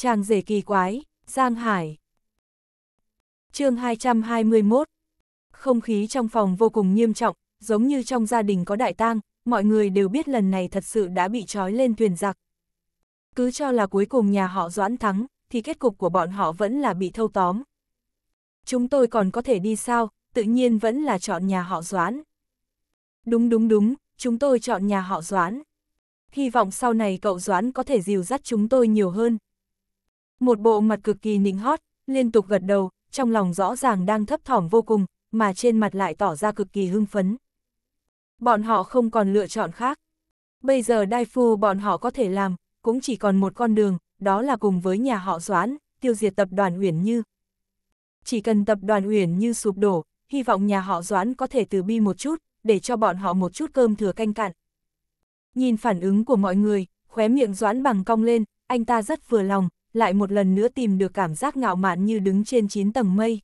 Chàng rể kỳ quái, Giang Hải. chương 221 Không khí trong phòng vô cùng nghiêm trọng, giống như trong gia đình có đại tang, mọi người đều biết lần này thật sự đã bị trói lên thuyền giặc. Cứ cho là cuối cùng nhà họ Doãn thắng, thì kết cục của bọn họ vẫn là bị thâu tóm. Chúng tôi còn có thể đi sao, tự nhiên vẫn là chọn nhà họ Doãn. Đúng đúng đúng, chúng tôi chọn nhà họ Doãn. Hy vọng sau này cậu Doãn có thể dìu dắt chúng tôi nhiều hơn, một bộ mặt cực kỳ nịnh hót, liên tục gật đầu, trong lòng rõ ràng đang thấp thỏm vô cùng, mà trên mặt lại tỏ ra cực kỳ hưng phấn. Bọn họ không còn lựa chọn khác. Bây giờ đai phu bọn họ có thể làm, cũng chỉ còn một con đường, đó là cùng với nhà họ Doãn, tiêu diệt tập đoàn Uyển Như. Chỉ cần tập đoàn Uyển Như sụp đổ, hy vọng nhà họ Doãn có thể từ bi một chút, để cho bọn họ một chút cơm thừa canh cạn. Nhìn phản ứng của mọi người, khóe miệng Doãn bằng cong lên, anh ta rất vừa lòng, lại một lần nữa tìm được cảm giác ngạo mạn như đứng trên 9 tầng mây.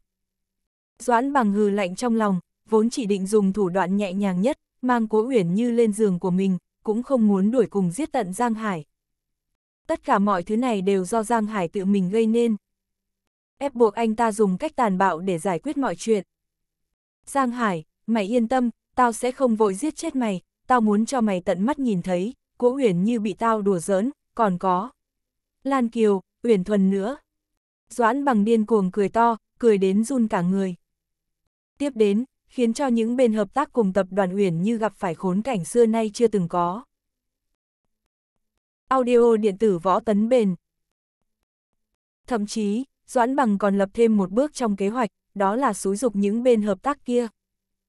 Doãn bằng hừ lạnh trong lòng, vốn chỉ định dùng thủ đoạn nhẹ nhàng nhất, mang cố uyển như lên giường của mình, cũng không muốn đuổi cùng giết tận Giang Hải. Tất cả mọi thứ này đều do Giang Hải tự mình gây nên. Ép buộc anh ta dùng cách tàn bạo để giải quyết mọi chuyện. Giang Hải, mày yên tâm, tao sẽ không vội giết chết mày, tao muốn cho mày tận mắt nhìn thấy, cố uyển như bị tao đùa giỡn, còn có. Lan Kiều, uyển thuần nữa. Doãn bằng điên cuồng cười to, cười đến run cả người. Tiếp đến, khiến cho những bên hợp tác cùng tập đoàn Uyển như gặp phải khốn cảnh xưa nay chưa từng có. Audio điện tử võ tấn bền Thậm chí, Doãn Bằng còn lập thêm một bước trong kế hoạch, đó là xúi dục những bên hợp tác kia.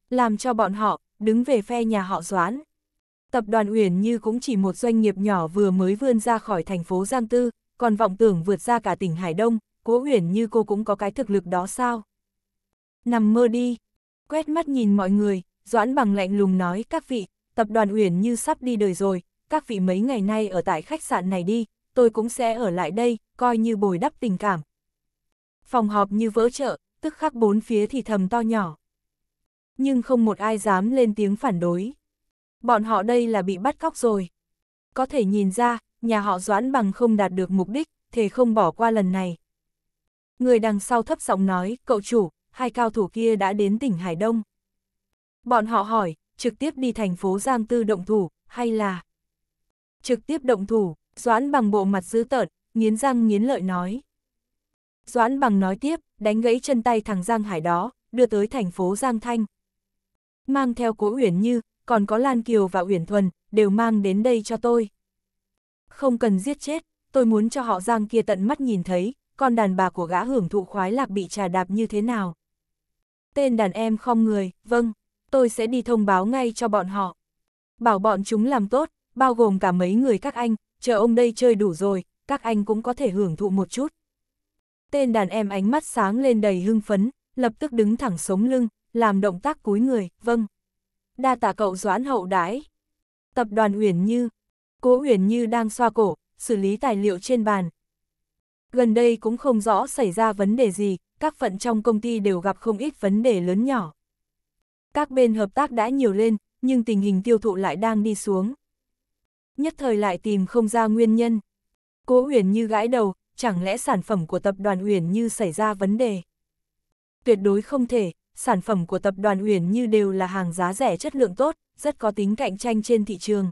Làm cho bọn họ, đứng về phe nhà họ Doãn. Tập đoàn Uyển như cũng chỉ một doanh nghiệp nhỏ vừa mới vươn ra khỏi thành phố Giang Tư, còn vọng tưởng vượt ra cả tỉnh Hải Đông, cố huyền như cô cũng có cái thực lực đó sao? Nằm mơ đi, quét mắt nhìn mọi người, Doãn bằng lạnh lùng nói các vị, tập đoàn huyền như sắp đi đời rồi, các vị mấy ngày nay ở tại khách sạn này đi, tôi cũng sẽ ở lại đây, coi như bồi đắp tình cảm. Phòng họp như vỡ chợ, tức khắc bốn phía thì thầm to nhỏ. Nhưng không một ai dám lên tiếng phản đối. Bọn họ đây là bị bắt cóc rồi. Có thể nhìn ra, nhà họ Doãn bằng không đạt được mục đích, thề không bỏ qua lần này. Người đằng sau thấp giọng nói, cậu chủ, hai cao thủ kia đã đến tỉnh Hải Đông. Bọn họ hỏi, trực tiếp đi thành phố Giang Tư động thủ, hay là... Trực tiếp động thủ, Doãn bằng bộ mặt dữ tợn, nghiến răng nghiến lợi nói. Doãn bằng nói tiếp, đánh gãy chân tay thằng Giang Hải đó, đưa tới thành phố Giang Thanh. Mang theo cố Uyển Như, còn có Lan Kiều và Uyển Thuần, đều mang đến đây cho tôi không cần giết chết, tôi muốn cho họ giang kia tận mắt nhìn thấy, con đàn bà của gã hưởng thụ khoái lạc bị trà đạp như thế nào. Tên đàn em không người, vâng, tôi sẽ đi thông báo ngay cho bọn họ. Bảo bọn chúng làm tốt, bao gồm cả mấy người các anh, chờ ông đây chơi đủ rồi, các anh cũng có thể hưởng thụ một chút. Tên đàn em ánh mắt sáng lên đầy hưng phấn, lập tức đứng thẳng sống lưng, làm động tác cúi người, vâng. Đa tạ cậu doãn hậu đái. Tập đoàn Uyển Như, Cố Huyền Như đang xoa cổ, xử lý tài liệu trên bàn. Gần đây cũng không rõ xảy ra vấn đề gì, các phận trong công ty đều gặp không ít vấn đề lớn nhỏ. Các bên hợp tác đã nhiều lên, nhưng tình hình tiêu thụ lại đang đi xuống. Nhất thời lại tìm không ra nguyên nhân. Cố Huyền Như gãi đầu, chẳng lẽ sản phẩm của tập đoàn Huyền Như xảy ra vấn đề? Tuyệt đối không thể, sản phẩm của tập đoàn Huyền Như đều là hàng giá rẻ chất lượng tốt, rất có tính cạnh tranh trên thị trường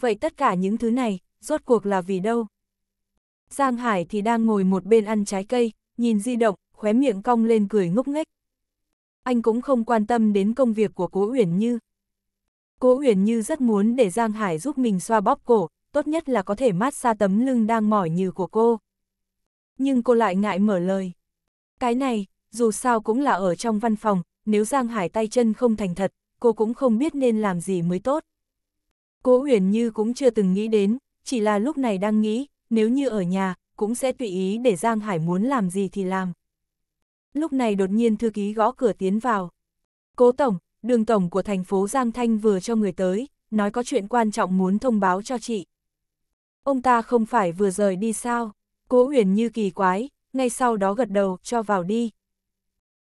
vậy tất cả những thứ này, rốt cuộc là vì đâu? Giang Hải thì đang ngồi một bên ăn trái cây, nhìn di động, khóe miệng cong lên cười ngốc nghếch. Anh cũng không quan tâm đến công việc của Cố Uyển Như. Cố Uyển Như rất muốn để Giang Hải giúp mình xoa bóp cổ, tốt nhất là có thể mát xa tấm lưng đang mỏi như của cô. Nhưng cô lại ngại mở lời. Cái này, dù sao cũng là ở trong văn phòng, nếu Giang Hải tay chân không thành thật, cô cũng không biết nên làm gì mới tốt. Cố Huyền Như cũng chưa từng nghĩ đến, chỉ là lúc này đang nghĩ, nếu như ở nhà, cũng sẽ tùy ý để Giang Hải muốn làm gì thì làm. Lúc này đột nhiên thư ký gõ cửa tiến vào. Cố Tổng, đường Tổng của thành phố Giang Thanh vừa cho người tới, nói có chuyện quan trọng muốn thông báo cho chị. Ông ta không phải vừa rời đi sao? Cố Huyền Như kỳ quái, ngay sau đó gật đầu cho vào đi.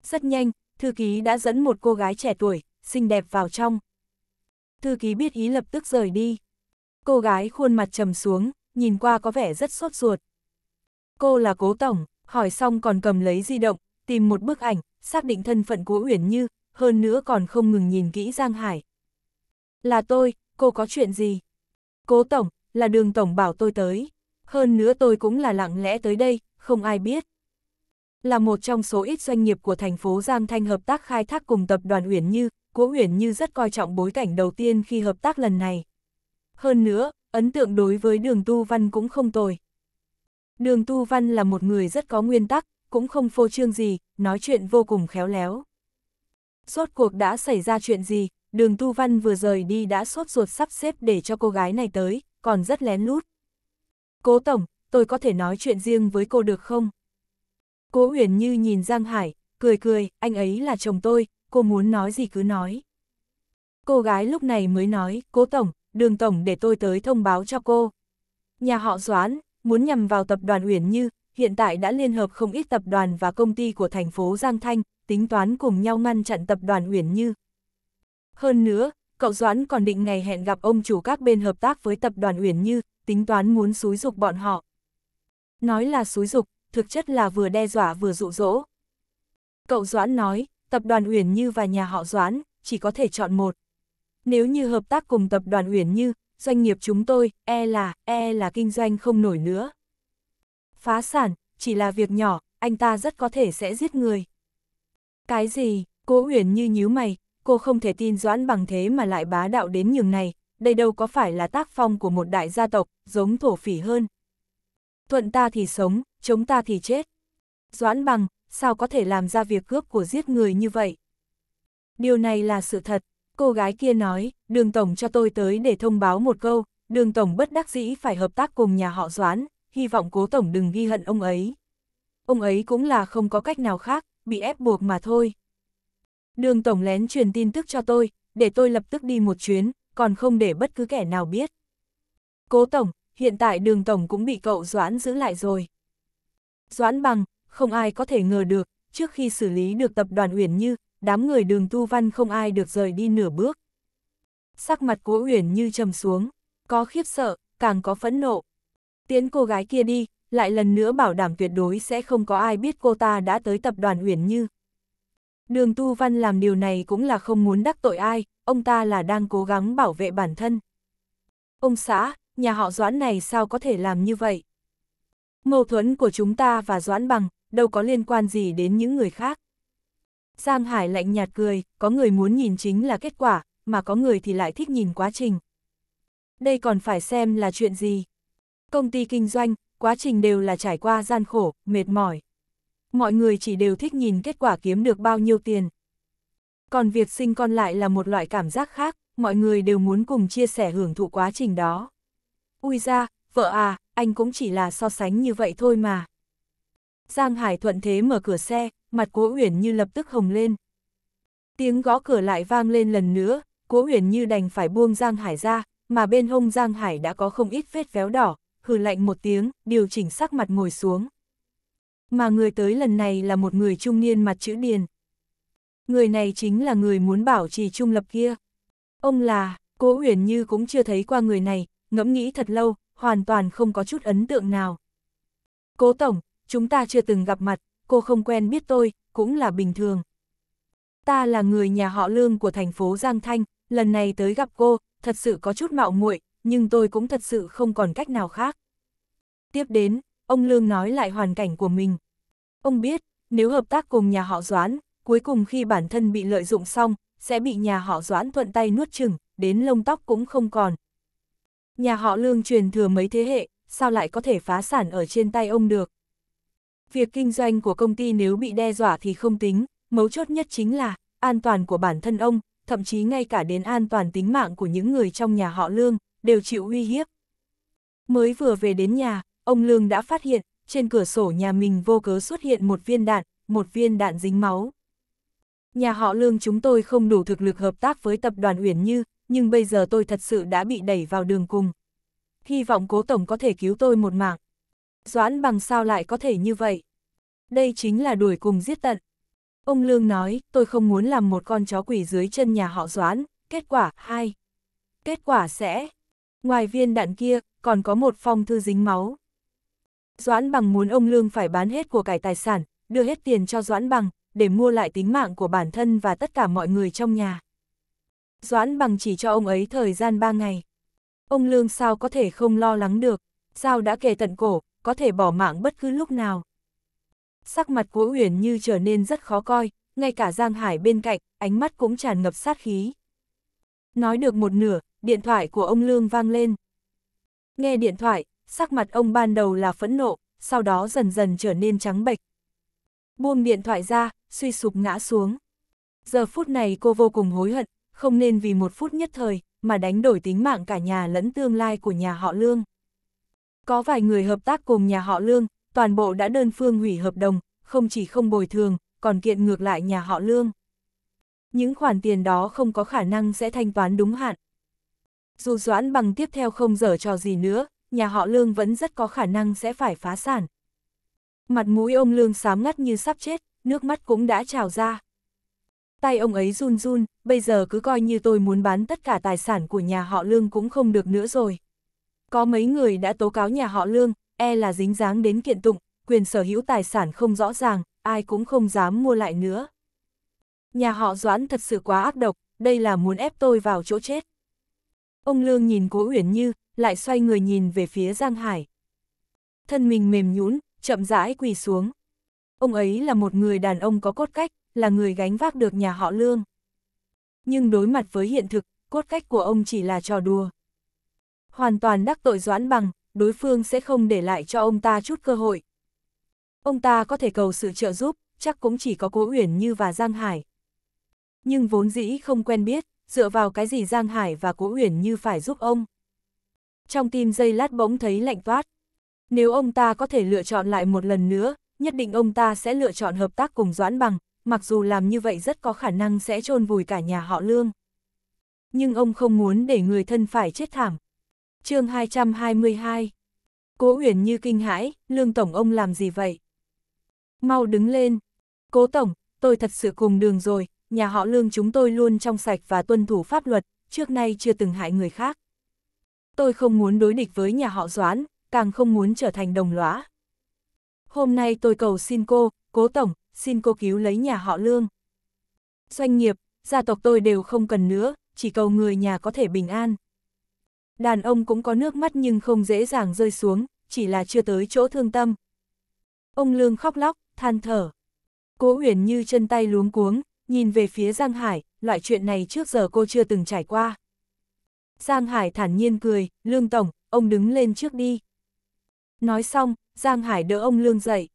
Rất nhanh, thư ký đã dẫn một cô gái trẻ tuổi, xinh đẹp vào trong thư ký biết ý lập tức rời đi. Cô gái khuôn mặt trầm xuống, nhìn qua có vẻ rất sốt ruột. Cô là cố tổng, hỏi xong còn cầm lấy di động, tìm một bức ảnh, xác định thân phận của Uyển Như, hơn nữa còn không ngừng nhìn kỹ Giang Hải. Là tôi, cô có chuyện gì? Cố tổng, là đường tổng bảo tôi tới. Hơn nữa tôi cũng là lặng lẽ tới đây, không ai biết. Là một trong số ít doanh nghiệp của thành phố Giang Thanh hợp tác khai thác cùng tập đoàn Uyển Như, Cố Huyền Như rất coi trọng bối cảnh đầu tiên khi hợp tác lần này. Hơn nữa, ấn tượng đối với đường Tu Văn cũng không tồi. Đường Tu Văn là một người rất có nguyên tắc, cũng không phô trương gì, nói chuyện vô cùng khéo léo. Suốt cuộc đã xảy ra chuyện gì, đường Tu Văn vừa rời đi đã sốt ruột sắp xếp để cho cô gái này tới, còn rất lén lút. Cố Tổng, tôi có thể nói chuyện riêng với cô được không? Cố Huyền Như nhìn Giang Hải, cười cười, anh ấy là chồng tôi, cô muốn nói gì cứ nói. Cô gái lúc này mới nói, cố tổng, đường tổng để tôi tới thông báo cho cô. Nhà họ Doãn, muốn nhằm vào tập đoàn Uyển Như, hiện tại đã liên hợp không ít tập đoàn và công ty của thành phố Giang Thanh, tính toán cùng nhau ngăn chặn tập đoàn Uyển Như. Hơn nữa, cậu Doãn còn định ngày hẹn gặp ông chủ các bên hợp tác với tập đoàn Uyển Như, tính toán muốn xúi dục bọn họ. Nói là xúi dục, thực chất là vừa đe dọa vừa dụ dỗ. Cậu Doãn nói, tập đoàn Uyển Như và nhà họ Doãn, chỉ có thể chọn một. Nếu như hợp tác cùng tập đoàn Uyển Như, doanh nghiệp chúng tôi, e là, e là kinh doanh không nổi nữa. Phá sản, chỉ là việc nhỏ, anh ta rất có thể sẽ giết người. Cái gì, Cô Uyển Như nhíu mày, cô không thể tin Doãn bằng thế mà lại bá đạo đến nhường này, đây đâu có phải là tác phong của một đại gia tộc, giống thổ phỉ hơn. Thuận ta thì sống, chống ta thì chết. Doãn bằng, sao có thể làm ra việc cướp của giết người như vậy? Điều này là sự thật, cô gái kia nói, đường tổng cho tôi tới để thông báo một câu, đường tổng bất đắc dĩ phải hợp tác cùng nhà họ Doãn, hy vọng cố tổng đừng ghi hận ông ấy. Ông ấy cũng là không có cách nào khác, bị ép buộc mà thôi. Đường tổng lén truyền tin tức cho tôi, để tôi lập tức đi một chuyến, còn không để bất cứ kẻ nào biết. Cố tổng, hiện tại đường tổng cũng bị cậu Doãn giữ lại rồi. Doãn bằng, không ai có thể ngờ được, trước khi xử lý được tập đoàn Uyển Như, đám người đường tu văn không ai được rời đi nửa bước. Sắc mặt của Uyển Như trầm xuống, có khiếp sợ, càng có phẫn nộ. Tiến cô gái kia đi, lại lần nữa bảo đảm tuyệt đối sẽ không có ai biết cô ta đã tới tập đoàn Uyển Như. Đường Tu Văn làm điều này cũng là không muốn đắc tội ai, ông ta là đang cố gắng bảo vệ bản thân. Ông xã, nhà họ Doãn này sao có thể làm như vậy? Mâu thuẫn của chúng ta và Doãn Bằng, đâu có liên quan gì đến những người khác. Giang Hải lạnh nhạt cười, có người muốn nhìn chính là kết quả, mà có người thì lại thích nhìn quá trình. Đây còn phải xem là chuyện gì. Công ty kinh doanh, quá trình đều là trải qua gian khổ, mệt mỏi. Mọi người chỉ đều thích nhìn kết quả kiếm được bao nhiêu tiền. Còn việc sinh con lại là một loại cảm giác khác, mọi người đều muốn cùng chia sẻ hưởng thụ quá trình đó. Ui ra, vợ à, anh cũng chỉ là so sánh như vậy thôi mà. Giang Hải thuận thế mở cửa xe, mặt Cố Uyển Như lập tức hồng lên. Tiếng gõ cửa lại vang lên lần nữa, Cố Uyển Như đành phải buông Giang Hải ra, mà bên hông Giang Hải đã có không ít vết véo đỏ, hừ lạnh một tiếng, điều chỉnh sắc mặt ngồi xuống. Mà người tới lần này là một người trung niên mặt chữ điền. Người này chính là người muốn bảo trì trung lập kia. Ông là, Cố Uyển Như cũng chưa thấy qua người này, ngẫm nghĩ thật lâu, hoàn toàn không có chút ấn tượng nào. Cố Tổng, chúng ta chưa từng gặp mặt, cô không quen biết tôi, cũng là bình thường. Ta là người nhà họ lương của thành phố Giang Thanh, lần này tới gặp cô, thật sự có chút mạo muội, nhưng tôi cũng thật sự không còn cách nào khác. Tiếp đến, ông Lương nói lại hoàn cảnh của mình. Ông biết, nếu hợp tác cùng nhà họ Doãn, cuối cùng khi bản thân bị lợi dụng xong, sẽ bị nhà họ Doãn thuận tay nuốt chừng, đến lông tóc cũng không còn. Nhà họ Lương truyền thừa mấy thế hệ, sao lại có thể phá sản ở trên tay ông được? Việc kinh doanh của công ty nếu bị đe dọa thì không tính, mấu chốt nhất chính là an toàn của bản thân ông, thậm chí ngay cả đến an toàn tính mạng của những người trong nhà họ Lương, đều chịu uy hiếp. Mới vừa về đến nhà, ông Lương đã phát hiện, trên cửa sổ nhà mình vô cớ xuất hiện một viên đạn, một viên đạn dính máu. Nhà họ Lương chúng tôi không đủ thực lực hợp tác với tập đoàn Uyển Như, nhưng bây giờ tôi thật sự đã bị đẩy vào đường cùng. Hy vọng cố tổng có thể cứu tôi một mạng. Doãn bằng sao lại có thể như vậy? Đây chính là đuổi cùng giết tận. Ông Lương nói, tôi không muốn làm một con chó quỷ dưới chân nhà họ Doãn, kết quả, hai. Kết quả sẽ, ngoài viên đạn kia, còn có một phong thư dính máu. Doãn bằng muốn ông Lương phải bán hết của cải tài sản, đưa hết tiền cho Doãn bằng, để mua lại tính mạng của bản thân và tất cả mọi người trong nhà. Doãn bằng chỉ cho ông ấy thời gian ba ngày. Ông Lương sao có thể không lo lắng được, sao đã kề tận cổ, có thể bỏ mạng bất cứ lúc nào. Sắc mặt của Uyển Như trở nên rất khó coi, ngay cả Giang Hải bên cạnh, ánh mắt cũng tràn ngập sát khí. Nói được một nửa, điện thoại của ông Lương vang lên. Nghe điện thoại, sắc mặt ông ban đầu là phẫn nộ, sau đó dần dần trở nên trắng bệch. Buông điện thoại ra, suy sụp ngã xuống. Giờ phút này cô vô cùng hối hận, không nên vì một phút nhất thời, mà đánh đổi tính mạng cả nhà lẫn tương lai của nhà họ Lương. Có vài người hợp tác cùng nhà họ Lương, toàn bộ đã đơn phương hủy hợp đồng, không chỉ không bồi thường, còn kiện ngược lại nhà họ Lương. Những khoản tiền đó không có khả năng sẽ thanh toán đúng hạn. Dù Doãn bằng tiếp theo không dở trò gì nữa, nhà họ Lương vẫn rất có khả năng sẽ phải phá sản. Mặt mũi ông Lương xám ngắt như sắp chết, nước mắt cũng đã trào ra. Tay ông ấy run run, bây giờ cứ coi như tôi muốn bán tất cả tài sản của nhà họ Lương cũng không được nữa rồi. Có mấy người đã tố cáo nhà họ Lương, e là dính dáng đến kiện tụng, quyền sở hữu tài sản không rõ ràng, ai cũng không dám mua lại nữa. Nhà họ Doãn thật sự quá ác độc, đây là muốn ép tôi vào chỗ chết. Ông Lương nhìn Cố Uyển Như, lại xoay người nhìn về phía Giang Hải. Thân mình mềm nhũn, chậm rãi quỳ xuống. Ông ấy là một người đàn ông có cốt cách, là người gánh vác được nhà họ Lương. Nhưng đối mặt với hiện thực, cốt cách của ông chỉ là trò đùa hoàn toàn đắc tội Doãn Bằng, đối phương sẽ không để lại cho ông ta chút cơ hội. Ông ta có thể cầu sự trợ giúp, chắc cũng chỉ có Cố Uyển Như và Giang Hải. Nhưng vốn dĩ không quen biết, dựa vào cái gì Giang Hải và Cố Uyển Như phải giúp ông. Trong tim dây lát bỗng thấy lạnh toát. Nếu ông ta có thể lựa chọn lại một lần nữa, nhất định ông ta sẽ lựa chọn hợp tác cùng Doãn Bằng, mặc dù làm như vậy rất có khả năng sẽ chôn vùi cả nhà họ Lương. Nhưng ông không muốn để người thân phải chết thảm, chương 222. Cố Uyển như kinh hãi, lương tổng ông làm gì vậy? Mau đứng lên. Cố tổng, tôi thật sự cùng đường rồi, nhà họ lương chúng tôi luôn trong sạch và tuân thủ pháp luật, trước nay chưa từng hại người khác. Tôi không muốn đối địch với nhà họ Doãn, càng không muốn trở thành đồng lõa. Hôm nay tôi cầu xin cô, cố tổng, xin cô cứu lấy nhà họ lương. Doanh nghiệp, gia tộc tôi đều không cần nữa, chỉ cầu người nhà có thể bình an, đàn ông cũng có nước mắt nhưng không dễ dàng rơi xuống, chỉ là chưa tới chỗ thương tâm. Ông Lương khóc lóc, than thở. Cố Uyển như chân tay luống cuống, nhìn về phía Giang Hải, loại chuyện này trước giờ cô chưa từng trải qua. Giang Hải thản nhiên cười, Lương Tổng, ông đứng lên trước đi. Nói xong, Giang Hải đỡ ông Lương dậy.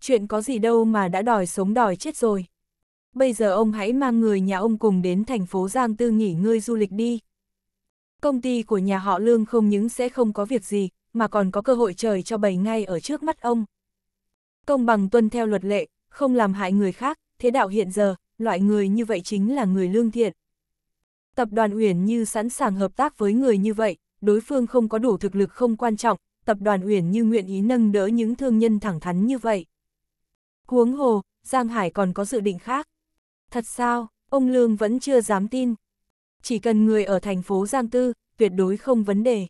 Chuyện có gì đâu mà đã đòi sống đòi chết rồi. Bây giờ ông hãy mang người nhà ông cùng đến thành phố Giang Tư nghỉ ngơi du lịch đi công ty của nhà họ Lương không những sẽ không có việc gì, mà còn có cơ hội trời cho bày ngay ở trước mắt ông. Công bằng tuân theo luật lệ, không làm hại người khác, thế đạo hiện giờ, loại người như vậy chính là người lương thiện. Tập đoàn Uyển Như sẵn sàng hợp tác với người như vậy, đối phương không có đủ thực lực không quan trọng, tập đoàn Uyển Như nguyện ý nâng đỡ những thương nhân thẳng thắn như vậy. Huống hồ, Giang Hải còn có dự định khác. Thật sao, ông Lương vẫn chưa dám tin chỉ cần người ở thành phố Giang Tư, tuyệt đối không vấn đề.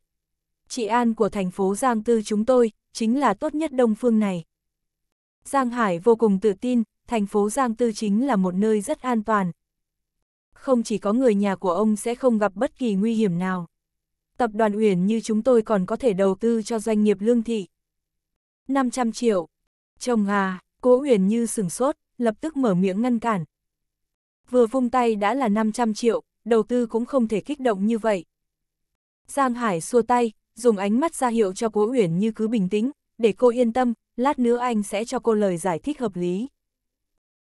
chị an của thành phố Giang Tư chúng tôi, chính là tốt nhất đông phương này. Giang Hải vô cùng tự tin, thành phố Giang Tư chính là một nơi rất an toàn. Không chỉ có người nhà của ông sẽ không gặp bất kỳ nguy hiểm nào. Tập đoàn Uyển như chúng tôi còn có thể đầu tư cho doanh nghiệp lương thị. 500 triệu. Chồng à, cố Uyển như sừng sốt, lập tức mở miệng ngăn cản. Vừa vung tay đã là 500 triệu, đầu tư cũng không thể kích động như vậy. Giang Hải xua tay, dùng ánh mắt ra hiệu cho Cố Uyển như cứ bình tĩnh, để cô yên tâm, lát nữa anh sẽ cho cô lời giải thích hợp lý.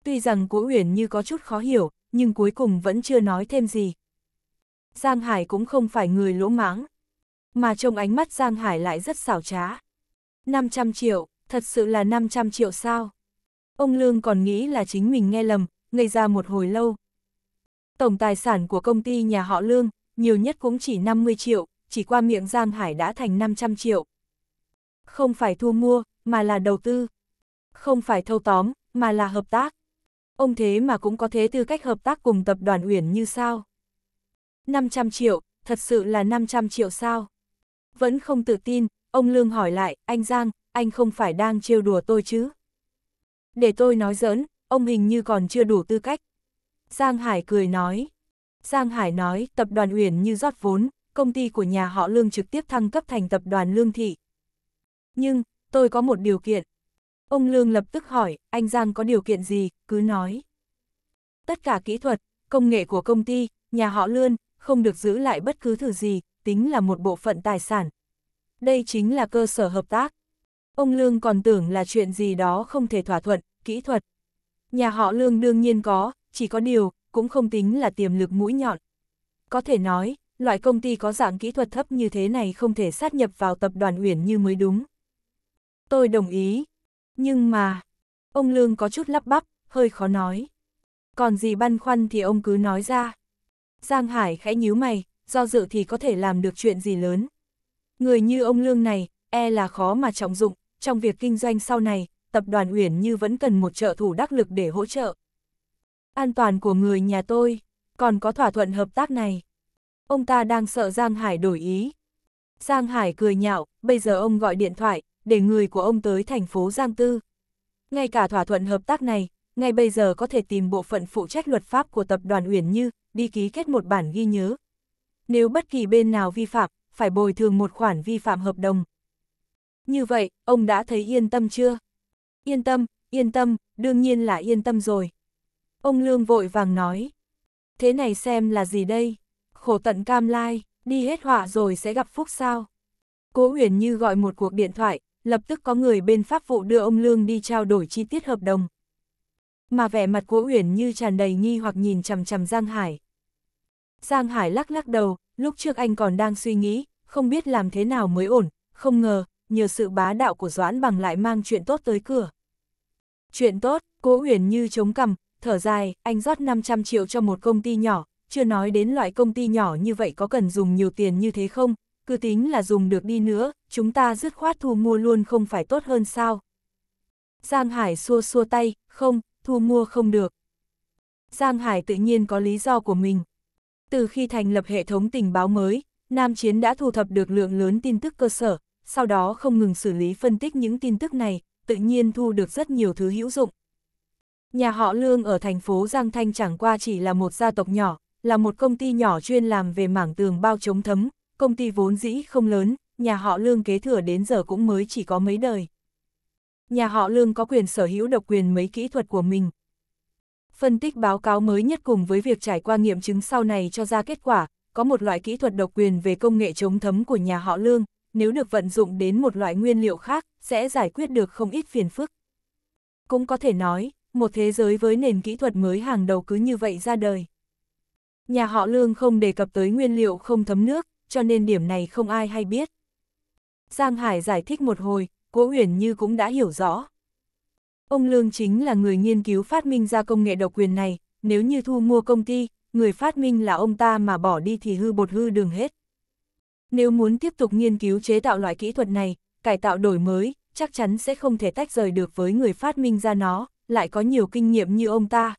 Tuy rằng Cố Uyển như có chút khó hiểu, nhưng cuối cùng vẫn chưa nói thêm gì. Giang Hải cũng không phải người lỗ mãng, mà trông ánh mắt Giang Hải lại rất xảo trá. 500 triệu, thật sự là 500 triệu sao? Ông Lương còn nghĩ là chính mình nghe lầm, ngây ra một hồi lâu, Tổng tài sản của công ty nhà họ Lương, nhiều nhất cũng chỉ 50 triệu, chỉ qua miệng Giang Hải đã thành 500 triệu. Không phải thua mua, mà là đầu tư. Không phải thâu tóm, mà là hợp tác. Ông thế mà cũng có thế tư cách hợp tác cùng tập đoàn Uyển như sao? 500 triệu, thật sự là 500 triệu sao? Vẫn không tự tin, ông Lương hỏi lại, anh Giang, anh không phải đang trêu đùa tôi chứ? Để tôi nói giỡn, ông hình như còn chưa đủ tư cách. Giang Hải cười nói. Giang Hải nói, tập đoàn Uyển như rót vốn, công ty của nhà họ Lương trực tiếp thăng cấp thành tập đoàn Lương Thị. Nhưng, tôi có một điều kiện. Ông Lương lập tức hỏi, anh Giang có điều kiện gì, cứ nói. Tất cả kỹ thuật, công nghệ của công ty, nhà họ Lương, không được giữ lại bất cứ thứ gì, tính là một bộ phận tài sản. Đây chính là cơ sở hợp tác. Ông Lương còn tưởng là chuyện gì đó không thể thỏa thuận, kỹ thuật. Nhà họ Lương đương nhiên có, chỉ có điều, cũng không tính là tiềm lực mũi nhọn. Có thể nói, loại công ty có dạng kỹ thuật thấp như thế này không thể sát nhập vào tập đoàn Uyển như mới đúng. Tôi đồng ý. Nhưng mà, ông Lương có chút lắp bắp, hơi khó nói. Còn gì băn khoăn thì ông cứ nói ra. Giang Hải khẽ nhíu mày, do dự thì có thể làm được chuyện gì lớn. Người như ông Lương này, e là khó mà trọng dụng, trong việc kinh doanh sau này, tập đoàn Uyển như vẫn cần một trợ thủ đắc lực để hỗ trợ an toàn của người nhà tôi, còn có thỏa thuận hợp tác này. Ông ta đang sợ Giang Hải đổi ý. Giang Hải cười nhạo, bây giờ ông gọi điện thoại, để người của ông tới thành phố Giang Tư. Ngay cả thỏa thuận hợp tác này, ngay bây giờ có thể tìm bộ phận phụ trách luật pháp của tập đoàn Uyển Như, đi ký kết một bản ghi nhớ. Nếu bất kỳ bên nào vi phạm, phải bồi thường một khoản vi phạm hợp đồng. Như vậy, ông đã thấy yên tâm chưa? Yên tâm, yên tâm, đương nhiên là yên tâm rồi. Ông Lương vội vàng nói. Thế này xem là gì đây? Khổ tận cam lai, đi hết họa rồi sẽ gặp phúc sao? Cố Uyển Như gọi một cuộc điện thoại, lập tức có người bên pháp vụ đưa ông Lương đi trao đổi chi tiết hợp đồng. Mà vẻ mặt Cố Uyển Như tràn đầy nghi hoặc nhìn chằm chằm Giang Hải. Giang Hải lắc lắc đầu, lúc trước anh còn đang suy nghĩ, không biết làm thế nào mới ổn, không ngờ, nhờ sự bá đạo của Doãn Bằng lại mang chuyện tốt tới cửa. Chuyện tốt, Cố Uyển Như chống cằm, thở dài, anh rót 500 triệu cho một công ty nhỏ, chưa nói đến loại công ty nhỏ như vậy có cần dùng nhiều tiền như thế không, cứ tính là dùng được đi nữa, chúng ta dứt khoát thu mua luôn không phải tốt hơn sao. Giang Hải xua xua tay, không, thu mua không được. Giang Hải tự nhiên có lý do của mình. Từ khi thành lập hệ thống tình báo mới, Nam Chiến đã thu thập được lượng lớn tin tức cơ sở, sau đó không ngừng xử lý phân tích những tin tức này, tự nhiên thu được rất nhiều thứ hữu dụng. Nhà họ Lương ở thành phố Giang Thanh chẳng qua chỉ là một gia tộc nhỏ, là một công ty nhỏ chuyên làm về mảng tường bao chống thấm, công ty vốn dĩ không lớn, nhà họ Lương kế thừa đến giờ cũng mới chỉ có mấy đời. Nhà họ Lương có quyền sở hữu độc quyền mấy kỹ thuật của mình. Phân tích báo cáo mới nhất cùng với việc trải qua nghiệm chứng sau này cho ra kết quả, có một loại kỹ thuật độc quyền về công nghệ chống thấm của nhà họ Lương, nếu được vận dụng đến một loại nguyên liệu khác, sẽ giải quyết được không ít phiền phức. Cũng có thể nói, một thế giới với nền kỹ thuật mới hàng đầu cứ như vậy ra đời. Nhà họ Lương không đề cập tới nguyên liệu không thấm nước, cho nên điểm này không ai hay biết. Giang Hải giải thích một hồi, Cố Uyển Như cũng đã hiểu rõ. Ông Lương chính là người nghiên cứu phát minh ra công nghệ độc quyền này, nếu như thu mua công ty, người phát minh là ông ta mà bỏ đi thì hư bột hư đường hết. Nếu muốn tiếp tục nghiên cứu chế tạo loại kỹ thuật này, cải tạo đổi mới, chắc chắn sẽ không thể tách rời được với người phát minh ra nó, lại có nhiều kinh nghiệm như ông ta.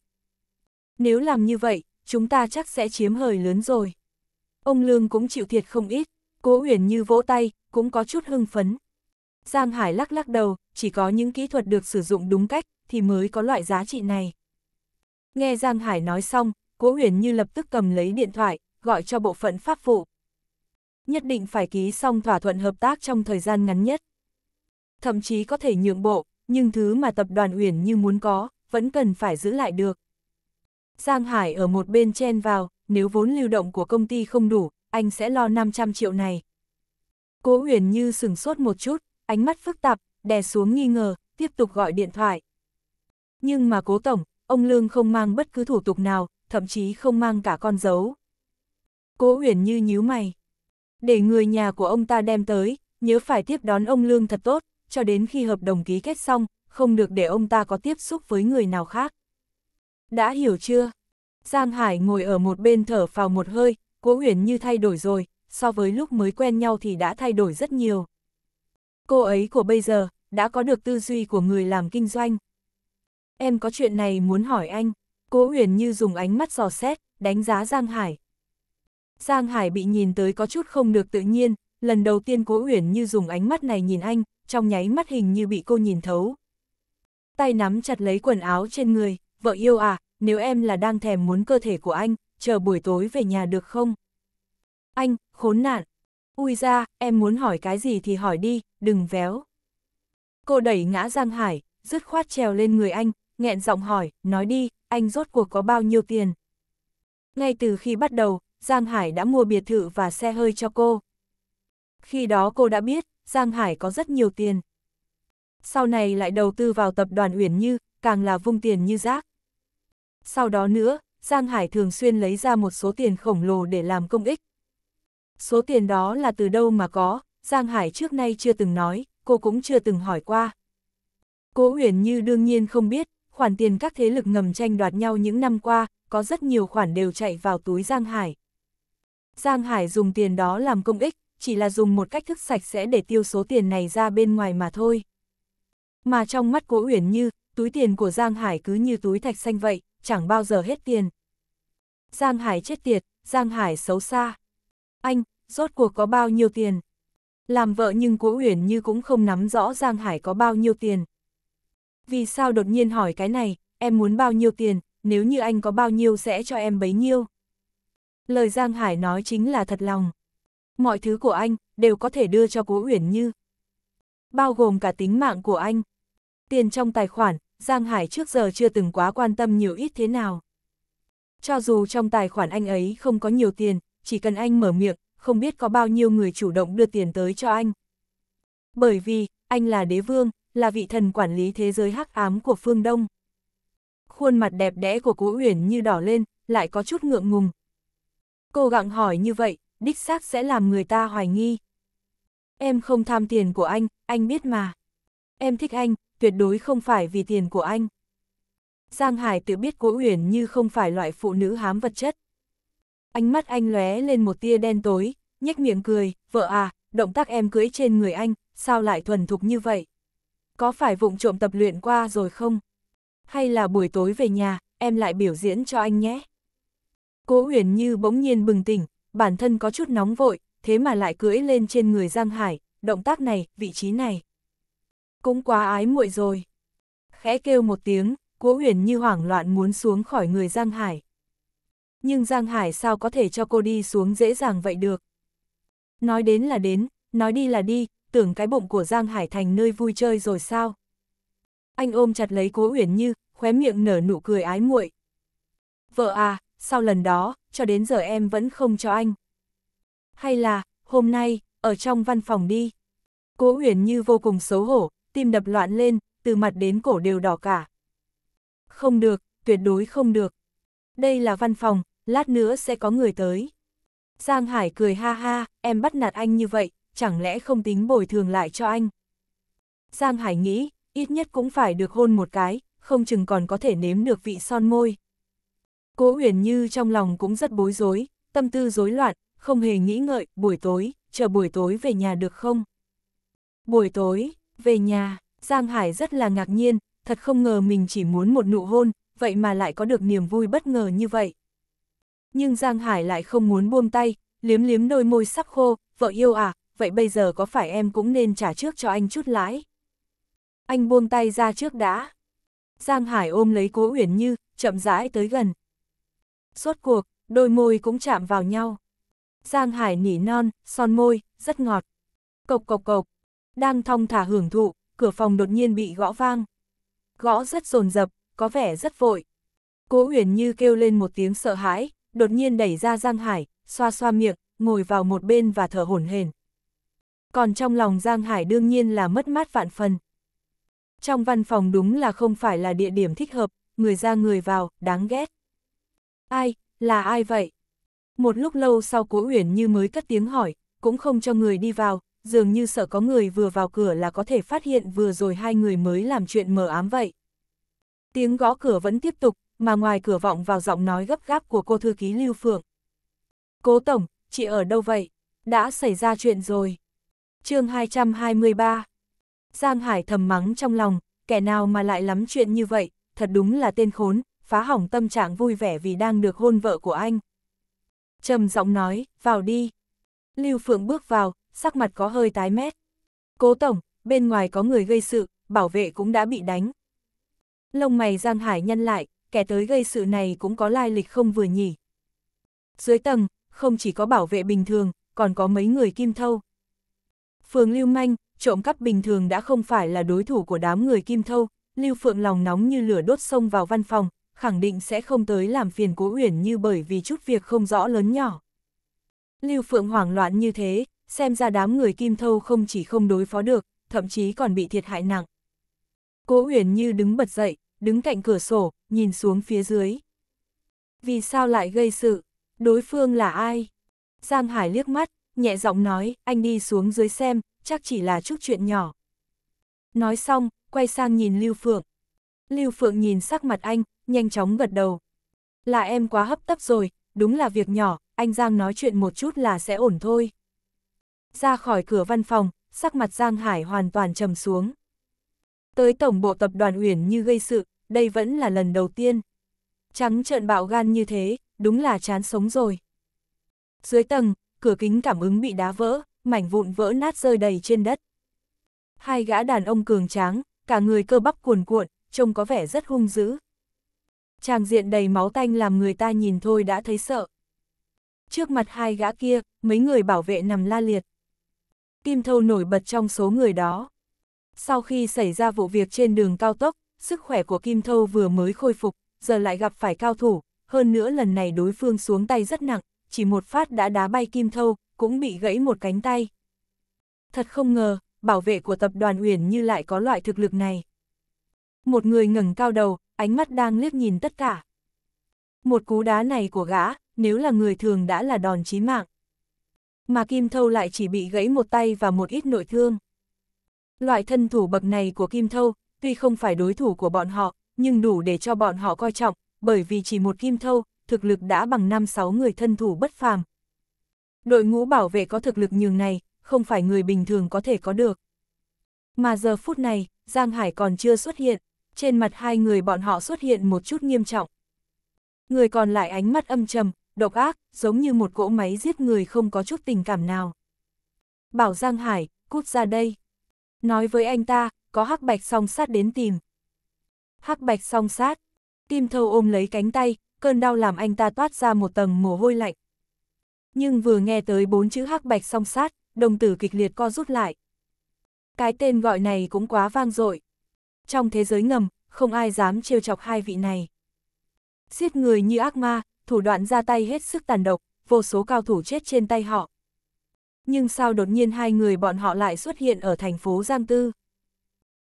Nếu làm như vậy, chúng ta chắc sẽ chiếm hời lớn rồi. Ông Lương cũng chịu thiệt không ít, cố uyển như vỗ tay, cũng có chút hưng phấn. Giang Hải lắc lắc đầu, chỉ có những kỹ thuật được sử dụng đúng cách, thì mới có loại giá trị này. Nghe Giang Hải nói xong, cố uyển như lập tức cầm lấy điện thoại, gọi cho bộ phận pháp vụ. Nhất định phải ký xong thỏa thuận hợp tác trong thời gian ngắn nhất. Thậm chí có thể nhượng bộ, nhưng thứ mà tập đoàn Uyển Như muốn có, vẫn cần phải giữ lại được. Giang Hải ở một bên chen vào, nếu vốn lưu động của công ty không đủ, anh sẽ lo 500 triệu này. Cố Uyển Như sừng sốt một chút, ánh mắt phức tạp, đè xuống nghi ngờ, tiếp tục gọi điện thoại. Nhưng mà cố tổng, ông Lương không mang bất cứ thủ tục nào, thậm chí không mang cả con dấu. Cố Uyển Như nhíu mày. Để người nhà của ông ta đem tới, nhớ phải tiếp đón ông Lương thật tốt, cho đến khi hợp đồng ký kết xong, không được để ông ta có tiếp xúc với người nào khác. Đã hiểu chưa? Giang Hải ngồi ở một bên thở vào một hơi, Cố Huyền như thay đổi rồi, so với lúc mới quen nhau thì đã thay đổi rất nhiều. Cô ấy của bây giờ, đã có được tư duy của người làm kinh doanh. Em có chuyện này muốn hỏi anh. Cố Huyền như dùng ánh mắt dò xét, đánh giá Giang Hải. Giang Hải bị nhìn tới có chút không được tự nhiên, lần đầu tiên Cố Huyền như dùng ánh mắt này nhìn anh, trong nháy mắt hình như bị cô nhìn thấu. Tay nắm chặt lấy quần áo trên người, vợ yêu à, nếu em là đang thèm muốn cơ thể của anh, chờ buổi tối về nhà được không? Anh, khốn nạn. Ui ra, em muốn hỏi cái gì thì hỏi đi, đừng véo. Cô đẩy ngã Giang Hải, dứt khoát trèo lên người anh, nghẹn giọng hỏi, nói đi, anh rốt cuộc có bao nhiêu tiền? Ngay từ khi bắt đầu, Giang Hải đã mua biệt thự và xe hơi cho cô. Khi đó cô đã biết, Giang Hải có rất nhiều tiền. Sau này lại đầu tư vào tập đoàn Uyển Như, càng là vung tiền như rác. Sau đó nữa, Giang Hải thường xuyên lấy ra một số tiền khổng lồ để làm công ích. Số tiền đó là từ đâu mà có, Giang Hải trước nay chưa từng nói, cô cũng chưa từng hỏi qua. Cố Uyển Như đương nhiên không biết, khoản tiền các thế lực ngầm tranh đoạt nhau những năm qua, có rất nhiều khoản đều chạy vào túi Giang Hải. Giang Hải dùng tiền đó làm công ích, chỉ là dùng một cách thức sạch sẽ để tiêu số tiền này ra bên ngoài mà thôi. Mà trong mắt Cố Uyển Như, túi tiền của Giang Hải cứ như túi thạch xanh vậy, chẳng bao giờ hết tiền. Giang Hải chết tiệt, Giang Hải xấu xa. Anh, rốt cuộc có bao nhiêu tiền? Làm vợ nhưng Cố Uyển Như cũng không nắm rõ Giang Hải có bao nhiêu tiền. Vì sao đột nhiên hỏi cái này, em muốn bao nhiêu tiền, nếu như anh có bao nhiêu sẽ cho em bấy nhiêu. Lời Giang Hải nói chính là thật lòng mọi thứ của anh đều có thể đưa cho Cố Uyển Như. Bao gồm cả tính mạng của anh. Tiền trong tài khoản, Giang Hải trước giờ chưa từng quá quan tâm nhiều ít thế nào. Cho dù trong tài khoản anh ấy không có nhiều tiền, chỉ cần anh mở miệng, không biết có bao nhiêu người chủ động đưa tiền tới cho anh. Bởi vì, anh là đế vương, là vị thần quản lý thế giới hắc ám của phương Đông. Khuôn mặt đẹp đẽ của Cố Uyển như đỏ lên, lại có chút ngượng ngùng. Cô gặng hỏi như vậy, đích xác sẽ làm người ta hoài nghi. Em không tham tiền của anh, anh biết mà. Em thích anh, tuyệt đối không phải vì tiền của anh. Giang Hải tự biết Cố Uyển như không phải loại phụ nữ hám vật chất. Ánh mắt anh lóe lên một tia đen tối, nhếch miệng cười, vợ à, động tác em cưới trên người anh, sao lại thuần thục như vậy? Có phải vụng trộm tập luyện qua rồi không? Hay là buổi tối về nhà, em lại biểu diễn cho anh nhé? Cố Uyển Như bỗng nhiên bừng tỉnh, bản thân có chút nóng vội, thế mà lại cưỡi lên trên người Giang Hải, động tác này, vị trí này. Cũng quá ái muội rồi. Khẽ kêu một tiếng, cố huyền như hoảng loạn muốn xuống khỏi người Giang Hải. Nhưng Giang Hải sao có thể cho cô đi xuống dễ dàng vậy được? Nói đến là đến, nói đi là đi, tưởng cái bụng của Giang Hải thành nơi vui chơi rồi sao? Anh ôm chặt lấy cố Huyền Như, khóe miệng nở nụ cười ái muội. Vợ à, sau lần đó, cho đến giờ em vẫn không cho anh. Hay là, hôm nay, ở trong văn phòng đi. Cố Uyển Như vô cùng xấu hổ, tim đập loạn lên, từ mặt đến cổ đều đỏ cả. Không được, tuyệt đối không được. Đây là văn phòng, lát nữa sẽ có người tới. Giang Hải cười ha ha, em bắt nạt anh như vậy, chẳng lẽ không tính bồi thường lại cho anh. Giang Hải nghĩ, ít nhất cũng phải được hôn một cái, không chừng còn có thể nếm được vị son môi. Cố huyền như trong lòng cũng rất bối rối, tâm tư rối loạn, không hề nghĩ ngợi, buổi tối, chờ buổi tối về nhà được không? Buổi tối, về nhà, Giang Hải rất là ngạc nhiên, thật không ngờ mình chỉ muốn một nụ hôn, vậy mà lại có được niềm vui bất ngờ như vậy. Nhưng Giang Hải lại không muốn buông tay, liếm liếm đôi môi sắc khô, vợ yêu à, vậy bây giờ có phải em cũng nên trả trước cho anh chút lãi? Anh buông tay ra trước đã. Giang Hải ôm lấy cố Huyền Như, chậm rãi tới gần, suốt cuộc, đôi môi cũng chạm vào nhau. Giang Hải nỉ non, son môi, rất ngọt. Cộc cộc cộc, đang thong thả hưởng thụ, cửa phòng đột nhiên bị gõ vang. Gõ rất rồn rập, có vẻ rất vội. Cố Uyển Như kêu lên một tiếng sợ hãi, đột nhiên đẩy ra Giang Hải, xoa xoa miệng, ngồi vào một bên và thở hổn hển. Còn trong lòng Giang Hải đương nhiên là mất mát vạn phần. Trong văn phòng đúng là không phải là địa điểm thích hợp, người ra người vào, đáng ghét. Ai, là ai vậy? Một lúc lâu sau cố uyển như mới cất tiếng hỏi, cũng không cho người đi vào, dường như sợ có người vừa vào cửa là có thể phát hiện vừa rồi hai người mới làm chuyện mờ ám vậy. Tiếng gõ cửa vẫn tiếp tục, mà ngoài cửa vọng vào giọng nói gấp gáp của cô thư ký Lưu Phượng. Cố Tổng, chị ở đâu vậy? Đã xảy ra chuyện rồi. chương 223 Giang Hải thầm mắng trong lòng, kẻ nào mà lại lắm chuyện như vậy, thật đúng là tên khốn, phá hỏng tâm trạng vui vẻ vì đang được hôn vợ của anh. Trầm giọng nói, vào đi. Lưu Phượng bước vào, sắc mặt có hơi tái mét. Cố Tổng, bên ngoài có người gây sự, bảo vệ cũng đã bị đánh. Lông mày Giang Hải nhăn lại, kẻ tới gây sự này cũng có lai lịch không vừa nhỉ. Dưới tầng, không chỉ có bảo vệ bình thường, còn có mấy người kim thâu. Phường Lưu Manh, trộm cắp bình thường đã không phải là đối thủ của đám người kim thâu, Lưu Phượng lòng nóng như lửa đốt sông vào văn phòng, khẳng định sẽ không tới làm phiền Cố Uyển như bởi vì chút việc không rõ lớn nhỏ. Lưu Phượng hoảng loạn như thế, xem ra đám người Kim Thâu không chỉ không đối phó được, thậm chí còn bị thiệt hại nặng. Cố Uyển như đứng bật dậy, đứng cạnh cửa sổ, nhìn xuống phía dưới. Vì sao lại gây sự? Đối phương là ai? Giang Hải liếc mắt, nhẹ giọng nói, anh đi xuống dưới xem, chắc chỉ là chút chuyện nhỏ. Nói xong, quay sang nhìn Lưu Phượng. Lưu Phượng nhìn sắc mặt anh, nhanh chóng gật đầu. Là em quá hấp tấp rồi, đúng là việc nhỏ, anh Giang nói chuyện một chút là sẽ ổn thôi. Ra khỏi cửa văn phòng, sắc mặt Giang Hải hoàn toàn trầm xuống. Tới tổng bộ tập đoàn Uyển như gây sự, đây vẫn là lần đầu tiên. Trắng trợn bạo gan như thế, đúng là chán sống rồi. Dưới tầng, cửa kính cảm ứng bị đá vỡ, mảnh vụn vỡ nát rơi đầy trên đất. Hai gã đàn ông cường tráng, cả người cơ bắp cuồn cuộn, trông có vẻ rất hung dữ tràng diện đầy máu tanh làm người ta nhìn thôi đã thấy sợ. Trước mặt hai gã kia, mấy người bảo vệ nằm la liệt. Kim Thâu nổi bật trong số người đó. Sau khi xảy ra vụ việc trên đường cao tốc, sức khỏe của Kim Thâu vừa mới khôi phục, giờ lại gặp phải cao thủ, hơn nữa lần này đối phương xuống tay rất nặng, chỉ một phát đã đá bay Kim Thâu, cũng bị gãy một cánh tay. Thật không ngờ, bảo vệ của tập đoàn Uyển Như lại có loại thực lực này. Một người ngẩng cao đầu, ánh mắt đang liếc nhìn tất cả. Một cú đá này của gã, nếu là người thường đã là đòn chí mạng. Mà Kim Thâu lại chỉ bị gãy một tay và một ít nội thương. Loại thân thủ bậc này của Kim Thâu, tuy không phải đối thủ của bọn họ, nhưng đủ để cho bọn họ coi trọng, bởi vì chỉ một Kim Thâu, thực lực đã bằng 5-6 người thân thủ bất phàm. Đội ngũ bảo vệ có thực lực nhường này, không phải người bình thường có thể có được. Mà giờ phút này, Giang Hải còn chưa xuất hiện trên mặt hai người bọn họ xuất hiện một chút nghiêm trọng. Người còn lại ánh mắt âm trầm, độc ác, giống như một cỗ máy giết người không có chút tình cảm nào. Bảo Giang Hải, cút ra đây. Nói với anh ta, có hắc bạch song sát đến tìm. Hắc bạch song sát. Kim thâu ôm lấy cánh tay, cơn đau làm anh ta toát ra một tầng mồ hôi lạnh. Nhưng vừa nghe tới bốn chữ hắc bạch song sát, đồng tử kịch liệt co rút lại. Cái tên gọi này cũng quá vang dội trong thế giới ngầm, không ai dám trêu chọc hai vị này. Giết người như ác ma, thủ đoạn ra tay hết sức tàn độc, vô số cao thủ chết trên tay họ. Nhưng sao đột nhiên hai người bọn họ lại xuất hiện ở thành phố Giang Tư?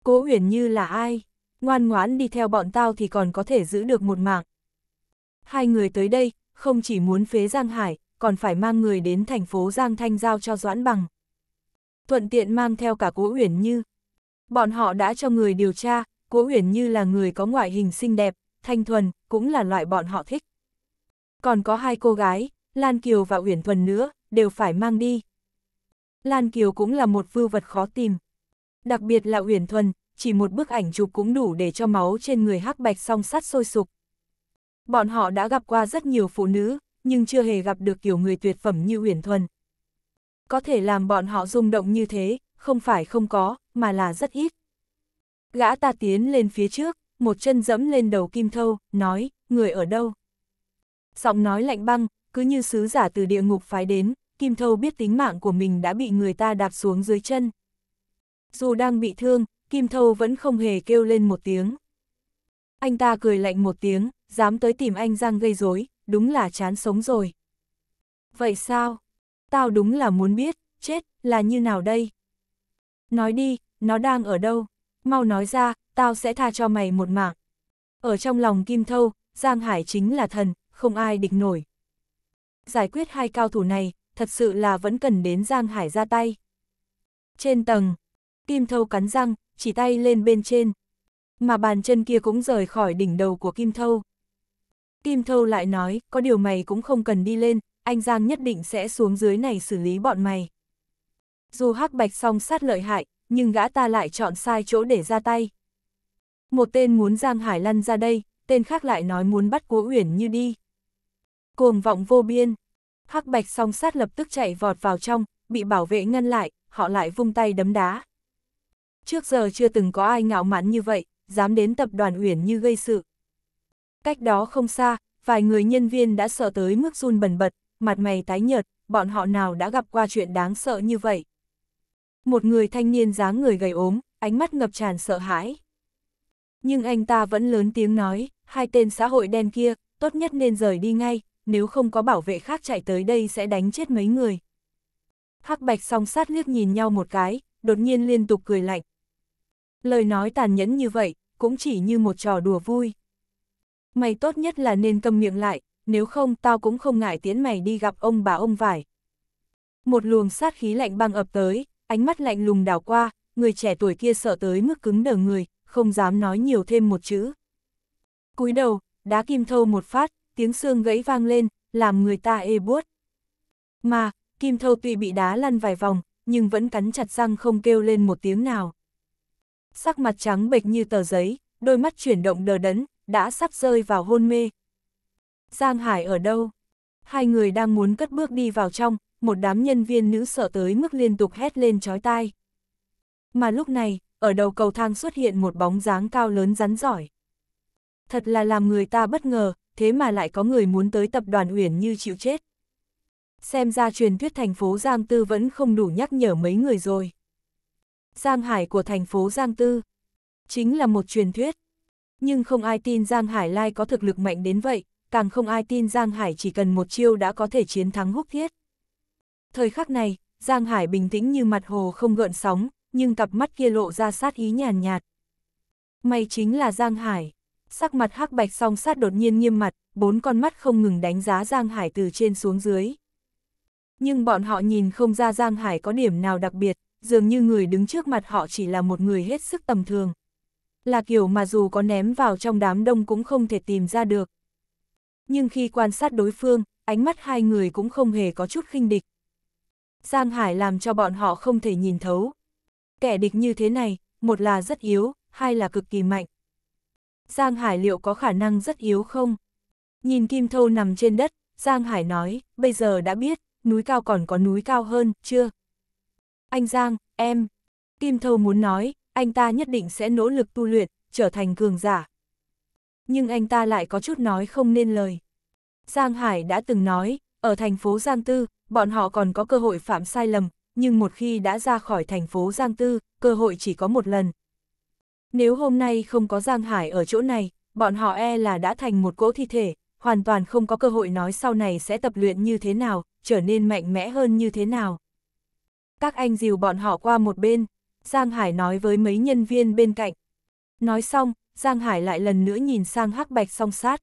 Cố Huyền Như là ai? Ngoan ngoãn đi theo bọn tao thì còn có thể giữ được một mạng. Hai người tới đây, không chỉ muốn phế Giang Hải, còn phải mang người đến thành phố Giang Thanh giao cho Doãn Bằng. Thuận tiện mang theo cả Cố Huyền Như, Bọn họ đã cho người điều tra, Cố Uyển Như là người có ngoại hình xinh đẹp, thanh thuần, cũng là loại bọn họ thích. Còn có hai cô gái, Lan Kiều và Uyển Thuần nữa, đều phải mang đi. Lan Kiều cũng là một vưu vật khó tìm. Đặc biệt là Uyển Thuần, chỉ một bức ảnh chụp cũng đủ để cho máu trên người hắc bạch song sắt sôi sục. Bọn họ đã gặp qua rất nhiều phụ nữ, nhưng chưa hề gặp được kiểu người tuyệt phẩm như Uyển Thuần. Có thể làm bọn họ rung động như thế, không phải không có, mà là rất ít. Gã ta tiến lên phía trước, một chân dẫm lên đầu kim thâu, nói, người ở đâu? Giọng nói lạnh băng, cứ như sứ giả từ địa ngục phái đến, kim thâu biết tính mạng của mình đã bị người ta đạp xuống dưới chân. Dù đang bị thương, kim thâu vẫn không hề kêu lên một tiếng. Anh ta cười lạnh một tiếng, dám tới tìm anh Giang gây rối, đúng là chán sống rồi. Vậy sao? Tao đúng là muốn biết, chết, là như nào đây? Nói đi, nó đang ở đâu? Mau nói ra, tao sẽ tha cho mày một mạng. Ở trong lòng Kim Thâu, Giang Hải chính là thần, không ai địch nổi. Giải quyết hai cao thủ này, thật sự là vẫn cần đến Giang Hải ra tay. Trên tầng, Kim Thâu cắn răng, chỉ tay lên bên trên. Mà bàn chân kia cũng rời khỏi đỉnh đầu của Kim Thâu. Kim Thâu lại nói, có điều mày cũng không cần đi lên, anh Giang nhất định sẽ xuống dưới này xử lý bọn mày. Dù hắc bạch song sát lợi hại, nhưng gã ta lại chọn sai chỗ để ra tay. Một tên muốn Giang Hải lăn ra đây, tên khác lại nói muốn bắt Cố Uyển Như đi. Cuồng vọng vô biên, hắc bạch song sát lập tức chạy vọt vào trong, bị bảo vệ ngăn lại, họ lại vung tay đấm đá. Trước giờ chưa từng có ai ngạo mạn như vậy, dám đến tập đoàn Uyển Như gây sự. Cách đó không xa, vài người nhân viên đã sợ tới mức run bần bật, mặt mày tái nhợt, bọn họ nào đã gặp qua chuyện đáng sợ như vậy. Một người thanh niên dáng người gầy ốm, ánh mắt ngập tràn sợ hãi. Nhưng anh ta vẫn lớn tiếng nói, hai tên xã hội đen kia, tốt nhất nên rời đi ngay, nếu không có bảo vệ khác chạy tới đây sẽ đánh chết mấy người. Hắc bạch song sát liếc nhìn nhau một cái, đột nhiên liên tục cười lạnh. Lời nói tàn nhẫn như vậy, cũng chỉ như một trò đùa vui. Mày tốt nhất là nên cầm miệng lại, nếu không tao cũng không ngại tiến mày đi gặp ông bà ông vải. Một luồng sát khí lạnh băng ập tới, ánh mắt lạnh lùng đảo qua, người trẻ tuổi kia sợ tới mức cứng đờ người, không dám nói nhiều thêm một chữ. cúi đầu, đá kim thâu một phát, tiếng xương gãy vang lên, làm người ta ê buốt. Mà, kim thâu tuy bị đá lăn vài vòng, nhưng vẫn cắn chặt răng không kêu lên một tiếng nào. Sắc mặt trắng bệch như tờ giấy, đôi mắt chuyển động đờ đẫn, đã sắp rơi vào hôn mê. Giang Hải ở đâu? Hai người đang muốn cất bước đi vào trong, một đám nhân viên nữ sợ tới mức liên tục hét lên chói tai. Mà lúc này, ở đầu cầu thang xuất hiện một bóng dáng cao lớn rắn giỏi. Thật là làm người ta bất ngờ, thế mà lại có người muốn tới tập đoàn Uyển như chịu chết. Xem ra truyền thuyết thành phố Giang Tư vẫn không đủ nhắc nhở mấy người rồi. Giang Hải của thành phố Giang Tư chính là một truyền thuyết. Nhưng không ai tin Giang Hải Lai có thực lực mạnh đến vậy, càng không ai tin Giang Hải chỉ cần một chiêu đã có thể chiến thắng húc thiết. Thời khắc này, Giang Hải bình tĩnh như mặt hồ không gợn sóng, nhưng cặp mắt kia lộ ra sát ý nhàn nhạt. May chính là Giang Hải. Sắc mặt hắc bạch song sát đột nhiên nghiêm mặt, bốn con mắt không ngừng đánh giá Giang Hải từ trên xuống dưới. Nhưng bọn họ nhìn không ra Giang Hải có điểm nào đặc biệt, dường như người đứng trước mặt họ chỉ là một người hết sức tầm thường. Là kiểu mà dù có ném vào trong đám đông cũng không thể tìm ra được. Nhưng khi quan sát đối phương, ánh mắt hai người cũng không hề có chút khinh địch, Giang Hải làm cho bọn họ không thể nhìn thấu. Kẻ địch như thế này, một là rất yếu, hai là cực kỳ mạnh. Giang Hải liệu có khả năng rất yếu không? Nhìn Kim Thâu nằm trên đất, Giang Hải nói, bây giờ đã biết, núi cao còn có núi cao hơn, chưa? Anh Giang, em. Kim Thâu muốn nói, anh ta nhất định sẽ nỗ lực tu luyện, trở thành cường giả. Nhưng anh ta lại có chút nói không nên lời. Giang Hải đã từng nói, ở thành phố Giang Tư, bọn họ còn có cơ hội phạm sai lầm, nhưng một khi đã ra khỏi thành phố Giang Tư, cơ hội chỉ có một lần. Nếu hôm nay không có Giang Hải ở chỗ này, bọn họ e là đã thành một cỗ thi thể, hoàn toàn không có cơ hội nói sau này sẽ tập luyện như thế nào, trở nên mạnh mẽ hơn như thế nào. Các anh dìu bọn họ qua một bên, Giang Hải nói với mấy nhân viên bên cạnh. Nói xong, Giang Hải lại lần nữa nhìn sang hắc bạch song sát.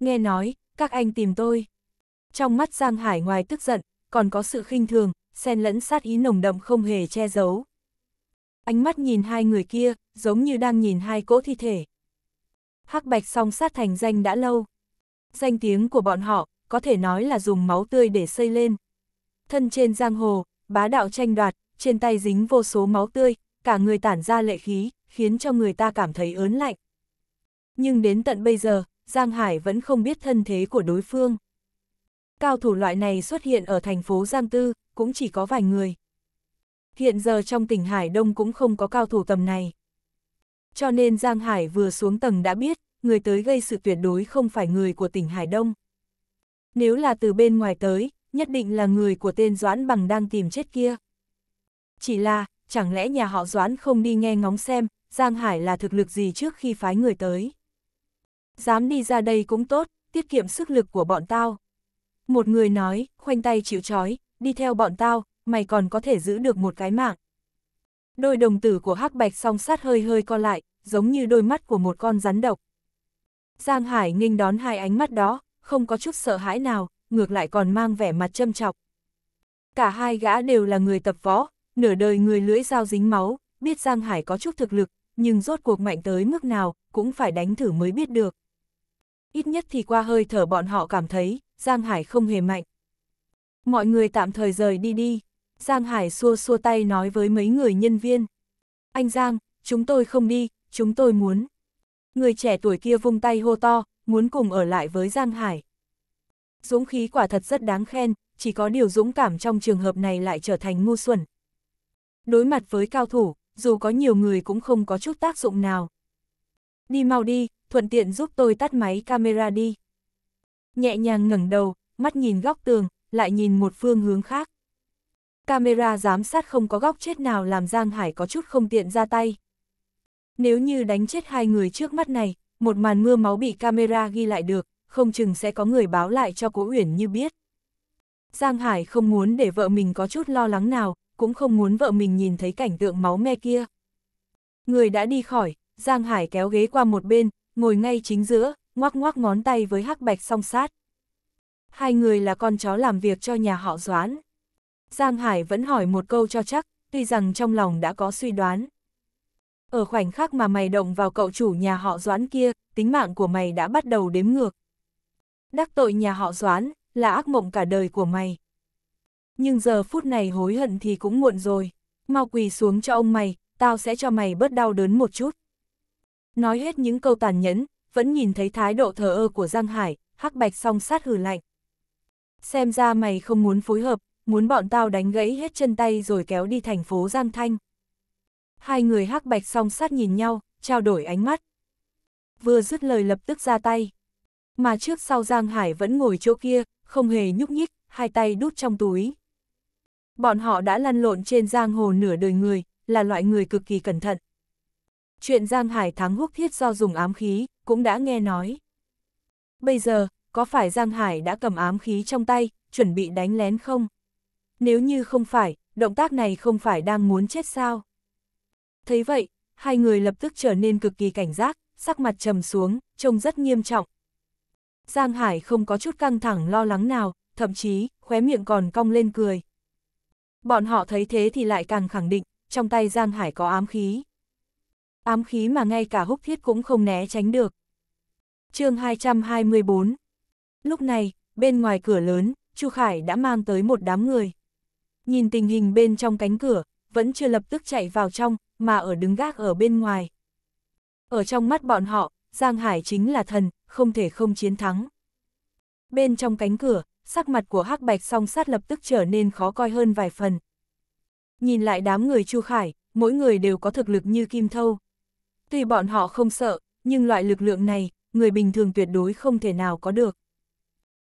Nghe nói, các anh tìm tôi. Trong mắt Giang Hải ngoài tức giận, còn có sự khinh thường, xen lẫn sát ý nồng đậm không hề che giấu. Ánh mắt nhìn hai người kia, giống như đang nhìn hai cỗ thi thể. Hắc bạch song sát thành danh đã lâu. Danh tiếng của bọn họ, có thể nói là dùng máu tươi để xây lên. Thân trên giang hồ, bá đạo tranh đoạt, trên tay dính vô số máu tươi, cả người tản ra lệ khí, khiến cho người ta cảm thấy ớn lạnh. Nhưng đến tận bây giờ, Giang Hải vẫn không biết thân thế của đối phương cao thủ loại này xuất hiện ở thành phố Giang Tư, cũng chỉ có vài người. Hiện giờ trong tỉnh Hải Đông cũng không có cao thủ tầm này. Cho nên Giang Hải vừa xuống tầng đã biết, người tới gây sự tuyệt đối không phải người của tỉnh Hải Đông. Nếu là từ bên ngoài tới, nhất định là người của tên Doãn Bằng đang tìm chết kia. Chỉ là, chẳng lẽ nhà họ Doãn không đi nghe ngóng xem, Giang Hải là thực lực gì trước khi phái người tới. Dám đi ra đây cũng tốt, tiết kiệm sức lực của bọn tao. Một người nói, khoanh tay chịu trói, đi theo bọn tao, mày còn có thể giữ được một cái mạng. Đôi đồng tử của hắc bạch song sát hơi hơi co lại, giống như đôi mắt của một con rắn độc. Giang Hải nghênh đón hai ánh mắt đó, không có chút sợ hãi nào, ngược lại còn mang vẻ mặt châm chọc. Cả hai gã đều là người tập võ, nửa đời người lưỡi dao dính máu, biết Giang Hải có chút thực lực, nhưng rốt cuộc mạnh tới mức nào, cũng phải đánh thử mới biết được ít nhất thì qua hơi thở bọn họ cảm thấy, Giang Hải không hề mạnh. Mọi người tạm thời rời đi đi, Giang Hải xua xua tay nói với mấy người nhân viên. Anh Giang, chúng tôi không đi, chúng tôi muốn. Người trẻ tuổi kia vung tay hô to, muốn cùng ở lại với Giang Hải. Dũng khí quả thật rất đáng khen, chỉ có điều dũng cảm trong trường hợp này lại trở thành ngu xuẩn. Đối mặt với cao thủ, dù có nhiều người cũng không có chút tác dụng nào. Đi mau đi, thuận tiện giúp tôi tắt máy camera đi. Nhẹ nhàng ngẩng đầu, mắt nhìn góc tường, lại nhìn một phương hướng khác. Camera giám sát không có góc chết nào làm Giang Hải có chút không tiện ra tay. Nếu như đánh chết hai người trước mắt này, một màn mưa máu bị camera ghi lại được, không chừng sẽ có người báo lại cho Cố Uyển như biết. Giang Hải không muốn để vợ mình có chút lo lắng nào, cũng không muốn vợ mình nhìn thấy cảnh tượng máu me kia. Người đã đi khỏi, Giang Hải kéo ghế qua một bên, ngồi ngay chính giữa, ngoắc ngoắc ngón tay với hắc bạch song sát. Hai người là con chó làm việc cho nhà họ Doãn. Giang Hải vẫn hỏi một câu cho chắc, tuy rằng trong lòng đã có suy đoán. Ở khoảnh khắc mà mày động vào cậu chủ nhà họ Doãn kia, tính mạng của mày đã bắt đầu đếm ngược. Đắc tội nhà họ Doãn, là ác mộng cả đời của mày. Nhưng giờ phút này hối hận thì cũng muộn rồi. Mau quỳ xuống cho ông mày, tao sẽ cho mày bớt đau đớn một chút. Nói hết những câu tàn nhẫn, vẫn nhìn thấy thái độ thờ ơ của Giang Hải, hắc bạch song sát hừ lạnh. Xem ra mày không muốn phối hợp, muốn bọn tao đánh gãy hết chân tay rồi kéo đi thành phố Giang Thanh. Hai người hắc bạch song sát nhìn nhau, trao đổi ánh mắt. Vừa dứt lời lập tức ra tay. Mà trước sau Giang Hải vẫn ngồi chỗ kia, không hề nhúc nhích, hai tay đút trong túi. Bọn họ đã lăn lộn trên giang hồ nửa đời người, là loại người cực kỳ cẩn thận chuyện Giang Hải thắng húc thiết do dùng ám khí, cũng đã nghe nói. Bây giờ, có phải Giang Hải đã cầm ám khí trong tay, chuẩn bị đánh lén không? Nếu như không phải, động tác này không phải đang muốn chết sao? Thấy vậy, hai người lập tức trở nên cực kỳ cảnh giác, sắc mặt trầm xuống, trông rất nghiêm trọng. Giang Hải không có chút căng thẳng lo lắng nào, thậm chí, khóe miệng còn cong lên cười. Bọn họ thấy thế thì lại càng khẳng định, trong tay Giang Hải có ám khí ám khí mà ngay cả húc thiết cũng không né tránh được. chương 224 Lúc này, bên ngoài cửa lớn, Chu Khải đã mang tới một đám người. Nhìn tình hình bên trong cánh cửa, vẫn chưa lập tức chạy vào trong, mà ở đứng gác ở bên ngoài. Ở trong mắt bọn họ, Giang Hải chính là thần, không thể không chiến thắng. Bên trong cánh cửa, sắc mặt của hắc bạch song sát lập tức trở nên khó coi hơn vài phần. Nhìn lại đám người Chu Khải, mỗi người đều có thực lực như kim thâu. Tuy bọn họ không sợ, nhưng loại lực lượng này, người bình thường tuyệt đối không thể nào có được.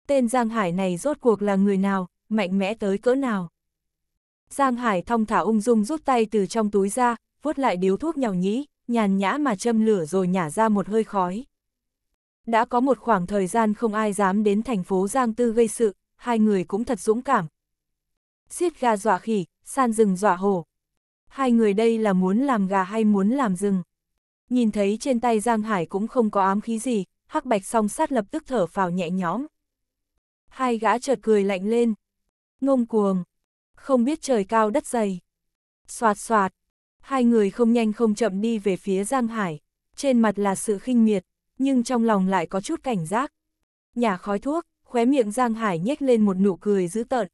Tên Giang Hải này rốt cuộc là người nào, mạnh mẽ tới cỡ nào. Giang Hải thong thả ung dung rút tay từ trong túi ra, vuốt lại điếu thuốc nhào nhĩ, nhàn nhã mà châm lửa rồi nhả ra một hơi khói. Đã có một khoảng thời gian không ai dám đến thành phố Giang Tư gây sự, hai người cũng thật dũng cảm. Xiết gà dọa khỉ, san rừng dọa hổ. Hai người đây là muốn làm gà hay muốn làm rừng? nhìn thấy trên tay Giang Hải cũng không có ám khí gì, hắc bạch song sát lập tức thở phào nhẹ nhõm. Hai gã chợt cười lạnh lên. Ngông cuồng. Không biết trời cao đất dày. Xoạt xoạt. Hai người không nhanh không chậm đi về phía Giang Hải. Trên mặt là sự khinh miệt, nhưng trong lòng lại có chút cảnh giác. Nhà khói thuốc, khóe miệng Giang Hải nhếch lên một nụ cười dữ tợn.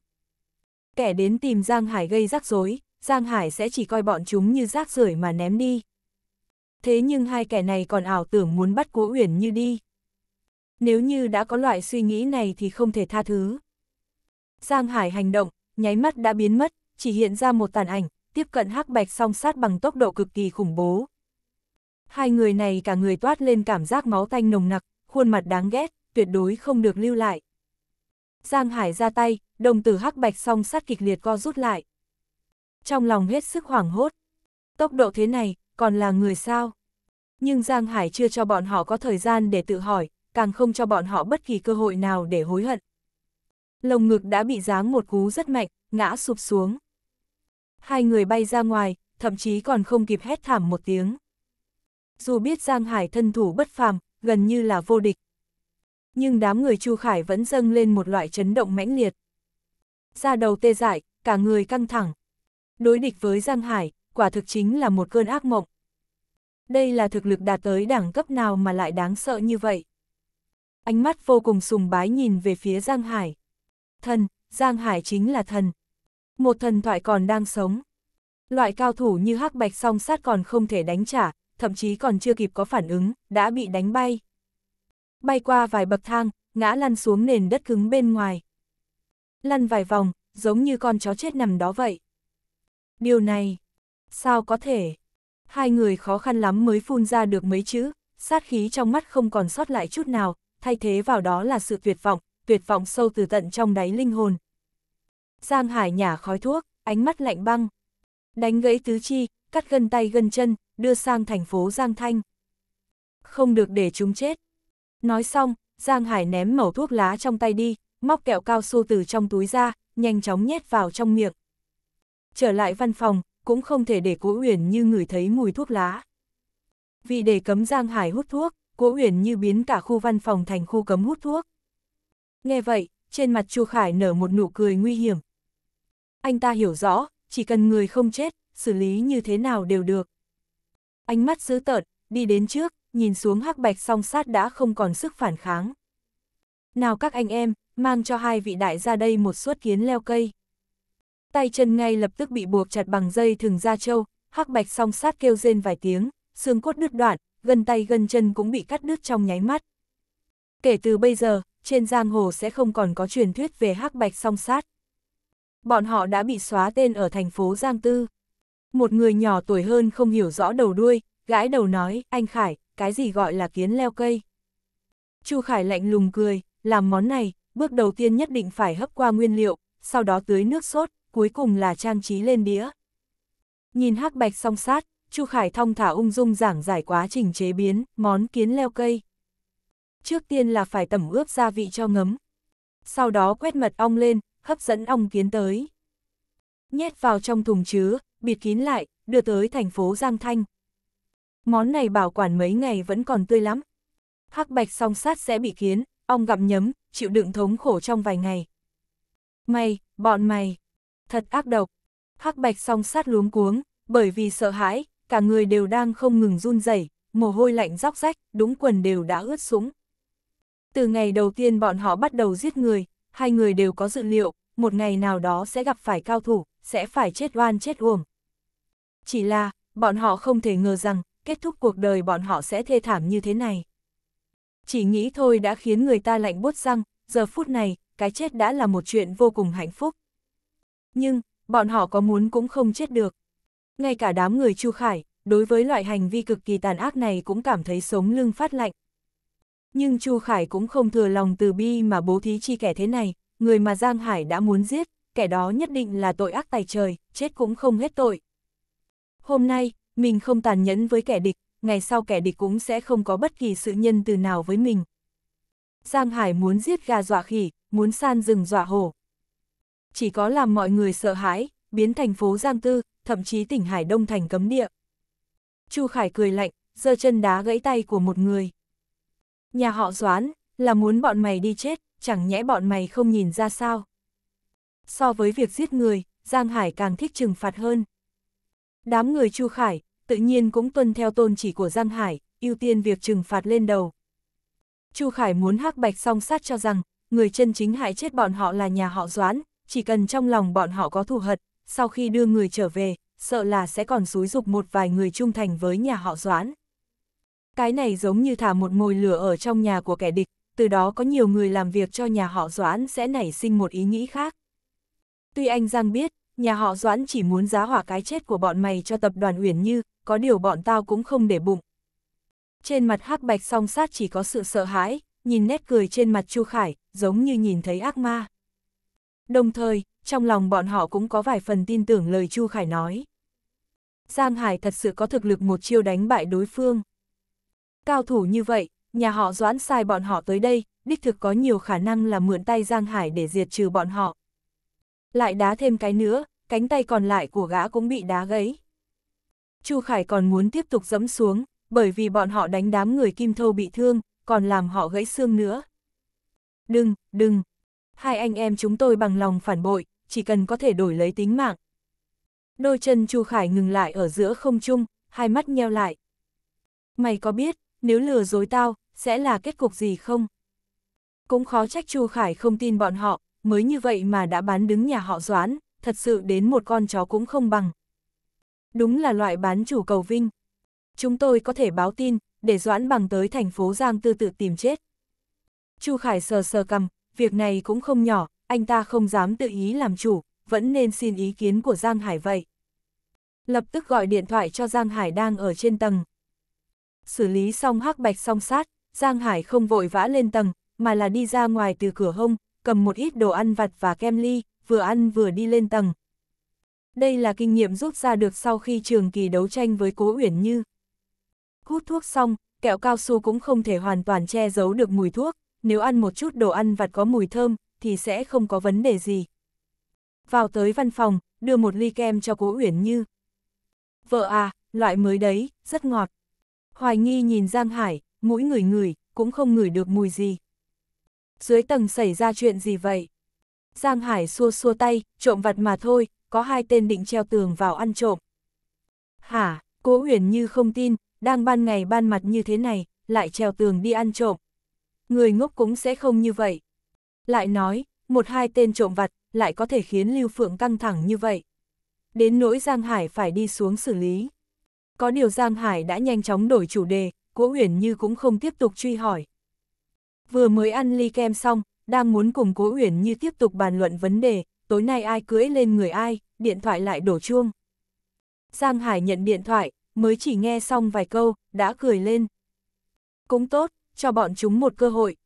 Kẻ đến tìm Giang Hải gây rắc rối, Giang Hải sẽ chỉ coi bọn chúng như rác rưởi mà ném đi thế nhưng hai kẻ này còn ảo tưởng muốn bắt Cố Uyển Như đi. Nếu như đã có loại suy nghĩ này thì không thể tha thứ. Giang Hải hành động, nháy mắt đã biến mất, chỉ hiện ra một tàn ảnh, tiếp cận hắc bạch song sát bằng tốc độ cực kỳ khủng bố. Hai người này cả người toát lên cảm giác máu tanh nồng nặc, khuôn mặt đáng ghét, tuyệt đối không được lưu lại. Giang Hải ra tay, đồng tử hắc bạch song sát kịch liệt co rút lại. Trong lòng hết sức hoảng hốt. Tốc độ thế này, còn là người sao? Nhưng Giang Hải chưa cho bọn họ có thời gian để tự hỏi, càng không cho bọn họ bất kỳ cơ hội nào để hối hận. Lồng ngực đã bị giáng một cú rất mạnh, ngã sụp xuống. Hai người bay ra ngoài, thậm chí còn không kịp hét thảm một tiếng. Dù biết Giang Hải thân thủ bất phàm, gần như là vô địch. Nhưng đám người Chu Khải vẫn dâng lên một loại chấn động mãnh liệt. Ra đầu tê dại, cả người căng thẳng. Đối địch với Giang Hải, quả thực chính là một cơn ác mộng. Đây là thực lực đạt tới đẳng cấp nào mà lại đáng sợ như vậy? Ánh mắt vô cùng sùng bái nhìn về phía Giang Hải. Thần, Giang Hải chính là thần. Một thần thoại còn đang sống. Loại cao thủ như hắc bạch song sát còn không thể đánh trả, thậm chí còn chưa kịp có phản ứng, đã bị đánh bay. Bay qua vài bậc thang, ngã lăn xuống nền đất cứng bên ngoài. Lăn vài vòng, giống như con chó chết nằm đó vậy. Điều này, Sao có thể? Hai người khó khăn lắm mới phun ra được mấy chữ, sát khí trong mắt không còn sót lại chút nào, thay thế vào đó là sự tuyệt vọng, tuyệt vọng sâu từ tận trong đáy linh hồn. Giang Hải nhả khói thuốc, ánh mắt lạnh băng. Đánh gãy tứ chi, cắt gân tay gân chân, đưa sang thành phố Giang Thanh. Không được để chúng chết. Nói xong, Giang Hải ném mẩu thuốc lá trong tay đi, móc kẹo cao su từ trong túi ra, nhanh chóng nhét vào trong miệng. Trở lại văn phòng, cũng không thể để Cố Uyển Như người thấy mùi thuốc lá. Vì để cấm Giang Hải hút thuốc, Cố Uyển Như biến cả khu văn phòng thành khu cấm hút thuốc. Nghe vậy, trên mặt Chu Khải nở một nụ cười nguy hiểm. Anh ta hiểu rõ, chỉ cần người không chết, xử lý như thế nào đều được. Ánh mắt dữ tợn, đi đến trước, nhìn xuống hắc bạch song sát đã không còn sức phản kháng. Nào các anh em, mang cho hai vị đại ra đây một suất kiến leo cây tay chân ngay lập tức bị buộc chặt bằng dây thừng da trâu, hắc bạch song sát kêu rên vài tiếng, xương cốt đứt đoạn, gân tay gân chân cũng bị cắt đứt trong nháy mắt. Kể từ bây giờ, trên giang hồ sẽ không còn có truyền thuyết về hắc bạch song sát. Bọn họ đã bị xóa tên ở thành phố Giang Tư. Một người nhỏ tuổi hơn không hiểu rõ đầu đuôi, gãi đầu nói, anh Khải, cái gì gọi là kiến leo cây? Chu Khải lạnh lùng cười, làm món này, bước đầu tiên nhất định phải hấp qua nguyên liệu, sau đó tưới nước sốt, cuối cùng là trang trí lên đĩa. Nhìn hắc bạch song sát, Chu Khải thong thả ung dung giảng giải quá trình chế biến, món kiến leo cây. Trước tiên là phải tẩm ướp gia vị cho ngấm. Sau đó quét mật ong lên, hấp dẫn ong kiến tới. Nhét vào trong thùng chứa, bịt kín lại, đưa tới thành phố Giang Thanh. Món này bảo quản mấy ngày vẫn còn tươi lắm. Hắc bạch song sát sẽ bị kiến, ong gặm nhấm, chịu đựng thống khổ trong vài ngày. Mày, bọn mày, thật ác độc. Hắc bạch song sát luống cuống, bởi vì sợ hãi, cả người đều đang không ngừng run rẩy, mồ hôi lạnh róc rách, đúng quần đều đã ướt sũng. Từ ngày đầu tiên bọn họ bắt đầu giết người, hai người đều có dự liệu, một ngày nào đó sẽ gặp phải cao thủ, sẽ phải chết oan chết uổng. Chỉ là, bọn họ không thể ngờ rằng, kết thúc cuộc đời bọn họ sẽ thê thảm như thế này. Chỉ nghĩ thôi đã khiến người ta lạnh buốt răng, giờ phút này, cái chết đã là một chuyện vô cùng hạnh phúc. Nhưng, bọn họ có muốn cũng không chết được. Ngay cả đám người Chu Khải, đối với loại hành vi cực kỳ tàn ác này cũng cảm thấy sống lưng phát lạnh. Nhưng Chu Khải cũng không thừa lòng từ bi mà bố thí chi kẻ thế này, người mà Giang Hải đã muốn giết, kẻ đó nhất định là tội ác tài trời, chết cũng không hết tội. Hôm nay, mình không tàn nhẫn với kẻ địch, ngày sau kẻ địch cũng sẽ không có bất kỳ sự nhân từ nào với mình. Giang Hải muốn giết gà dọa khỉ, muốn san rừng dọa hổ, chỉ có làm mọi người sợ hãi, biến thành phố Giang Tư, thậm chí tỉnh Hải Đông thành cấm địa. Chu Khải cười lạnh, giơ chân đá gãy tay của một người. Nhà họ Doán, là muốn bọn mày đi chết, chẳng nhẽ bọn mày không nhìn ra sao. So với việc giết người, Giang Hải càng thích trừng phạt hơn. Đám người Chu Khải, tự nhiên cũng tuân theo tôn chỉ của Giang Hải, ưu tiên việc trừng phạt lên đầu. Chu Khải muốn hắc bạch song sát cho rằng, người chân chính hại chết bọn họ là nhà họ Doán, chỉ cần trong lòng bọn họ có thù hận, sau khi đưa người trở về, sợ là sẽ còn xúi dục một vài người trung thành với nhà họ Doãn. Cái này giống như thả một mồi lửa ở trong nhà của kẻ địch, từ đó có nhiều người làm việc cho nhà họ Doãn sẽ nảy sinh một ý nghĩ khác. Tuy anh Giang biết, nhà họ Doãn chỉ muốn giá hỏa cái chết của bọn mày cho tập đoàn Uyển Như, có điều bọn tao cũng không để bụng. Trên mặt hắc bạch song sát chỉ có sự sợ hãi, nhìn nét cười trên mặt Chu Khải, giống như nhìn thấy ác ma đồng thời, trong lòng bọn họ cũng có vài phần tin tưởng lời Chu Khải nói. Giang Hải thật sự có thực lực một chiêu đánh bại đối phương. Cao thủ như vậy, nhà họ doãn sai bọn họ tới đây, đích thực có nhiều khả năng là mượn tay Giang Hải để diệt trừ bọn họ. Lại đá thêm cái nữa, cánh tay còn lại của gã cũng bị đá gãy. Chu Khải còn muốn tiếp tục dẫm xuống, bởi vì bọn họ đánh đám người Kim Thâu bị thương, còn làm họ gãy xương nữa. Đừng, đừng, hai anh em chúng tôi bằng lòng phản bội, chỉ cần có thể đổi lấy tính mạng. Đôi chân Chu Khải ngừng lại ở giữa không trung, hai mắt nheo lại. Mày có biết, nếu lừa dối tao, sẽ là kết cục gì không? Cũng khó trách Chu Khải không tin bọn họ, mới như vậy mà đã bán đứng nhà họ Doãn, thật sự đến một con chó cũng không bằng. Đúng là loại bán chủ cầu vinh. Chúng tôi có thể báo tin, để Doãn bằng tới thành phố Giang Tư tự tìm chết. Chu Khải sờ sờ cầm, việc này cũng không nhỏ, anh ta không dám tự ý làm chủ, vẫn nên xin ý kiến của Giang Hải vậy. Lập tức gọi điện thoại cho Giang Hải đang ở trên tầng. Xử lý xong hắc bạch song sát, Giang Hải không vội vã lên tầng, mà là đi ra ngoài từ cửa hông, cầm một ít đồ ăn vặt và kem ly, vừa ăn vừa đi lên tầng. Đây là kinh nghiệm rút ra được sau khi trường kỳ đấu tranh với Cố Uyển Như. Hút thuốc xong, kẹo cao su cũng không thể hoàn toàn che giấu được mùi thuốc, nếu ăn một chút đồ ăn vặt có mùi thơm, thì sẽ không có vấn đề gì. Vào tới văn phòng, đưa một ly kem cho cố Uyển Như. Vợ à, loại mới đấy, rất ngọt. Hoài nghi nhìn Giang Hải, mũi người người, cũng không ngửi được mùi gì. Dưới tầng xảy ra chuyện gì vậy? Giang Hải xua xua tay, trộm vặt mà thôi, có hai tên định treo tường vào ăn trộm. Hả, cố Uyển Như không tin, đang ban ngày ban mặt như thế này, lại treo tường đi ăn trộm người ngốc cũng sẽ không như vậy. Lại nói, một hai tên trộm vặt, lại có thể khiến Lưu Phượng căng thẳng như vậy. Đến nỗi Giang Hải phải đi xuống xử lý. Có điều Giang Hải đã nhanh chóng đổi chủ đề, Cố Uyển Như cũng không tiếp tục truy hỏi. Vừa mới ăn ly kem xong, đang muốn cùng Cố Uyển Như tiếp tục bàn luận vấn đề, tối nay ai cưỡi lên người ai, điện thoại lại đổ chuông. Giang Hải nhận điện thoại, mới chỉ nghe xong vài câu, đã cười lên. Cũng tốt, cho bọn chúng một cơ hội.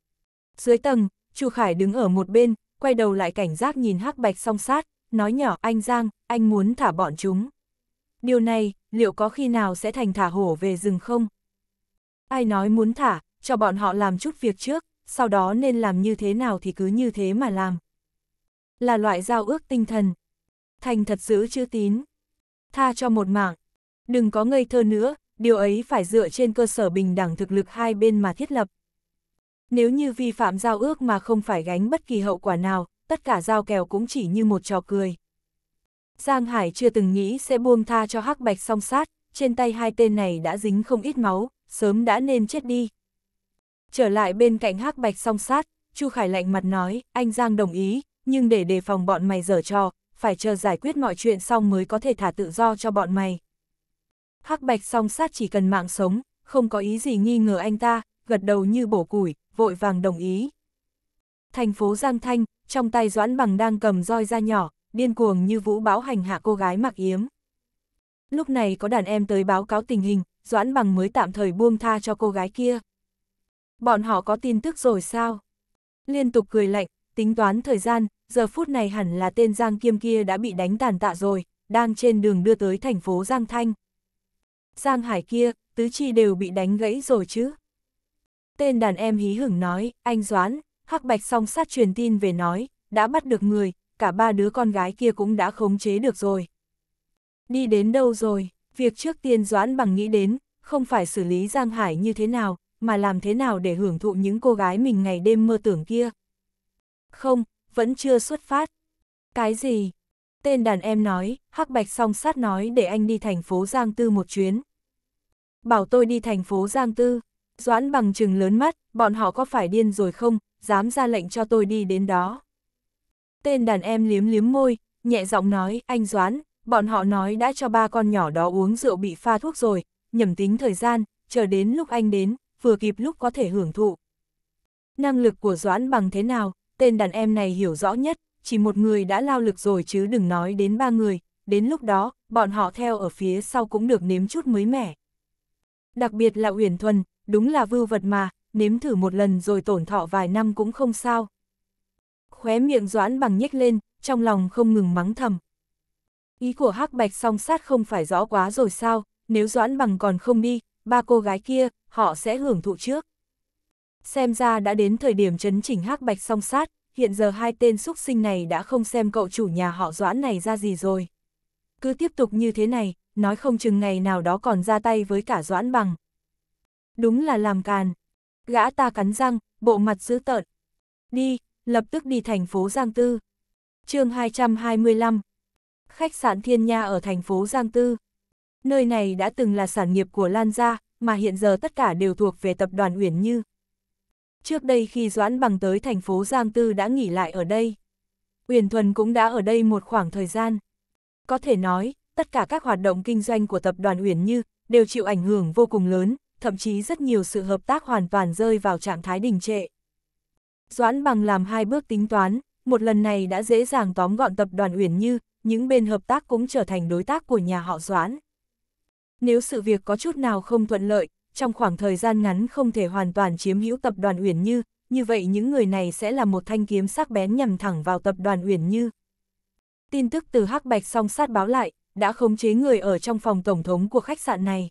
Dưới tầng, Chu Khải đứng ở một bên, quay đầu lại cảnh giác nhìn hắc bạch song sát, nói nhỏ anh Giang, anh muốn thả bọn chúng. Điều này, liệu có khi nào sẽ thành thả hổ về rừng không? Ai nói muốn thả, cho bọn họ làm chút việc trước, sau đó nên làm như thế nào thì cứ như thế mà làm. Là loại giao ước tinh thần. Thành thật giữ chữ tín. Tha cho một mạng. Đừng có ngây thơ nữa, điều ấy phải dựa trên cơ sở bình đẳng thực lực hai bên mà thiết lập. Nếu như vi phạm giao ước mà không phải gánh bất kỳ hậu quả nào, tất cả giao kèo cũng chỉ như một trò cười. Giang Hải chưa từng nghĩ sẽ buông tha cho hắc bạch song sát, trên tay hai tên này đã dính không ít máu, sớm đã nên chết đi. Trở lại bên cạnh hắc bạch song sát, Chu Khải lạnh mặt nói, anh Giang đồng ý, nhưng để đề phòng bọn mày dở trò, phải chờ giải quyết mọi chuyện xong mới có thể thả tự do cho bọn mày. Hắc Bạch song sát chỉ cần mạng sống, không có ý gì nghi ngờ anh ta, gật đầu như bổ củi, vội vàng đồng ý. Thành phố Giang Thanh, trong tay Doãn Bằng đang cầm roi ra nhỏ, điên cuồng như vũ bão hành hạ cô gái mặc yếm. Lúc này có đàn em tới báo cáo tình hình, Doãn Bằng mới tạm thời buông tha cho cô gái kia. Bọn họ có tin tức rồi sao? Liên tục cười lạnh, tính toán thời gian, giờ phút này hẳn là tên Giang Kiêm kia đã bị đánh tàn tạ rồi, đang trên đường đưa tới thành phố Giang Thanh. Giang Hải kia, tứ chi đều bị đánh gãy rồi chứ. Tên đàn em hí hửng nói, anh Doãn, Hắc Bạch song sát truyền tin về nói, đã bắt được người, cả ba đứa con gái kia cũng đã khống chế được rồi. Đi đến đâu rồi, việc trước tiên Doãn bằng nghĩ đến, không phải xử lý Giang Hải như thế nào, mà làm thế nào để hưởng thụ những cô gái mình ngày đêm mơ tưởng kia. Không, vẫn chưa xuất phát. Cái gì, Tên đàn em nói, Hắc Bạch song sát nói để anh đi thành phố Giang Tư một chuyến. Bảo tôi đi thành phố Giang Tư. Doãn bằng chừng lớn mắt, bọn họ có phải điên rồi không, dám ra lệnh cho tôi đi đến đó. Tên đàn em liếm liếm môi, nhẹ giọng nói, anh Doãn, bọn họ nói đã cho ba con nhỏ đó uống rượu bị pha thuốc rồi, nhầm tính thời gian, chờ đến lúc anh đến, vừa kịp lúc có thể hưởng thụ. Năng lực của Doãn bằng thế nào, tên đàn em này hiểu rõ nhất, chỉ một người đã lao lực rồi chứ đừng nói đến ba người, đến lúc đó, bọn họ theo ở phía sau cũng được nếm chút mới mẻ. Đặc biệt là Uyển Thuần, đúng là vưu vật mà, nếm thử một lần rồi tổn thọ vài năm cũng không sao. Khóe miệng doãn bằng nhếch lên, trong lòng không ngừng mắng thầm. Ý của hắc bạch song sát không phải rõ quá rồi sao, nếu doãn bằng còn không đi, ba cô gái kia, họ sẽ hưởng thụ trước. Xem ra đã đến thời điểm chấn chỉnh hắc bạch song sát, hiện giờ hai tên xúc sinh này đã không xem cậu chủ nhà họ Doãn này ra gì rồi. Cứ tiếp tục như thế này, nói không chừng ngày nào đó còn ra tay với cả Doãn bằng. Đúng là làm càn. Gã ta cắn răng, bộ mặt dữ tợn. Đi, lập tức đi thành phố Giang Tư. chương 225 Khách sạn Thiên Nha ở thành phố Giang Tư. Nơi này đã từng là sản nghiệp của Lan Gia, mà hiện giờ tất cả đều thuộc về tập đoàn Uyển Như. Trước đây khi Doãn Bằng tới thành phố Giang Tư đã nghỉ lại ở đây. Uyển Thuần cũng đã ở đây một khoảng thời gian. Có thể nói, tất cả các hoạt động kinh doanh của tập đoàn Uyển Như đều chịu ảnh hưởng vô cùng lớn, thậm chí rất nhiều sự hợp tác hoàn toàn rơi vào trạng thái đình trệ. Doãn Bằng làm hai bước tính toán, một lần này đã dễ dàng tóm gọn tập đoàn Uyển Như, những bên hợp tác cũng trở thành đối tác của nhà họ Doãn. Nếu sự việc có chút nào không thuận lợi, trong khoảng thời gian ngắn không thể hoàn toàn chiếm hữu tập đoàn Uyển Như, như vậy những người này sẽ là một thanh kiếm sắc bén nhằm thẳng vào tập đoàn Uyển Như. Tin tức từ Hắc Bạch song sát báo lại, đã khống chế người ở trong phòng tổng thống của khách sạn này.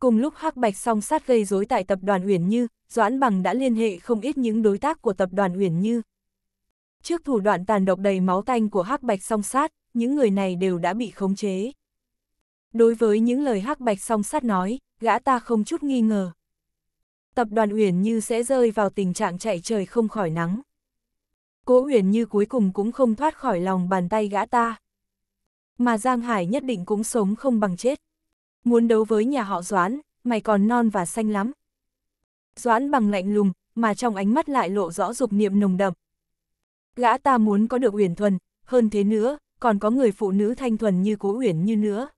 Cùng lúc Hắc Bạch song sát gây rối tại tập đoàn Uyển Như, Doãn Bằng đã liên hệ không ít những đối tác của tập đoàn Uyển Như. Trước thủ đoạn tàn độc đầy máu tanh của Hắc Bạch song sát, những người này đều đã bị khống chế. Đối với những lời Hắc Bạch song sát nói, gã ta không chút nghi ngờ. Tập đoàn Uyển Như sẽ rơi vào tình trạng chạy trời không khỏi nắng. Cố Uyển Như cuối cùng cũng không thoát khỏi lòng bàn tay gã ta. Mà Giang Hải nhất định cũng sống không bằng chết. Muốn đấu với nhà họ Doãn, mày còn non và xanh lắm. Doãn bằng lạnh lùng, mà trong ánh mắt lại lộ rõ dục niệm nồng đậm. Gã ta muốn có được Uyển Thuần, hơn thế nữa, còn có người phụ nữ thanh thuần như Cố Uyển Như nữa.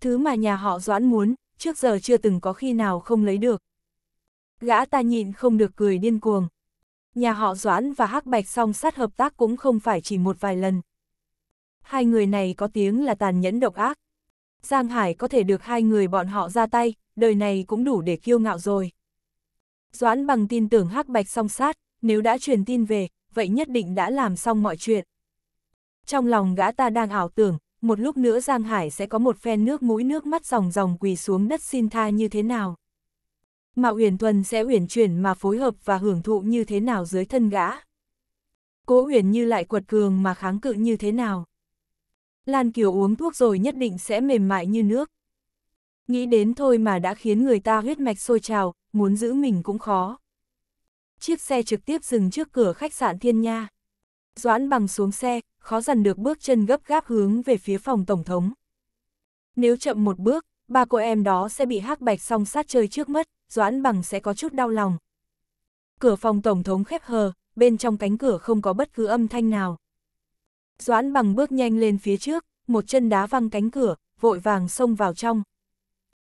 Thứ mà nhà họ Doãn muốn, trước giờ chưa từng có khi nào không lấy được. Gã ta nhịn không được cười điên cuồng. Nhà họ Doãn và Hắc Bạch song sát hợp tác cũng không phải chỉ một vài lần. Hai người này có tiếng là tàn nhẫn độc ác. Giang Hải có thể được hai người bọn họ ra tay, đời này cũng đủ để kiêu ngạo rồi. Doãn bằng tin tưởng Hắc Bạch song sát, nếu đã truyền tin về, vậy nhất định đã làm xong mọi chuyện. Trong lòng gã ta đang ảo tưởng, một lúc nữa Giang Hải sẽ có một phen nước mũi nước mắt ròng ròng quỳ xuống đất xin tha như thế nào. Mà Uyển Thuần sẽ uyển chuyển mà phối hợp và hưởng thụ như thế nào dưới thân gã. Cố Uyển như lại quật cường mà kháng cự như thế nào. Lan Kiều uống thuốc rồi nhất định sẽ mềm mại như nước. Nghĩ đến thôi mà đã khiến người ta huyết mạch sôi trào, muốn giữ mình cũng khó. Chiếc xe trực tiếp dừng trước cửa khách sạn Thiên Nha. Doãn bằng xuống xe, khó dằn được bước chân gấp gáp hướng về phía phòng Tổng thống. Nếu chậm một bước, ba cô em đó sẽ bị hắc bạch song sát chơi trước mất, Doãn Bằng sẽ có chút đau lòng. Cửa phòng Tổng thống khép hờ, bên trong cánh cửa không có bất cứ âm thanh nào. Doãn Bằng bước nhanh lên phía trước, một chân đá văng cánh cửa, vội vàng xông vào trong.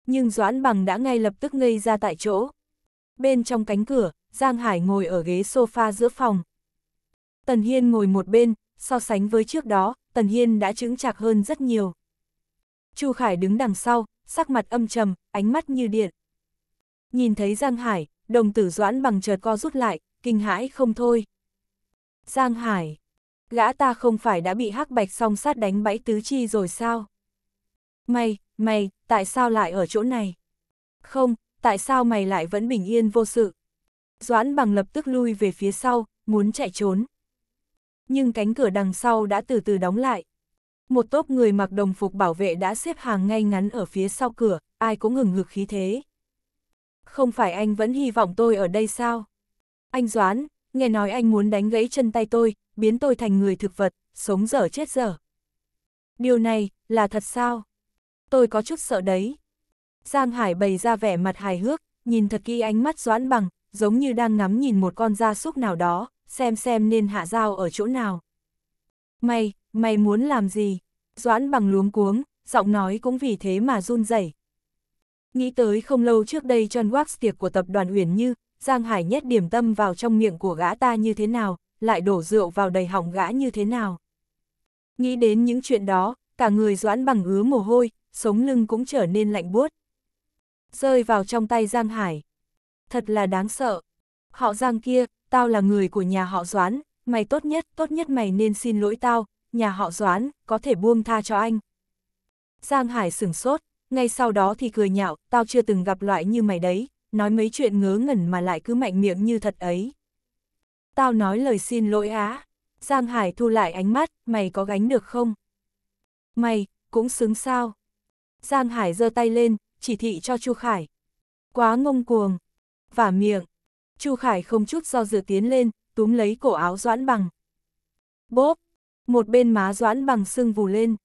Nhưng Doãn Bằng đã ngay lập tức ngây ra tại chỗ. Bên trong cánh cửa, Giang Hải ngồi ở ghế sofa giữa phòng. Tần Hiên ngồi một bên, so sánh với trước đó, Tần Hiên đã chứng chạc hơn rất nhiều. Chu Khải đứng đằng sau, sắc mặt âm trầm, ánh mắt như điện. Nhìn thấy Giang Hải, đồng tử doãn bằng chợt co rút lại, kinh hãi không thôi. Giang Hải, gã ta không phải đã bị hắc bạch song sát đánh bẫy tứ chi rồi sao? Mày, mày, tại sao lại ở chỗ này? Không, tại sao mày lại vẫn bình yên vô sự? Doãn bằng lập tức lui về phía sau, muốn chạy trốn nhưng cánh cửa đằng sau đã từ từ đóng lại. Một tốp người mặc đồng phục bảo vệ đã xếp hàng ngay ngắn ở phía sau cửa, ai cũng ngừng ngực khí thế. Không phải anh vẫn hy vọng tôi ở đây sao? Anh Doán, nghe nói anh muốn đánh gãy chân tay tôi, biến tôi thành người thực vật, sống dở chết dở. Điều này, là thật sao? Tôi có chút sợ đấy. Giang Hải bày ra vẻ mặt hài hước, nhìn thật kỹ ánh mắt Doãn bằng, giống như đang ngắm nhìn một con gia súc nào đó, xem xem nên hạ dao ở chỗ nào. Mày, mày muốn làm gì? Doãn bằng luống cuống, giọng nói cũng vì thế mà run rẩy. Nghĩ tới không lâu trước đây John Wax tiệc của tập đoàn Uyển Như, Giang Hải nhét điểm tâm vào trong miệng của gã ta như thế nào, lại đổ rượu vào đầy hỏng gã như thế nào. Nghĩ đến những chuyện đó, cả người Doãn bằng ứa mồ hôi, sống lưng cũng trở nên lạnh buốt. Rơi vào trong tay Giang Hải. Thật là đáng sợ. Họ Giang kia, tao là người của nhà họ Doãn, mày tốt nhất, tốt nhất mày nên xin lỗi tao, nhà họ Doãn có thể buông tha cho anh. Giang Hải sửng sốt, ngay sau đó thì cười nhạo, tao chưa từng gặp loại như mày đấy, nói mấy chuyện ngớ ngẩn mà lại cứ mạnh miệng như thật ấy. Tao nói lời xin lỗi á. Giang Hải thu lại ánh mắt, mày có gánh được không? Mày, cũng xứng sao? Giang Hải giơ tay lên, chỉ thị cho Chu Khải. Quá ngông cuồng. Vả miệng. Chu Khải không chút do dự tiến lên, túm lấy cổ áo Doãn Bằng. Bốp! Một bên má Doãn Bằng sưng vù lên.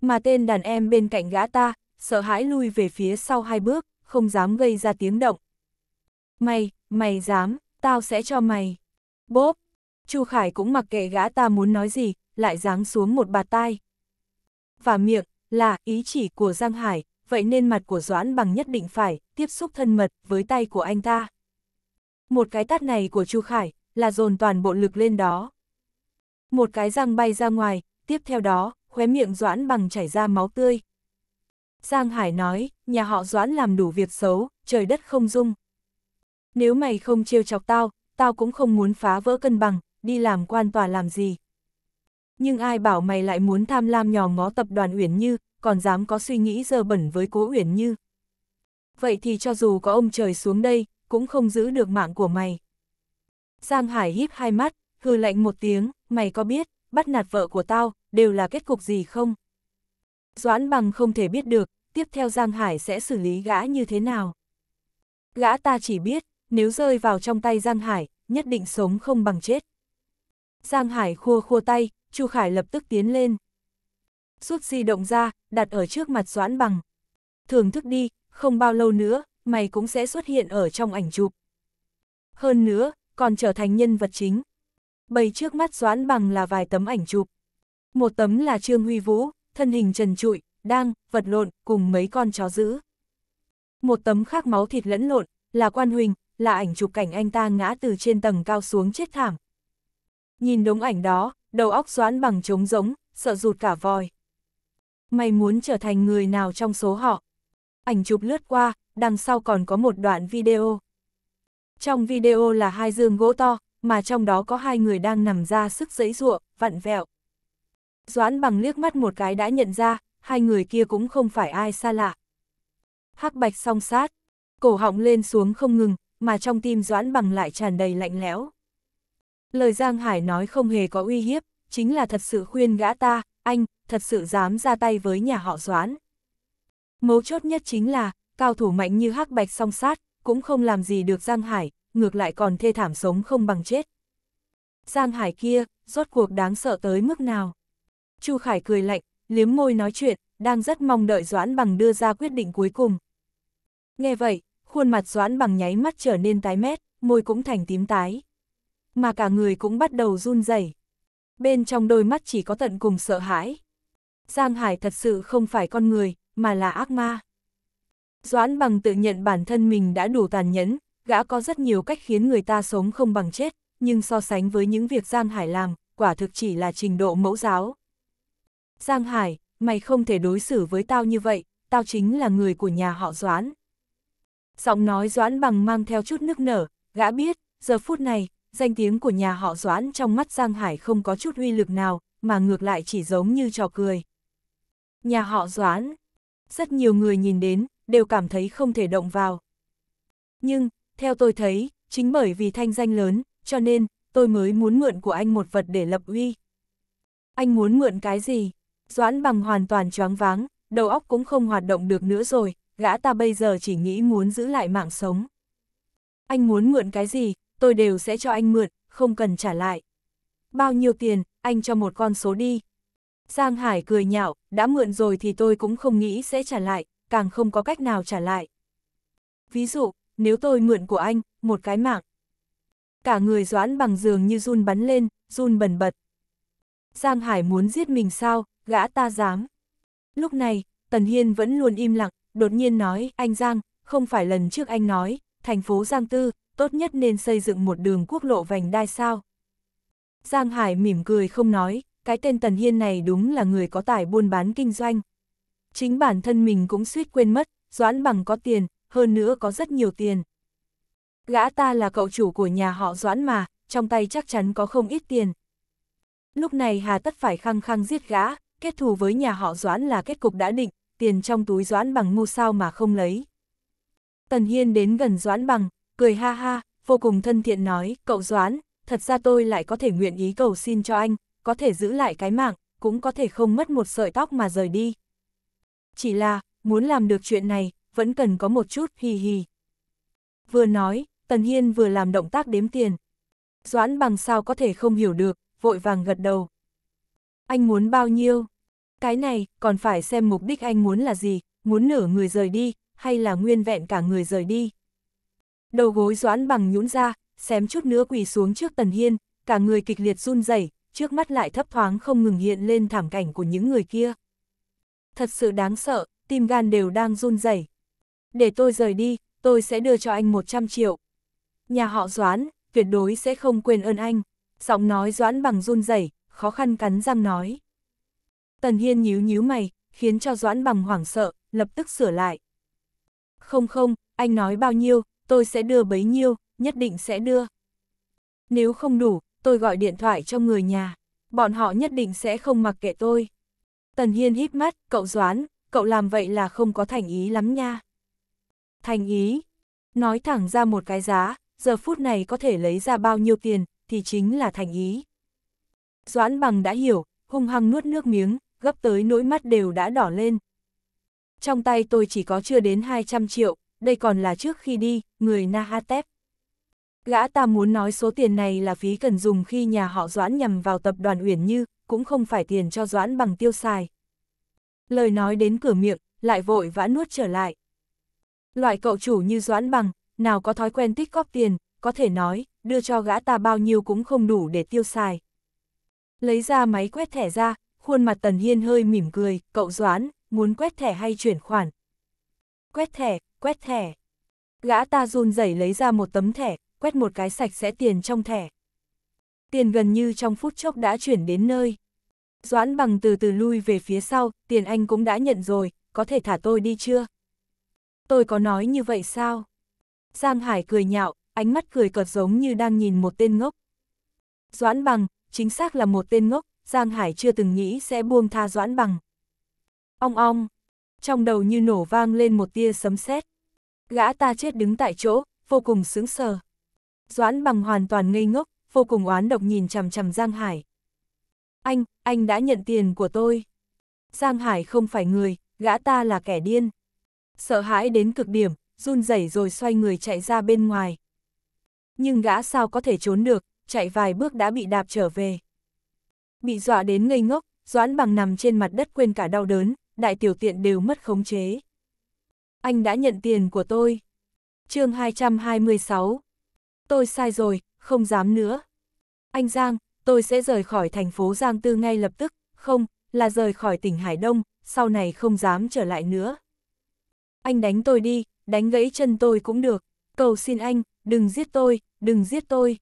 Mà tên đàn em bên cạnh gã ta, sợ hãi lui về phía sau hai bước, không dám gây ra tiếng động. Mày, mày dám, tao sẽ cho mày. Bốp! Chu Khải cũng mặc kệ gã ta muốn nói gì, lại giáng xuống một bà tai. Và miệng, là ý chỉ của Giang Hải, vậy nên mặt của Doãn bằng nhất định phải tiếp xúc thân mật với tay của anh ta một cái tát này của Chu Khải là dồn toàn bộ lực lên đó. Một cái răng bay ra ngoài, tiếp theo đó, khóe miệng Doãn bằng chảy ra máu tươi. Giang Hải nói, nhà họ Doãn làm đủ việc xấu, trời đất không dung. Nếu mày không trêu chọc tao, tao cũng không muốn phá vỡ cân bằng, đi làm quan tòa làm gì. Nhưng ai bảo mày lại muốn tham lam nhỏ ngó tập đoàn Uyển Như, còn dám có suy nghĩ dơ bẩn với cố Uyển Như. Vậy thì cho dù có ông trời xuống đây, cũng không giữ được mạng của mày. Giang Hải híp hai mắt, hừ lạnh một tiếng, mày có biết, bắt nạt vợ của tao, đều là kết cục gì không? Doãn bằng không thể biết được, tiếp theo Giang Hải sẽ xử lý gã như thế nào. Gã ta chỉ biết, nếu rơi vào trong tay Giang Hải, nhất định sống không bằng chết. Giang Hải khua khua tay, Chu Khải lập tức tiến lên. Rút di động ra, đặt ở trước mặt Doãn bằng. Thưởng thức đi, không bao lâu nữa, mày cũng sẽ xuất hiện ở trong ảnh chụp. Hơn nữa, còn trở thành nhân vật chính. Bày trước mắt Doãn Bằng là vài tấm ảnh chụp. Một tấm là Trương Huy Vũ, thân hình trần trụi, đang, vật lộn, cùng mấy con chó dữ. Một tấm khác máu thịt lẫn lộn, là Quan Huỳnh, là ảnh chụp cảnh anh ta ngã từ trên tầng cao xuống chết thảm. Nhìn đống ảnh đó, đầu óc Doãn Bằng trống rỗng, sợ rụt cả vòi. Mày muốn trở thành người nào trong số họ? ảnh chụp lướt qua, đằng sau còn có một đoạn video. Trong video là hai dương gỗ to, mà trong đó có hai người đang nằm ra sức giấy ruộng, vặn vẹo. Doãn bằng liếc mắt một cái đã nhận ra, hai người kia cũng không phải ai xa lạ. Hắc bạch song sát, cổ họng lên xuống không ngừng, mà trong tim Doãn bằng lại tràn đầy lạnh lẽo. Lời Giang Hải nói không hề có uy hiếp, chính là thật sự khuyên gã ta, anh, thật sự dám ra tay với nhà họ Doãn. Mấu chốt nhất chính là, cao thủ mạnh như hắc bạch song sát, cũng không làm gì được Giang Hải, ngược lại còn thê thảm sống không bằng chết. Giang Hải kia, rốt cuộc đáng sợ tới mức nào? Chu Khải cười lạnh, liếm môi nói chuyện, đang rất mong đợi Doãn Bằng đưa ra quyết định cuối cùng. Nghe vậy, khuôn mặt Doãn Bằng nháy mắt trở nên tái mét, môi cũng thành tím tái. Mà cả người cũng bắt đầu run rẩy. Bên trong đôi mắt chỉ có tận cùng sợ hãi. Giang Hải thật sự không phải con người, mà là ác ma. Doãn bằng tự nhận bản thân mình đã đủ tàn nhẫn, gã có rất nhiều cách khiến người ta sống không bằng chết, nhưng so sánh với những việc Giang Hải làm, quả thực chỉ là trình độ mẫu giáo. Giang Hải, mày không thể đối xử với tao như vậy, tao chính là người của nhà họ Doãn. Giọng nói Doãn bằng mang theo chút nước nở, gã biết, giờ phút này, danh tiếng của nhà họ Doãn trong mắt Giang Hải không có chút uy lực nào, mà ngược lại chỉ giống như trò cười. Nhà họ Doãn, rất nhiều người nhìn đến, đều cảm thấy không thể động vào. Nhưng, theo tôi thấy, chính bởi vì thanh danh lớn, cho nên, tôi mới muốn mượn của anh một vật để lập uy. Anh muốn mượn cái gì? Doãn bằng hoàn toàn choáng váng, đầu óc cũng không hoạt động được nữa rồi, gã ta bây giờ chỉ nghĩ muốn giữ lại mạng sống. Anh muốn mượn cái gì, tôi đều sẽ cho anh mượn, không cần trả lại. Bao nhiêu tiền, anh cho một con số đi. Giang Hải cười nhạo, đã mượn rồi thì tôi cũng không nghĩ sẽ trả lại, càng không có cách nào trả lại. Ví dụ, nếu tôi mượn của anh, một cái mạng. Cả người doãn bằng giường như run bắn lên, run bần bật. Giang Hải muốn giết mình sao, gã ta dám. Lúc này, Tần Hiên vẫn luôn im lặng, đột nhiên nói, anh Giang, không phải lần trước anh nói, thành phố Giang Tư, tốt nhất nên xây dựng một đường quốc lộ vành đai sao. Giang Hải mỉm cười không nói, cái tên Tần Hiên này đúng là người có tài buôn bán kinh doanh. Chính bản thân mình cũng suýt quên mất, Doãn Bằng có tiền, hơn nữa có rất nhiều tiền. Gã ta là cậu chủ của nhà họ Doãn mà, trong tay chắc chắn có không ít tiền. Lúc này hà tất phải khăng khăng giết gã, kết thù với nhà họ Doãn là kết cục đã định, tiền trong túi Doãn Bằng ngu sao mà không lấy. Tần Hiên đến gần Doãn Bằng, cười ha ha, vô cùng thân thiện nói, cậu Doãn, thật ra tôi lại có thể nguyện ý cầu xin cho anh, có thể giữ lại cái mạng, cũng có thể không mất một sợi tóc mà rời đi. Chỉ là, muốn làm được chuyện này, vẫn cần có một chút hì hì. Vừa nói, Tần Hiên vừa làm động tác đếm tiền. Doãn bằng sao có thể không hiểu được, vội vàng gật đầu. Anh muốn bao nhiêu? Cái này, còn phải xem mục đích anh muốn là gì, muốn nửa người rời đi, hay là nguyên vẹn cả người rời đi. Đầu gối doãn bằng nhũn ra, xém chút nữa quỳ xuống trước Tần Hiên, cả người kịch liệt run rẩy trước mắt lại thấp thoáng không ngừng hiện lên thảm cảnh của những người kia. Thật sự đáng sợ, tim gan đều đang run rẩy. Để tôi rời đi, tôi sẽ đưa cho anh 100 triệu. Nhà họ Doãn, tuyệt đối sẽ không quên ơn anh. Giọng nói Doãn bằng run rẩy, khó khăn cắn răng nói. Tần Hiên nhíu nhíu mày, khiến cho Doãn bằng hoảng sợ, lập tức sửa lại. Không không, anh nói bao nhiêu, tôi sẽ đưa bấy nhiêu, nhất định sẽ đưa. Nếu không đủ, tôi gọi điện thoại cho người nhà, bọn họ nhất định sẽ không mặc kệ tôi. Tần Hiên hít mắt, cậu Doán, cậu làm vậy là không có thành ý lắm nha. Thành ý, nói thẳng ra một cái giá, giờ phút này có thể lấy ra bao nhiêu tiền, thì chính là thành ý. Doãn bằng đã hiểu, hung hăng nuốt nước miếng, gấp tới nỗi mắt đều đã đỏ lên. Trong tay tôi chỉ có chưa đến 200 triệu, đây còn là trước khi đi, người Nahatep. Gã ta muốn nói số tiền này là phí cần dùng khi nhà họ Doãn nhằm vào tập đoàn Uyển Như, cũng không phải tiền cho Doãn bằng tiêu xài. Lời nói đến cửa miệng, lại vội vã nuốt trở lại. Loại cậu chủ như Doãn bằng, nào có thói quen tích góp tiền, có thể nói, đưa cho gã ta bao nhiêu cũng không đủ để tiêu xài. Lấy ra máy quét thẻ ra, khuôn mặt Tần Hiên hơi mỉm cười, cậu Doãn, muốn quét thẻ hay chuyển khoản? Quét thẻ, quét thẻ. Gã ta run rẩy lấy ra một tấm thẻ, quét một cái sạch sẽ tiền trong thẻ. Tiền gần như trong phút chốc đã chuyển đến nơi. Doãn bằng từ từ lui về phía sau, tiền anh cũng đã nhận rồi, có thể thả tôi đi chưa? Tôi có nói như vậy sao? Giang Hải cười nhạo, ánh mắt cười cợt giống như đang nhìn một tên ngốc. Doãn bằng, chính xác là một tên ngốc, Giang Hải chưa từng nghĩ sẽ buông tha Doãn bằng. Ong ong, trong đầu như nổ vang lên một tia sấm sét. Gã ta chết đứng tại chỗ, vô cùng sướng sờ. Doãn bằng hoàn toàn ngây ngốc, vô cùng oán độc nhìn chằm chằm Giang Hải. Anh, anh đã nhận tiền của tôi. Giang Hải không phải người, gã ta là kẻ điên. Sợ hãi đến cực điểm, run rẩy rồi xoay người chạy ra bên ngoài. Nhưng gã sao có thể trốn được, chạy vài bước đã bị đạp trở về. Bị dọa đến ngây ngốc, Doãn bằng nằm trên mặt đất quên cả đau đớn, đại tiểu tiện đều mất khống chế. Anh đã nhận tiền của tôi. chương 226, tôi sai rồi, không dám nữa. Anh Giang, tôi sẽ rời khỏi thành phố Giang Tư ngay lập tức, không, là rời khỏi tỉnh Hải Đông, sau này không dám trở lại nữa. Anh đánh tôi đi, đánh gãy chân tôi cũng được, cầu xin anh, đừng giết tôi, đừng giết tôi.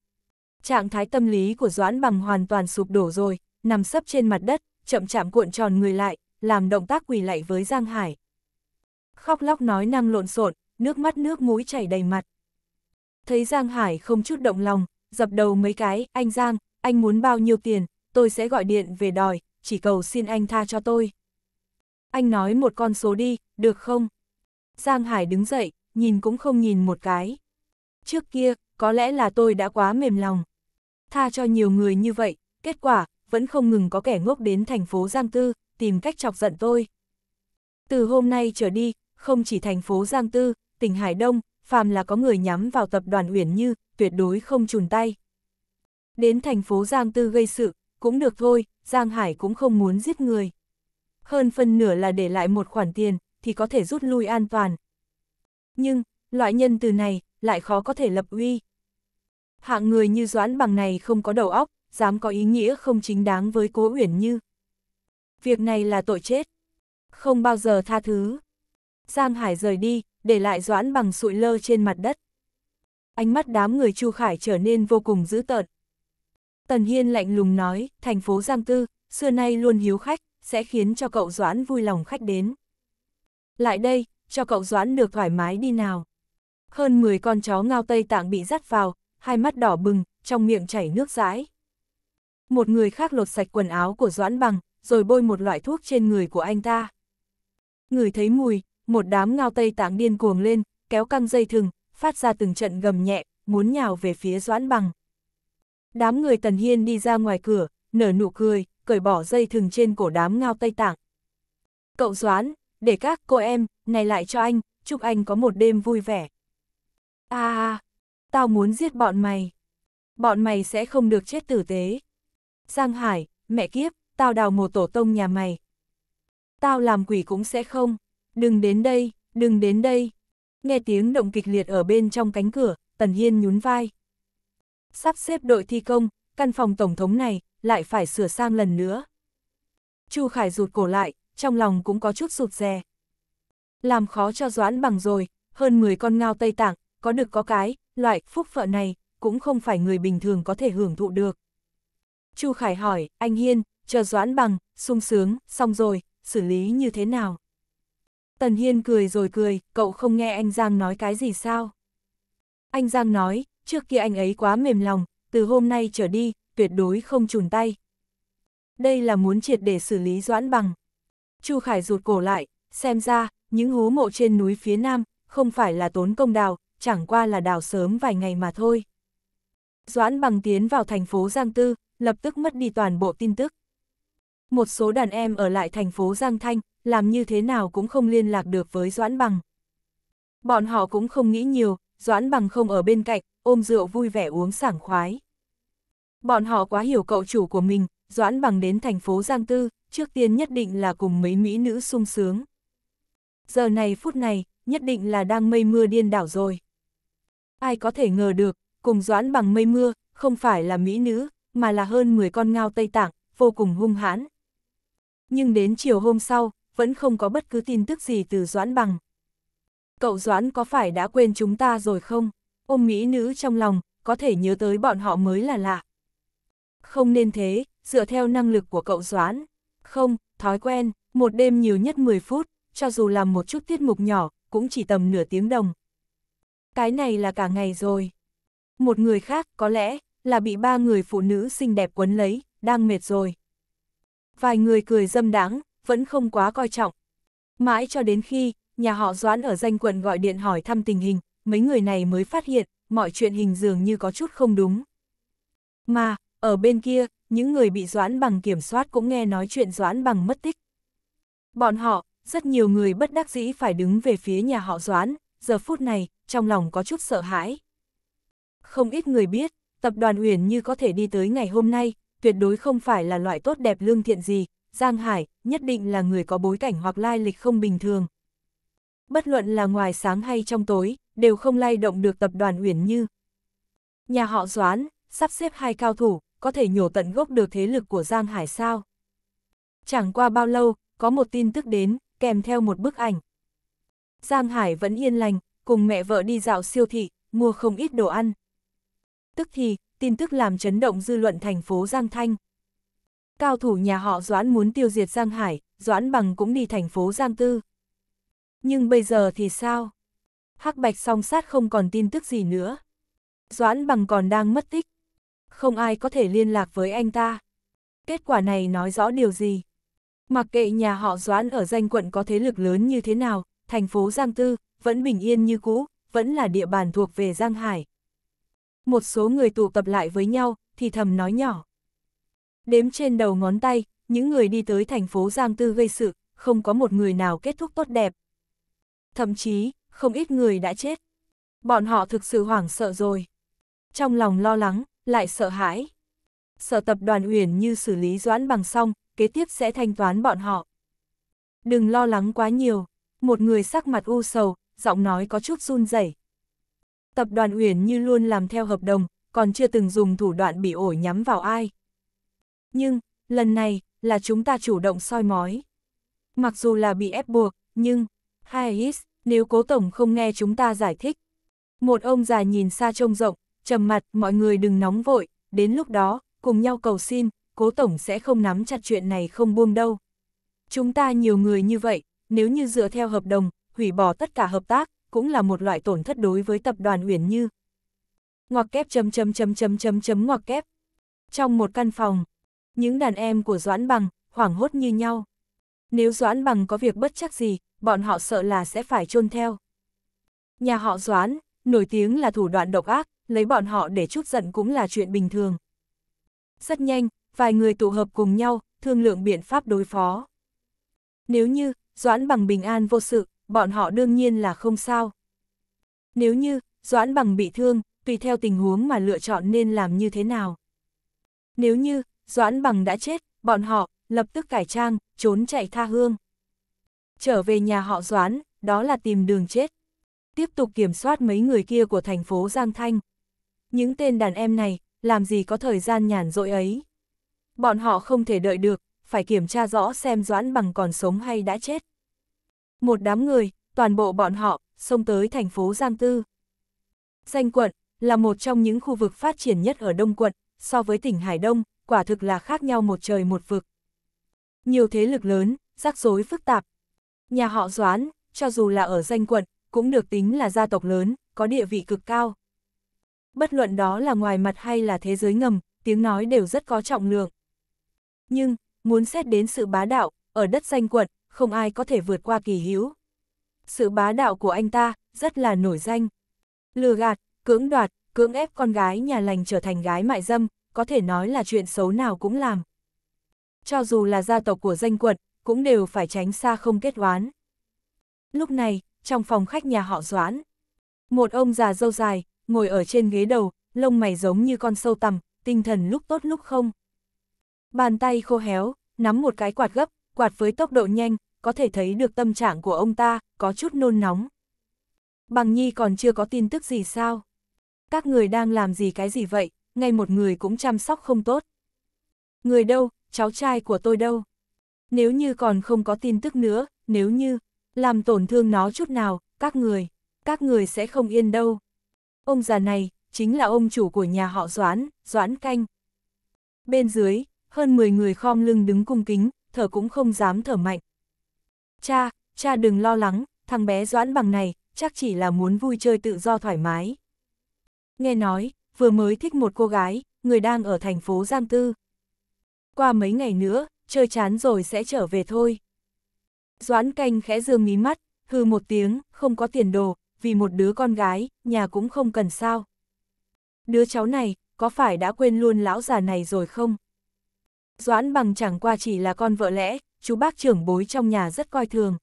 Trạng thái tâm lý của Doãn Bằng hoàn toàn sụp đổ rồi, nằm sấp trên mặt đất, chậm chạm cuộn tròn người lại, làm động tác quỳ lạy với Giang Hải. Khóc lóc nói năng lộn xộn, nước mắt nước mũi chảy đầy mặt thấy Giang Hải không chút động lòng, dập đầu mấy cái, anh Giang, anh muốn bao nhiêu tiền, tôi sẽ gọi điện về đòi, chỉ cầu xin anh tha cho tôi. Anh nói một con số đi, được không? Giang Hải đứng dậy, nhìn cũng không nhìn một cái. Trước kia, có lẽ là tôi đã quá mềm lòng. Tha cho nhiều người như vậy, kết quả, vẫn không ngừng có kẻ ngốc đến thành phố Giang Tư, tìm cách chọc giận tôi. Từ hôm nay trở đi, không chỉ thành phố Giang Tư, tỉnh Hải Đông, phàm là có người nhắm vào tập đoàn Uyển Như, tuyệt đối không chùn tay. Đến thành phố Giang Tư gây sự, cũng được thôi, Giang Hải cũng không muốn giết người. Hơn phân nửa là để lại một khoản tiền, thì có thể rút lui an toàn. Nhưng, loại nhân từ này, lại khó có thể lập uy. Hạng người như Doãn Bằng này không có đầu óc, dám có ý nghĩa không chính đáng với Cố Uyển Như. Việc này là tội chết. Không bao giờ tha thứ. Giang Hải rời đi, để lại Doãn bằng sụi lơ trên mặt đất. Ánh mắt đám người Chu Khải trở nên vô cùng dữ tợn. Tần Hiên lạnh lùng nói, thành phố Giang Tư, xưa nay luôn hiếu khách, sẽ khiến cho cậu Doãn vui lòng khách đến. Lại đây, cho cậu Doãn được thoải mái đi nào. Hơn 10 con chó ngao Tây Tạng bị dắt vào, hai mắt đỏ bừng, trong miệng chảy nước rãi. Một người khác lột sạch quần áo của Doãn Bằng, rồi bôi một loại thuốc trên người của anh ta. Người thấy mùi, một đám ngao Tây Tạng điên cuồng lên, kéo căng dây thừng, phát ra từng trận gầm nhẹ, muốn nhào về phía Doãn Bằng. Đám người Tần Hiên đi ra ngoài cửa, nở nụ cười, cởi bỏ dây thừng trên cổ đám ngao Tây Tạng. Cậu Doãn, để các cô em, này lại cho anh, chúc anh có một đêm vui vẻ. À, tao muốn giết bọn mày. Bọn mày sẽ không được chết tử tế. Giang Hải, mẹ kiếp, tao đào một tổ tông nhà mày. Tao làm quỷ cũng sẽ không đừng đến đây, đừng đến đây. Nghe tiếng động kịch liệt ở bên trong cánh cửa, Tần Hiên nhún vai. Sắp xếp đội thi công, căn phòng tổng thống này lại phải sửa sang lần nữa. Chu Khải rụt cổ lại, trong lòng cũng có chút sụt rè. Làm khó cho Doãn bằng rồi, hơn 10 con ngao Tây Tạng, có được có cái, loại phúc phợ này, cũng không phải người bình thường có thể hưởng thụ được. Chu Khải hỏi, anh Hiên, chờ Doãn bằng, sung sướng, xong rồi, xử lý như thế nào? Tần Hiên cười rồi cười, cậu không nghe anh Giang nói cái gì sao? Anh Giang nói, trước kia anh ấy quá mềm lòng, từ hôm nay trở đi, tuyệt đối không trùn tay. Đây là muốn triệt để xử lý Doãn Bằng. Chu Khải rụt cổ lại, xem ra, những hố mộ trên núi phía nam, không phải là tốn công đào, chẳng qua là đào sớm vài ngày mà thôi. Doãn Bằng tiến vào thành phố Giang Tư, lập tức mất đi toàn bộ tin tức. Một số đàn em ở lại thành phố Giang Thanh, làm như thế nào cũng không liên lạc được với Doãn Bằng. Bọn họ cũng không nghĩ nhiều, Doãn Bằng không ở bên cạnh, ôm rượu vui vẻ uống sảng khoái. Bọn họ quá hiểu cậu chủ của mình, Doãn Bằng đến thành phố Giang Tư, trước tiên nhất định là cùng mấy mỹ nữ sung sướng. Giờ này phút này, nhất định là đang mây mưa điên đảo rồi. Ai có thể ngờ được, cùng Doãn Bằng mây mưa, không phải là mỹ nữ, mà là hơn 10 con ngao Tây Tạng, vô cùng hung hãn. Nhưng đến chiều hôm sau, vẫn không có bất cứ tin tức gì từ Doãn Bằng. Cậu Doãn có phải đã quên chúng ta rồi không? Ôm mỹ nữ trong lòng, có thể nhớ tới bọn họ mới là lạ. Không nên thế, dựa theo năng lực của cậu Doãn. Không, thói quen, một đêm nhiều nhất 10 phút, cho dù làm một chút tiết mục nhỏ, cũng chỉ tầm nửa tiếng đồng. Cái này là cả ngày rồi. Một người khác, có lẽ, là bị ba người phụ nữ xinh đẹp quấn lấy, đang mệt rồi. Vài người cười dâm đáng, vẫn không quá coi trọng. Mãi cho đến khi, nhà họ Doãn ở danh quận gọi điện hỏi thăm tình hình, mấy người này mới phát hiện, mọi chuyện hình dường như có chút không đúng. Mà, ở bên kia, những người bị Doãn bằng kiểm soát cũng nghe nói chuyện Doãn bằng mất tích. Bọn họ, rất nhiều người bất đắc dĩ phải đứng về phía nhà họ Doãn, giờ phút này, trong lòng có chút sợ hãi. Không ít người biết, tập đoàn Uyển như có thể đi tới ngày hôm nay, tuyệt đối không phải là loại tốt đẹp lương thiện gì, Giang Hải, nhất định là người có bối cảnh hoặc lai lịch không bình thường. Bất luận là ngoài sáng hay trong tối, đều không lay động được tập đoàn Uyển Như. Nhà họ Doán, sắp xếp hai cao thủ, có thể nhổ tận gốc được thế lực của Giang Hải sao? Chẳng qua bao lâu, có một tin tức đến, kèm theo một bức ảnh. Giang Hải vẫn yên lành, cùng mẹ vợ đi dạo siêu thị, mua không ít đồ ăn. Tức thì, tin tức làm chấn động dư luận thành phố Giang Thanh. Cao thủ nhà họ Doãn muốn tiêu diệt Giang Hải, Doãn bằng cũng đi thành phố Giang Tư. Nhưng bây giờ thì sao? Hắc Bạch song sát không còn tin tức gì nữa. Doãn bằng còn đang mất tích. Không ai có thể liên lạc với anh ta. Kết quả này nói rõ điều gì? Mặc kệ nhà họ Doãn ở danh quận có thế lực lớn như thế nào, thành phố Giang Tư vẫn bình yên như cũ, vẫn là địa bàn thuộc về Giang Hải. Một số người tụ tập lại với nhau, thì thầm nói nhỏ. Đếm trên đầu ngón tay, những người đi tới thành phố Giang Tư gây sự, không có một người nào kết thúc tốt đẹp. Thậm chí, không ít người đã chết. Bọn họ thực sự hoảng sợ rồi. Trong lòng lo lắng, lại sợ hãi. Sở tập đoàn uyển như xử lý doãn bằng xong, kế tiếp sẽ thanh toán bọn họ. Đừng lo lắng quá nhiều, một người sắc mặt u sầu, giọng nói có chút run rẩy. Tập đoàn uyển như luôn làm theo hợp đồng, còn chưa từng dùng thủ đoạn bị ổi nhắm vào ai nhưng, lần này, là chúng ta chủ động soi mói. Mặc dù là bị ép buộc, nhưng, Hayes, nếu cố tổng không nghe chúng ta giải thích. Một ông già nhìn xa trông rộng, trầm mặt, mọi người đừng nóng vội, đến lúc đó, cùng nhau cầu xin, cố tổng sẽ không nắm chặt chuyện này không buông đâu. Chúng ta nhiều người như vậy, nếu như dựa theo hợp đồng, hủy bỏ tất cả hợp tác, cũng là một loại tổn thất đối với tập đoàn Uyển Như. Ngoặc kép chấm chấm chấm chấm chấm chấm ngoặc kép. Trong một căn phòng, những đàn em của Doãn Bằng, hoảng hốt như nhau. Nếu Doãn Bằng có việc bất chắc gì, bọn họ sợ là sẽ phải chôn theo. Nhà họ Doãn, nổi tiếng là thủ đoạn độc ác, lấy bọn họ để chút giận cũng là chuyện bình thường. Rất nhanh, vài người tụ hợp cùng nhau, thương lượng biện pháp đối phó. Nếu như, Doãn Bằng bình an vô sự, bọn họ đương nhiên là không sao. Nếu như, Doãn Bằng bị thương, tùy theo tình huống mà lựa chọn nên làm như thế nào. Nếu như, Doãn bằng đã chết, bọn họ, lập tức cải trang, trốn chạy tha hương. Trở về nhà họ Doãn, đó là tìm đường chết. Tiếp tục kiểm soát mấy người kia của thành phố Giang Thanh. Những tên đàn em này, làm gì có thời gian nhàn rỗi ấy. Bọn họ không thể đợi được, phải kiểm tra rõ xem Doãn bằng còn sống hay đã chết. Một đám người, toàn bộ bọn họ, xông tới thành phố Giang Tư. Danh quận, là một trong những khu vực phát triển nhất ở Đông quận, so với tỉnh Hải Đông, quả thực là khác nhau một trời một vực. Nhiều thế lực lớn, rắc rối phức tạp. Nhà họ Doãn, cho dù là ở danh quận, cũng được tính là gia tộc lớn, có địa vị cực cao. Bất luận đó là ngoài mặt hay là thế giới ngầm, tiếng nói đều rất có trọng lượng. Nhưng, muốn xét đến sự bá đạo, ở đất danh quận, không ai có thể vượt qua kỳ hữu. Sự bá đạo của anh ta, rất là nổi danh. Lừa gạt, cưỡng đoạt, cưỡng ép con gái nhà lành trở thành gái mại dâm, có thể nói là chuyện xấu nào cũng làm. Cho dù là gia tộc của danh quật, cũng đều phải tránh xa không kết oán. Lúc này, trong phòng khách nhà họ Doãn, một ông già dâu dài, ngồi ở trên ghế đầu, lông mày giống như con sâu tầm, tinh thần lúc tốt lúc không. Bàn tay khô héo, nắm một cái quạt gấp, quạt với tốc độ nhanh, có thể thấy được tâm trạng của ông ta, có chút nôn nóng. Bằng Nhi còn chưa có tin tức gì sao? Các người đang làm gì cái gì vậy? ngay một người cũng chăm sóc không tốt. Người đâu, cháu trai của tôi đâu? Nếu như còn không có tin tức nữa, nếu như, làm tổn thương nó chút nào, các người, các người sẽ không yên đâu. Ông già này, chính là ông chủ của nhà họ Doãn, Doãn Canh. Bên dưới, hơn 10 người khom lưng đứng cung kính, thở cũng không dám thở mạnh. Cha, cha đừng lo lắng, thằng bé Doãn bằng này, chắc chỉ là muốn vui chơi tự do thoải mái. Nghe nói, vừa mới thích một cô gái, người đang ở thành phố Giang Tư. Qua mấy ngày nữa, chơi chán rồi sẽ trở về thôi. Doãn canh khẽ dương mí mắt, hư một tiếng, không có tiền đồ, vì một đứa con gái, nhà cũng không cần sao. Đứa cháu này, có phải đã quên luôn lão già này rồi không? Doãn bằng chẳng qua chỉ là con vợ lẽ, chú bác trưởng bối trong nhà rất coi thường.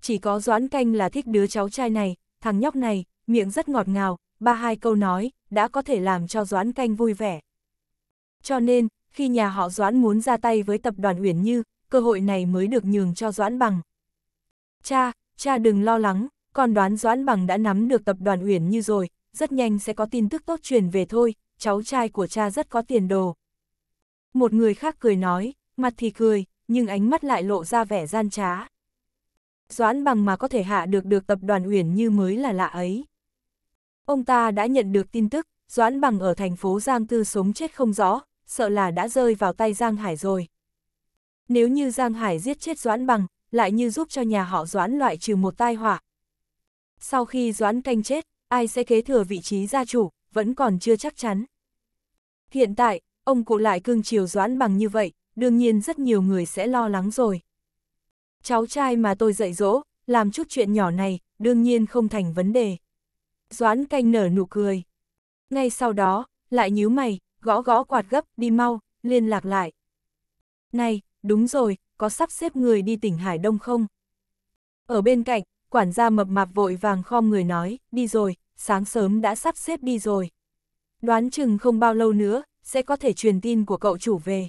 Chỉ có Doãn canh là thích đứa cháu trai này, thằng nhóc này, miệng rất ngọt ngào, ba hai câu nói, đã có thể làm cho Doãn Canh vui vẻ. Cho nên, khi nhà họ Doãn muốn ra tay với tập đoàn Uyển Như, cơ hội này mới được nhường cho Doãn Bằng. Cha, cha đừng lo lắng, con đoán Doãn Bằng đã nắm được tập đoàn Uyển Như rồi, rất nhanh sẽ có tin tức tốt truyền về thôi, cháu trai của cha rất có tiền đồ. Một người khác cười nói, mặt thì cười, nhưng ánh mắt lại lộ ra vẻ gian trá. Doãn bằng mà có thể hạ được được tập đoàn Uyển Như mới là lạ ấy. Ông ta đã nhận được tin tức, Doãn Bằng ở thành phố Giang Tư sống chết không rõ, sợ là đã rơi vào tay Giang Hải rồi. Nếu như Giang Hải giết chết Doãn Bằng, lại như giúp cho nhà họ Doãn loại trừ một tai họa. Sau khi Doãn canh chết, ai sẽ kế thừa vị trí gia chủ, vẫn còn chưa chắc chắn. Hiện tại, ông cụ lại cưng chiều Doãn Bằng như vậy, đương nhiên rất nhiều người sẽ lo lắng rồi. Cháu trai mà tôi dạy dỗ, làm chút chuyện nhỏ này, đương nhiên không thành vấn đề. Doãn canh nở nụ cười. Ngay sau đó, lại nhíu mày, gõ gõ quạt gấp, đi mau, liên lạc lại. Này, đúng rồi, có sắp xếp người đi tỉnh Hải Đông không? Ở bên cạnh, quản gia mập mạp vội vàng khom người nói, đi rồi, sáng sớm đã sắp xếp đi rồi. Đoán chừng không bao lâu nữa, sẽ có thể truyền tin của cậu chủ về.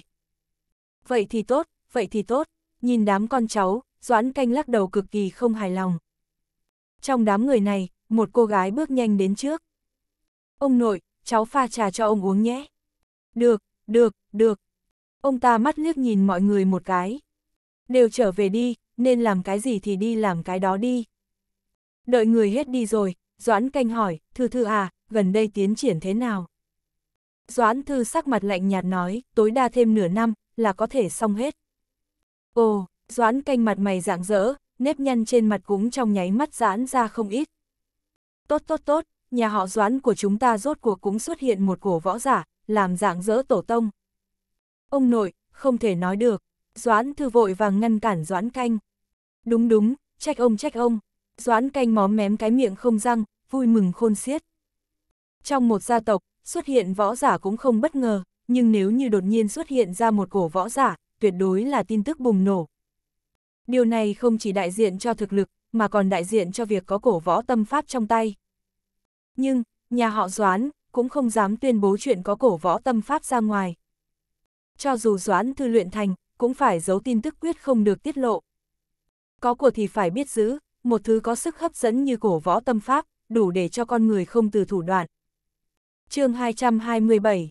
Vậy thì tốt, vậy thì tốt, nhìn đám con cháu, Doãn Canh lắc đầu cực kỳ không hài lòng. Trong đám người này, một cô gái bước nhanh đến trước. Ông nội, cháu pha trà cho ông uống nhé. Được, được, được. Ông ta mắt liếc nhìn mọi người một cái. Đều trở về đi, nên làm cái gì thì đi làm cái đó đi. Đợi người hết đi rồi, Doãn canh hỏi, Thư Thư à, gần đây tiến triển thế nào? Doãn Thư sắc mặt lạnh nhạt nói, tối đa thêm nửa năm, là có thể xong hết. Ồ, Doãn canh mặt mày rạng rỡ, nếp nhăn trên mặt cũng trong nháy mắt giãn ra không ít. Tốt tốt tốt, nhà họ Doãn của chúng ta rốt cuộc cũng xuất hiện một cổ võ giả, làm dạng dỡ tổ tông. Ông nội, không thể nói được, Doãn thư vội vàng ngăn cản Doãn canh. Đúng đúng, trách ông trách ông, Doãn canh móm mém cái miệng không răng, vui mừng khôn xiết. Trong một gia tộc, xuất hiện võ giả cũng không bất ngờ, nhưng nếu như đột nhiên xuất hiện ra một cổ võ giả, tuyệt đối là tin tức bùng nổ. Điều này không chỉ đại diện cho thực lực, mà còn đại diện cho việc có cổ võ tâm pháp trong tay. Nhưng, nhà họ Doán cũng không dám tuyên bố chuyện có cổ võ tâm pháp ra ngoài. Cho dù Doán thư luyện thành, cũng phải giấu tin tức quyết không được tiết lộ. Có của thì phải biết giữ, một thứ có sức hấp dẫn như cổ võ tâm pháp, đủ để cho con người không từ thủ đoạn. chương 227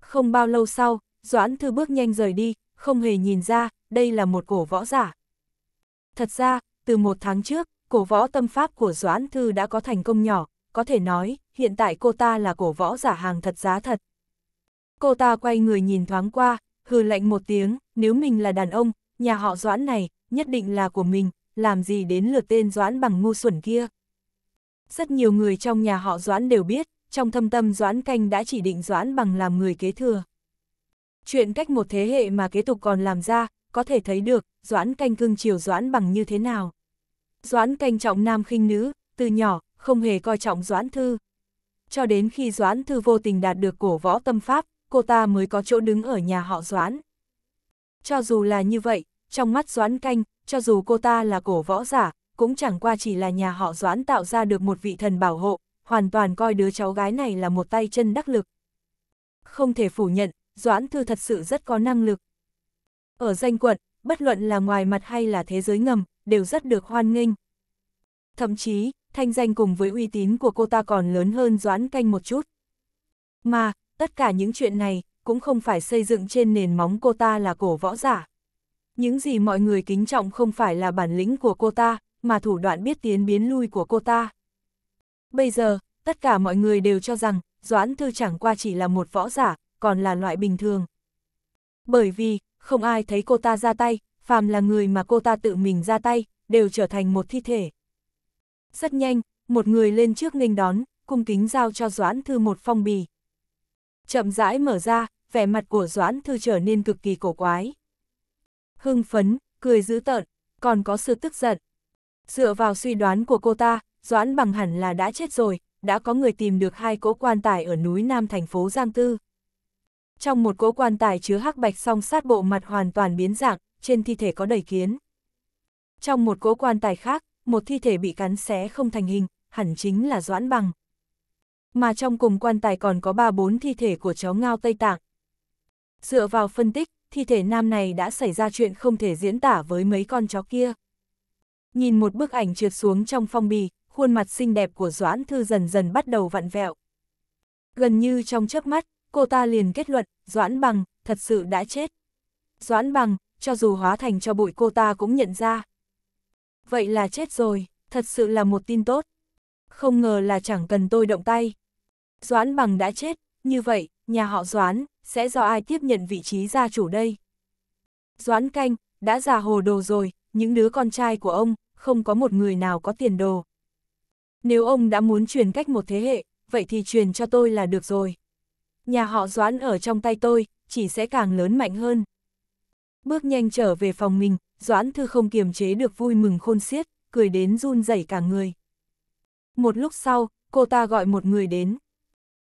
Không bao lâu sau, Doãn Thư bước nhanh rời đi, không hề nhìn ra, đây là một cổ võ giả. Thật ra, từ một tháng trước, cổ võ tâm pháp của Doãn Thư đã có thành công nhỏ, có thể nói, hiện tại cô ta là cổ võ giả hàng thật giá thật. Cô ta quay người nhìn thoáng qua, hừ lạnh một tiếng, nếu mình là đàn ông, nhà họ Doãn này, nhất định là của mình, làm gì đến lượt tên Doãn bằng ngu xuẩn kia. Rất nhiều người trong nhà họ Doãn đều biết, trong thâm tâm Doãn Canh đã chỉ định Doãn bằng làm người kế thừa. Chuyện cách một thế hệ mà kế tục còn làm ra, có thể thấy được Doãn Canh cưng chiều Doãn bằng như thế nào. Doãn canh trọng nam khinh nữ, từ nhỏ, không hề coi trọng Doãn Thư. Cho đến khi Doãn Thư vô tình đạt được cổ võ tâm pháp, cô ta mới có chỗ đứng ở nhà họ Doãn. Cho dù là như vậy, trong mắt Doãn canh, cho dù cô ta là cổ võ giả, cũng chẳng qua chỉ là nhà họ Doãn tạo ra được một vị thần bảo hộ, hoàn toàn coi đứa cháu gái này là một tay chân đắc lực. Không thể phủ nhận, Doãn Thư thật sự rất có năng lực. Ở danh quận, bất luận là ngoài mặt hay là thế giới ngầm, đều rất được hoan nghênh. Thậm chí, thanh danh cùng với uy tín của cô ta còn lớn hơn Doãn Canh một chút. Mà, tất cả những chuyện này, cũng không phải xây dựng trên nền móng cô ta là cổ võ giả. Những gì mọi người kính trọng không phải là bản lĩnh của cô ta, mà thủ đoạn biết tiến biến lui của cô ta. Bây giờ, tất cả mọi người đều cho rằng, Doãn Thư chẳng qua chỉ là một võ giả, còn là loại bình thường. Bởi vì, không ai thấy cô ta ra tay, phàm là người mà cô ta tự mình ra tay, đều trở thành một thi thể. Rất nhanh, một người lên trước nghênh đón, cung kính giao cho Doãn Thư một phong bì. Chậm rãi mở ra, vẻ mặt của Doãn Thư trở nên cực kỳ cổ quái. Hưng phấn, cười dữ tợn, còn có sự tức giận. Dựa vào suy đoán của cô ta, Doãn bằng hẳn là đã chết rồi, đã có người tìm được hai cỗ quan tài ở núi Nam thành phố Giang Tư. Trong một cỗ quan tài chứa hắc bạch song sát bộ mặt hoàn toàn biến dạng, trên thi thể có đầy kiến. Trong một cỗ quan tài khác, một thi thể bị cắn xé không thành hình, hẳn chính là Doãn Bằng. Mà trong cùng quan tài còn có ba bốn thi thể của cháu Ngao Tây Tạng. Dựa vào phân tích, thi thể nam này đã xảy ra chuyện không thể diễn tả với mấy con chó kia. Nhìn một bức ảnh trượt xuống trong phong bì, khuôn mặt xinh đẹp của Doãn Thư dần dần bắt đầu vặn vẹo. Gần như trong chớp mắt, cô ta liền kết luận, Doãn Bằng, thật sự đã chết. Doãn Bằng, cho dù hóa thành cho bụi cô ta cũng nhận ra. Vậy là chết rồi, thật sự là một tin tốt. Không ngờ là chẳng cần tôi động tay. Doãn bằng đã chết, như vậy, nhà họ Doãn, sẽ do ai tiếp nhận vị trí gia chủ đây? Doãn canh, đã già hồ đồ rồi, những đứa con trai của ông, không có một người nào có tiền đồ. Nếu ông đã muốn truyền cách một thế hệ, vậy thì truyền cho tôi là được rồi. Nhà họ Doãn ở trong tay tôi, chỉ sẽ càng lớn mạnh hơn. Bước nhanh trở về phòng mình, Doãn Thư không kiềm chế được vui mừng khôn xiết, cười đến run rẩy cả người. Một lúc sau, cô ta gọi một người đến.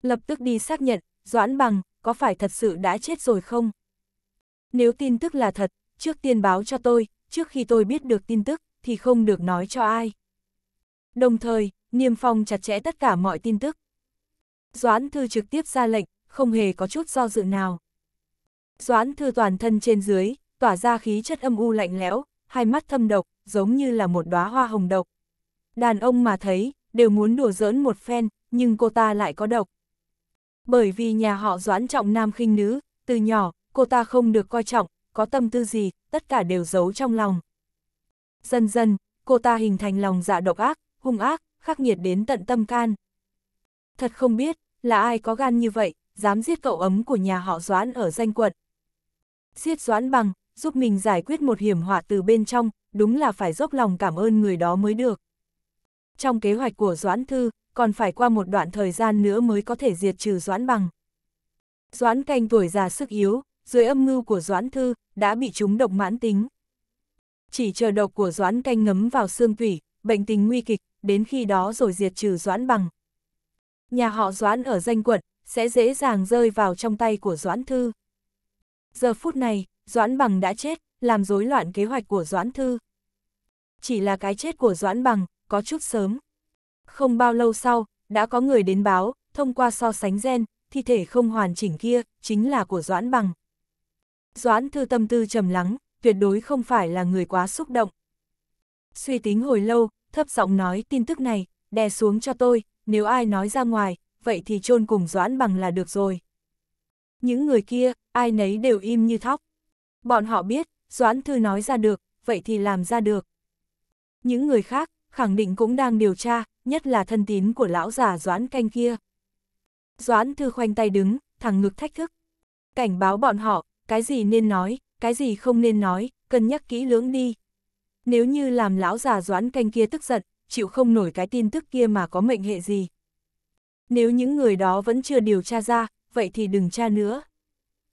Lập tức đi xác nhận, Doãn Bằng, có phải thật sự đã chết rồi không? Nếu tin tức là thật, trước tiên báo cho tôi, trước khi tôi biết được tin tức, thì không được nói cho ai. Đồng thời, niêm phong chặt chẽ tất cả mọi tin tức. Doãn Thư trực tiếp ra lệnh, không hề có chút do dự nào. Doãn Thư toàn thân trên dưới, tỏa ra khí chất âm u lạnh lẽo, hai mắt thâm độc, giống như là một đóa hoa hồng độc. Đàn ông mà thấy, đều muốn đùa giỡn một phen, nhưng cô ta lại có độc. Bởi vì nhà họ doãn trọng nam khinh nữ, từ nhỏ, cô ta không được coi trọng, có tâm tư gì, tất cả đều giấu trong lòng. Dần dần, cô ta hình thành lòng dạ độc ác, hung ác, khắc nghiệt đến tận tâm can. Thật không biết, là ai có gan như vậy, dám giết cậu ấm của nhà họ Doãn ở danh quận. Giết Doãn bằng, giúp mình giải quyết một hiểm họa từ bên trong, đúng là phải dốc lòng cảm ơn người đó mới được. Trong kế hoạch của Doãn Thư, còn phải qua một đoạn thời gian nữa mới có thể diệt trừ Doãn Bằng. Doãn Canh tuổi già sức yếu, dưới âm mưu của Doãn Thư, đã bị chúng độc mãn tính. Chỉ chờ độc của Doãn Canh ngấm vào xương tủy, bệnh tình nguy kịch, đến khi đó rồi diệt trừ Doãn Bằng. Nhà họ Doãn ở danh quận, sẽ dễ dàng rơi vào trong tay của Doãn Thư. Giờ phút này, Doãn bằng đã chết, làm rối loạn kế hoạch của Doãn Thư. Chỉ là cái chết của Doãn bằng, có chút sớm. Không bao lâu sau, đã có người đến báo, thông qua so sánh gen, thi thể không hoàn chỉnh kia, chính là của Doãn bằng. Doãn Thư tâm tư trầm lắng, tuyệt đối không phải là người quá xúc động. Suy tính hồi lâu, thấp giọng nói tin tức này, đè xuống cho tôi, nếu ai nói ra ngoài, vậy thì chôn cùng Doãn bằng là được rồi. Những người kia, ai nấy đều im như thóc. Bọn họ biết, Doãn Thư nói ra được, vậy thì làm ra được. Những người khác, khẳng định cũng đang điều tra, nhất là thân tín của lão già Doãn Canh kia. Doãn Thư khoanh tay đứng, thẳng ngực thách thức. Cảnh báo bọn họ, cái gì nên nói, cái gì không nên nói, cân nhắc kỹ lưỡng đi. Nếu như làm lão già Doãn Canh kia tức giận, chịu không nổi cái tin tức kia mà có mệnh hệ gì. Nếu những người đó vẫn chưa điều tra ra, vậy thì đừng tra nữa.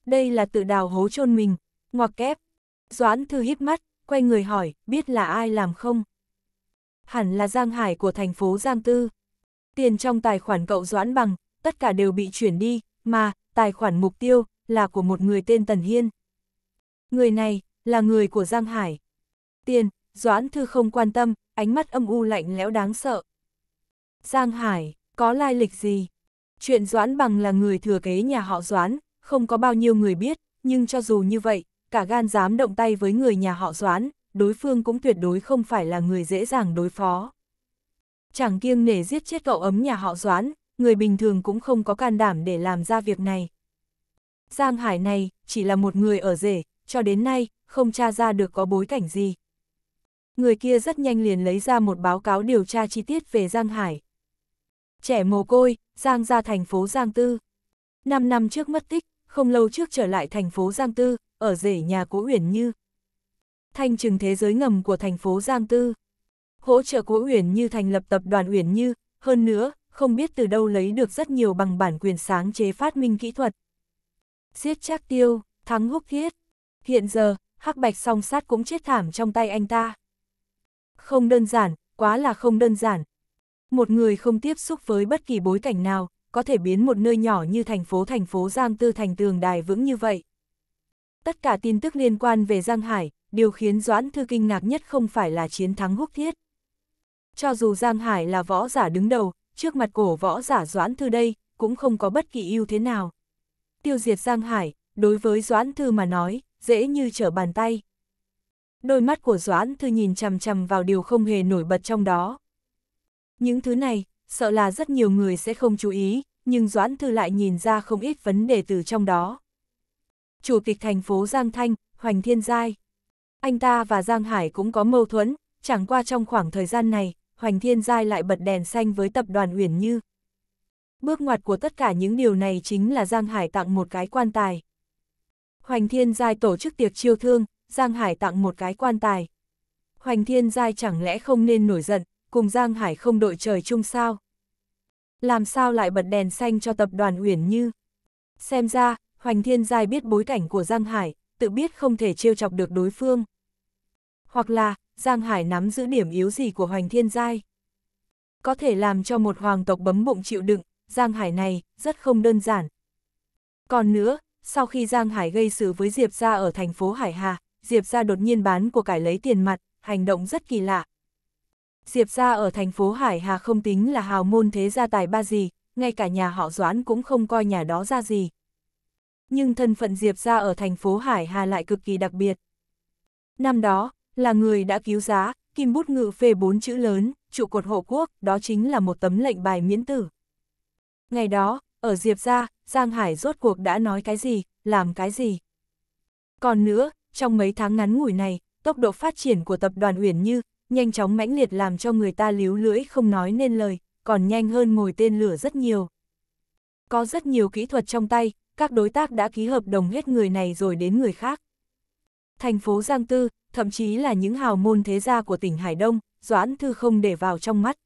Đây là tự đào hố chôn mình, ngoặc kép. Doãn Thư híp mắt, quay người hỏi, biết là ai làm không? Hẳn là Giang Hải của thành phố Giang Tư. Tiền trong tài khoản cậu Doãn bằng, tất cả đều bị chuyển đi, mà, tài khoản mục tiêu, là của một người tên Tần Hiên. Người này, là người của Giang Hải. Tiền, Doãn Thư không quan tâm, ánh mắt âm u lạnh lẽo đáng sợ. Giang Hải, có lai lịch gì? Chuyện Doãn bằng là người thừa kế nhà họ Doãn, không có bao nhiêu người biết, nhưng cho dù như vậy, cả gan dám động tay với người nhà họ Doãn, đối phương cũng tuyệt đối không phải là người dễ dàng đối phó. Chẳng kiêng nể giết chết cậu ấm nhà họ Doãn, người bình thường cũng không có can đảm để làm ra việc này. Giang Hải này, chỉ là một người ở rể, cho đến nay, không tra ra được có bối cảnh gì. Người kia rất nhanh liền lấy ra một báo cáo điều tra chi tiết về Giang Hải. Trẻ mồ côi, Giang ra thành phố Giang Tư. Năm năm trước mất tích, không lâu trước trở lại thành phố Giang Tư, ở rể nhà cố Uyển Như. Thanh trừng thế giới ngầm của thành phố Giang Tư. Hỗ trợ cố Uyển Như thành lập tập đoàn Uyển Như, hơn nữa, không biết từ đâu lấy được rất nhiều bằng bản quyền sáng chế phát minh kỹ thuật. Giết chắc Tiêu, thắng Húc Thiết. Hiện giờ, Hắc Bạch song sát cũng chết thảm trong tay anh ta. Không đơn giản, quá là không đơn giản. Một người không tiếp xúc với bất kỳ bối cảnh nào, có thể biến một nơi nhỏ như thành phố thành phố Giang Tư thành tường đài vững như vậy tất cả tin tức liên quan về Giang Hải, điều khiến Doãn Thư kinh ngạc nhất không phải là chiến thắng húc thiết. Cho dù Giang Hải là võ giả đứng đầu, trước mặt cổ võ giả Doãn Thư đây, cũng không có bất kỳ ưu thế nào. Tiêu diệt Giang Hải, đối với Doãn Thư mà nói, dễ như trở bàn tay. Đôi mắt của Doãn Thư nhìn chằm chằm vào điều không hề nổi bật trong đó. Những thứ này, sợ là rất nhiều người sẽ không chú ý, nhưng Doãn Thư lại nhìn ra không ít vấn đề từ trong đó chủ tịch thành phố Giang Thanh, Hoành Thiên Giai. Anh ta và Giang Hải cũng có mâu thuẫn, chẳng qua trong khoảng thời gian này, Hoành Thiên Giai lại bật đèn xanh với tập đoàn uyển Như. Bước ngoặt của tất cả những điều này chính là Giang Hải tặng một cái quan tài. Hoành Thiên Giai tổ chức tiệc chiêu thương, Giang Hải tặng một cái quan tài. Hoành Thiên Giai chẳng lẽ không nên nổi giận, cùng Giang Hải không đội trời chung sao? Làm sao lại bật đèn xanh cho tập đoàn Uyển Như? Xem ra, Hoành Thiên Giai biết bối cảnh của Giang Hải, tự biết không thể trêu chọc được đối phương. Hoặc là, Giang Hải nắm giữ điểm yếu gì của Hoành Thiên Giai. Có thể làm cho một hoàng tộc bấm bụng chịu đựng, Giang Hải này, rất không đơn giản. Còn nữa, sau khi Giang Hải gây sự với Diệp Gia ở thành phố Hải Hà, Diệp Gia đột nhiên bán của cải lấy tiền mặt, hành động rất kỳ lạ. Diệp Gia ở thành phố Hải Hà không tính là hào môn thế gia tài ba gì, ngay cả nhà họ Doãn cũng không coi nhà đó ra gì nhưng thân phận Diệp gia ở thành phố Hải Hà lại cực kỳ đặc biệt. Năm đó, là người đã cứu giá, kim bút ngự phê bốn chữ lớn, trụ cột hộ quốc, đó chính là một tấm lệnh bài miễn tử. Ngày đó, ở Diệp gia Giang Hải rốt cuộc đã nói cái gì, làm cái gì. Còn nữa, trong mấy tháng ngắn ngủi này, tốc độ phát triển của tập đoàn Uyển Như, nhanh chóng mãnh liệt làm cho người ta líu lưỡi không nói nên lời, còn nhanh hơn ngồi tên lửa rất nhiều. Có rất nhiều kỹ thuật trong tay, các đối tác đã ký hợp đồng hết người này rồi đến người khác. Thành phố Giang Tư, thậm chí là những hào môn thế gia của tỉnh Hải Đông, Doãn Thư không để vào trong mắt.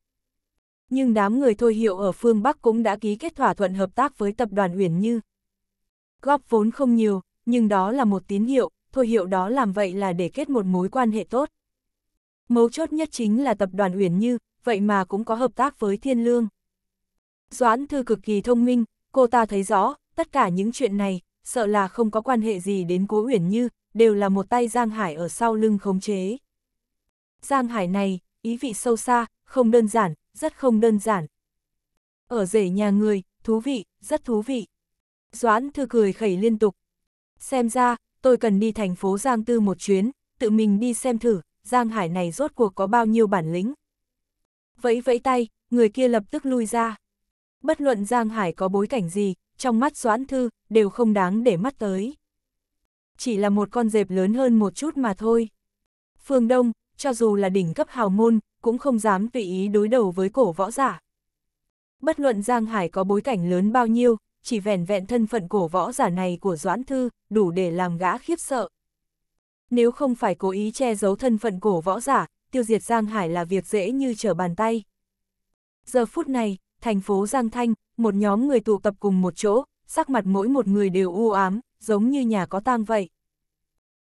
Nhưng đám người thôi hiệu ở phương Bắc cũng đã ký kết thỏa thuận hợp tác với tập đoàn Uyển Như. Góp vốn không nhiều, nhưng đó là một tín hiệu, thôi hiệu đó làm vậy là để kết một mối quan hệ tốt. Mấu chốt nhất chính là tập đoàn Uyển Như, vậy mà cũng có hợp tác với Thiên Lương. Doãn Thư cực kỳ thông minh, cô ta thấy rõ, Tất cả những chuyện này, sợ là không có quan hệ gì đến Cố Uyển Như, đều là một tay Giang Hải ở sau lưng khống chế. Giang Hải này, ý vị sâu xa, không đơn giản, rất không đơn giản. Ở rể nhà người, thú vị, rất thú vị. Doãn thư cười khẩy liên tục. Xem ra, tôi cần đi thành phố Giang Tư một chuyến, tự mình đi xem thử, Giang Hải này rốt cuộc có bao nhiêu bản lĩnh. Vẫy vẫy tay, người kia lập tức lui ra. Bất luận Giang Hải có bối cảnh gì, trong mắt Doãn Thư, đều không đáng để mắt tới. Chỉ là một con dẹp lớn hơn một chút mà thôi. Phương Đông, cho dù là đỉnh cấp hào môn, cũng không dám tùy ý đối đầu với cổ võ giả. Bất luận Giang Hải có bối cảnh lớn bao nhiêu, chỉ vẻn vẹn thân phận cổ võ giả này của Doãn Thư, đủ để làm gã khiếp sợ. Nếu không phải cố ý che giấu thân phận cổ võ giả, tiêu diệt Giang Hải là việc dễ như trở bàn tay. Giờ phút này, thành phố Giang Thanh, một nhóm người tụ tập cùng một chỗ, sắc mặt mỗi một người đều u ám, giống như nhà có tang vậy.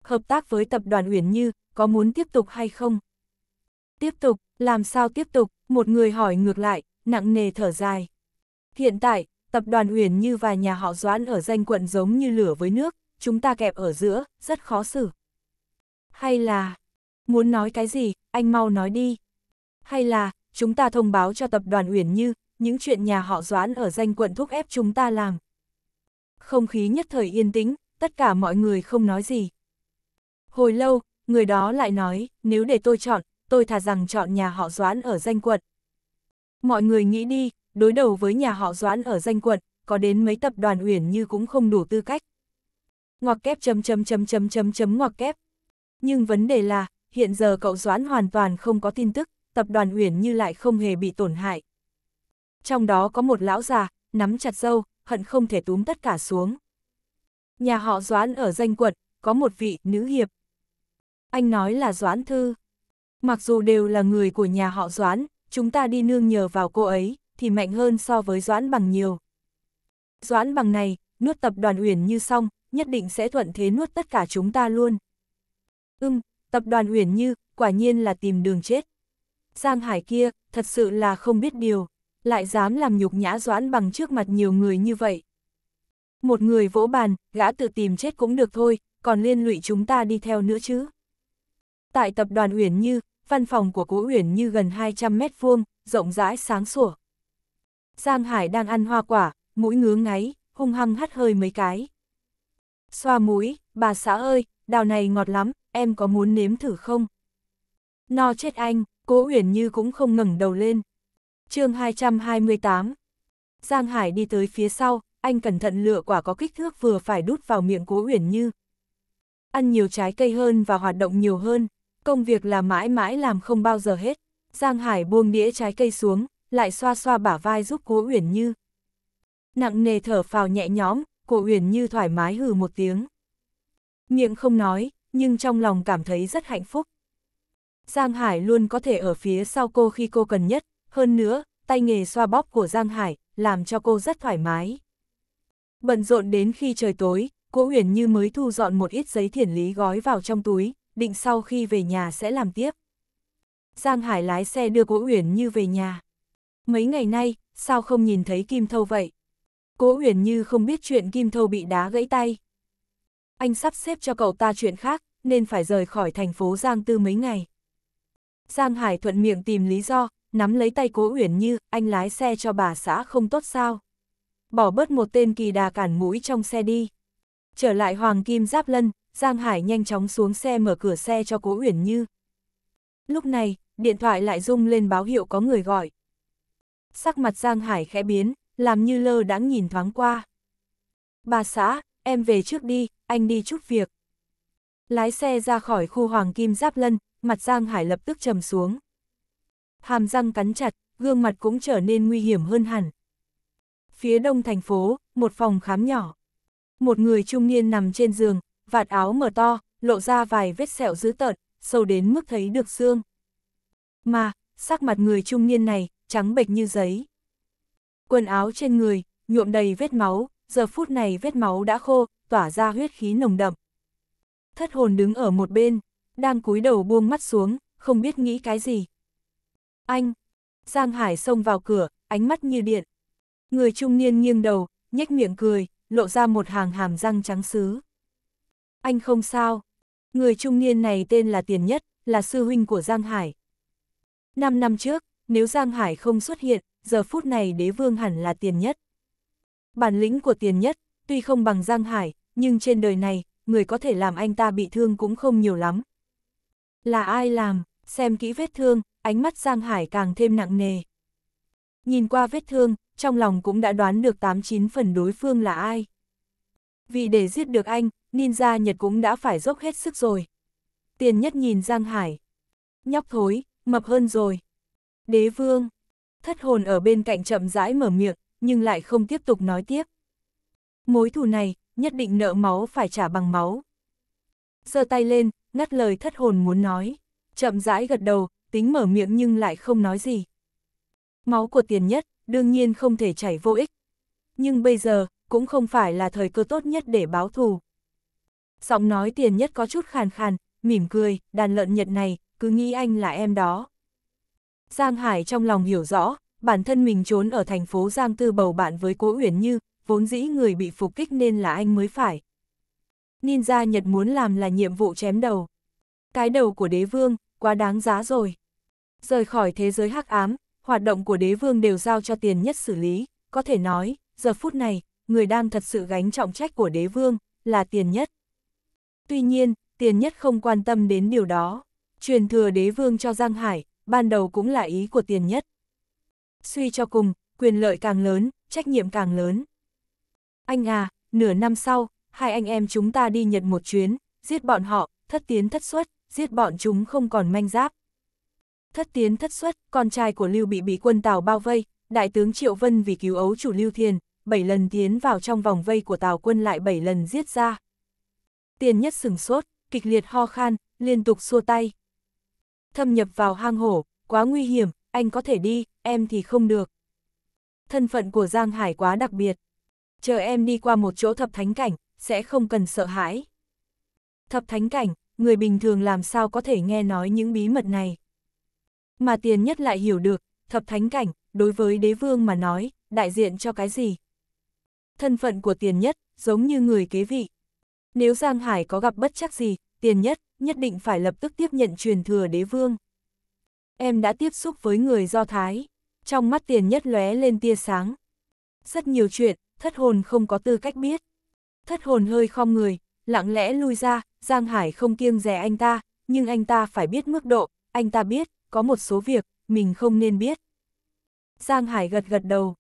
Hợp tác với tập đoàn Uyển Như, có muốn tiếp tục hay không? Tiếp tục, làm sao tiếp tục, một người hỏi ngược lại, nặng nề thở dài. Hiện tại, tập đoàn Uyển Như và nhà họ Doãn ở danh quận giống như lửa với nước, chúng ta kẹp ở giữa, rất khó xử. Hay là, muốn nói cái gì, anh mau nói đi. Hay là, chúng ta thông báo cho tập đoàn Uyển Như, những chuyện nhà họ Doãn ở danh quận thúc ép chúng ta làm. Không khí nhất thời yên tĩnh, tất cả mọi người không nói gì. Hồi lâu, người đó lại nói, nếu để tôi chọn, tôi thà rằng chọn nhà họ Doãn ở danh quận. Mọi người nghĩ đi, đối đầu với nhà họ Doãn ở danh quận, có đến mấy tập đoàn uyển như cũng không đủ tư cách. Ngoặc kép chấm chấm chấm chấm chấm chấm ngoặc kép. Nhưng vấn đề là, hiện giờ cậu Doãn hoàn toàn không có tin tức, tập đoàn uyển như lại không hề bị tổn hại trong đó có một lão già, nắm chặt dâu, hận không thể túm tất cả xuống. Nhà họ Doãn ở danh quận, có một vị nữ hiệp. Anh nói là Doãn Thư. Mặc dù đều là người của nhà họ Doãn, chúng ta đi nương nhờ vào cô ấy, thì mạnh hơn so với Doãn bằng nhiều. Doãn bằng này, nuốt tập đoàn uyển như xong, nhất định sẽ thuận thế nuốt tất cả chúng ta luôn. Ưm, tập đoàn uyển như, quả nhiên là tìm đường chết. Giang Hải kia, thật sự là không biết điều lại dám làm nhục nhã doãn bằng trước mặt nhiều người như vậy. Một người vỗ bàn, gã tự tìm chết cũng được thôi, còn liên lụy chúng ta đi theo nữa chứ. Tại tập đoàn Uyển Như, văn phòng của cố Uyển Như gần 200 mét vuông, rộng rãi sáng sủa. Giang Hải đang ăn hoa quả, mũi ngứa ngáy, hung hăng hắt hơi mấy cái. Xoa mũi, bà xã ơi, đào này ngọt lắm, em có muốn nếm thử không? No chết anh, cố Uyển Như cũng không ngẩng đầu lên chương 228 Giang Hải đi tới phía sau, anh cẩn thận lựa quả có kích thước vừa phải đút vào miệng cố Uyển Như. Ăn nhiều trái cây hơn và hoạt động nhiều hơn, công việc là mãi mãi làm không bao giờ hết. Giang Hải buông đĩa trái cây xuống, lại xoa xoa bả vai giúp cố Uyển Như. Nặng nề thở phào nhẹ nhõm, cố Uyển Như thoải mái hừ một tiếng. Miệng không nói, nhưng trong lòng cảm thấy rất hạnh phúc. Giang Hải luôn có thể ở phía sau cô khi cô cần nhất, hơn nữa, tay nghề xoa bóp của Giang Hải, làm cho cô rất thoải mái. Bận rộn đến khi trời tối, cô Huyền Như mới thu dọn một ít giấy thiển lý gói vào trong túi, định sau khi về nhà sẽ làm tiếp. Giang Hải lái xe đưa Cố Uyển Như về nhà. Mấy ngày nay, sao không nhìn thấy Kim Thâu vậy? Cố Uyển Như không biết chuyện Kim Thâu bị đá gãy tay. Anh sắp xếp cho cậu ta chuyện khác, nên phải rời khỏi thành phố Giang Tư mấy ngày. Giang Hải thuận miệng tìm lý do, nắm lấy tay cố Uyển Như, anh lái xe cho bà xã không tốt sao. Bỏ bớt một tên kỳ đà cản mũi trong xe đi. Trở lại Hoàng Kim Giáp Lân, Giang Hải nhanh chóng xuống xe mở cửa xe cho cố Uyển Như. Lúc này, điện thoại lại rung lên báo hiệu có người gọi. Sắc mặt Giang Hải khẽ biến, làm như lơ đãng nhìn thoáng qua. Bà xã, em về trước đi, anh đi chút việc. Lái xe ra khỏi khu Hoàng Kim Giáp Lân, mặt Giang Hải lập tức trầm xuống hàm răng cắn chặt, gương mặt cũng trở nên nguy hiểm hơn hẳn. Phía đông thành phố, một phòng khám nhỏ. Một người trung niên nằm trên giường, vạt áo mở to, lộ ra vài vết sẹo dữ tợn, sâu đến mức thấy được xương. Mà, sắc mặt người trung niên này, trắng bệch như giấy. Quần áo trên người, nhuộm đầy vết máu, giờ phút này vết máu đã khô, tỏa ra huyết khí nồng đậm. Thất hồn đứng ở một bên, đang cúi đầu buông mắt xuống, không biết nghĩ cái gì, anh! Giang Hải xông vào cửa, ánh mắt như điện. Người trung niên nghiêng đầu, nhếch miệng cười, lộ ra một hàng hàm răng trắng xứ. Anh không sao. Người trung niên này tên là Tiền Nhất, là sư huynh của Giang Hải. Năm năm trước, nếu Giang Hải không xuất hiện, giờ phút này đế vương hẳn là Tiền Nhất. Bản lĩnh của Tiền Nhất, tuy không bằng Giang Hải, nhưng trên đời này, người có thể làm anh ta bị thương cũng không nhiều lắm. Là ai làm, xem kỹ vết thương, ánh mắt Giang Hải càng thêm nặng nề. Nhìn qua vết thương, trong lòng cũng đã đoán được 89 phần đối phương là ai. Vì để giết được anh, ninja Nhật cũng đã phải dốc hết sức rồi. Tiền nhất nhìn Giang Hải. Nhóc thối, mập hơn rồi. Đế vương. Thất hồn ở bên cạnh chậm rãi mở miệng, nhưng lại không tiếp tục nói tiếp. Mối thù này, nhất định nợ máu phải trả bằng máu. giơ tay lên, ngắt lời thất hồn muốn nói. Chậm rãi gật đầu, tính mở miệng nhưng lại không nói gì. Máu của tiền nhất, đương nhiên không thể chảy vô ích. Nhưng bây giờ, cũng không phải là thời cơ tốt nhất để báo thù. Giọng nói tiền nhất có chút khàn khàn, mỉm cười, đàn lợn nhật này, cứ nghĩ anh là em đó. Giang Hải trong lòng hiểu rõ, bản thân mình trốn ở thành phố Giang Tư bầu bạn với Cố Uyển Như, vốn dĩ người bị phục kích nên là anh mới phải. Ninja Nhật muốn làm là nhiệm vụ chém đầu. Cái đầu của đế vương, quá đáng giá rồi. Rời khỏi thế giới hắc ám, hoạt động của đế vương đều giao cho tiền nhất xử lý, có thể nói, giờ phút này, người đang thật sự gánh trọng trách của đế vương, là tiền nhất. Tuy nhiên, tiền nhất không quan tâm đến điều đó. Truyền thừa đế vương cho Giang Hải, ban đầu cũng là ý của tiền nhất. Suy cho cùng, quyền lợi càng lớn, trách nhiệm càng lớn. Anh à, nửa năm sau, hai anh em chúng ta đi Nhật một chuyến, giết bọn họ, thất tiến thất xuất, giết bọn chúng không còn manh giáp thất tiến thất xuất, con trai của Lưu bị bị quân Tào bao vây, đại tướng Triệu Vân vì cứu ấu chủ Lưu Thiền, bảy lần tiến vào trong vòng vây của Tào quân lại bảy lần giết ra. Tiền nhất sừng sốt, kịch liệt ho khan, liên tục xua tay. Thâm nhập vào hang hổ, quá nguy hiểm, anh có thể đi, em thì không được. Thân phận của Giang Hải quá đặc biệt. Chờ em đi qua một chỗ thập thánh cảnh, sẽ không cần sợ hãi. Thập thánh cảnh, người bình thường làm sao có thể nghe nói những bí mật này mà tiền nhất lại hiểu được, thập thánh cảnh, đối với đế vương mà nói, đại diện cho cái gì. Thân phận của tiền nhất, giống như người kế vị. Nếu Giang Hải có gặp bất chắc gì, tiền nhất, nhất định phải lập tức tiếp nhận truyền thừa đế vương. Em đã tiếp xúc với người Do Thái, trong mắt tiền nhất lóe lên tia sáng. Rất nhiều chuyện, thất hồn không có tư cách biết. Thất hồn hơi khom người, lặng lẽ lui ra, Giang Hải không kiêng rẻ anh ta, nhưng anh ta phải biết mức độ, anh ta biết, có một số việc, mình không nên biết. Giang Hải gật gật đầu.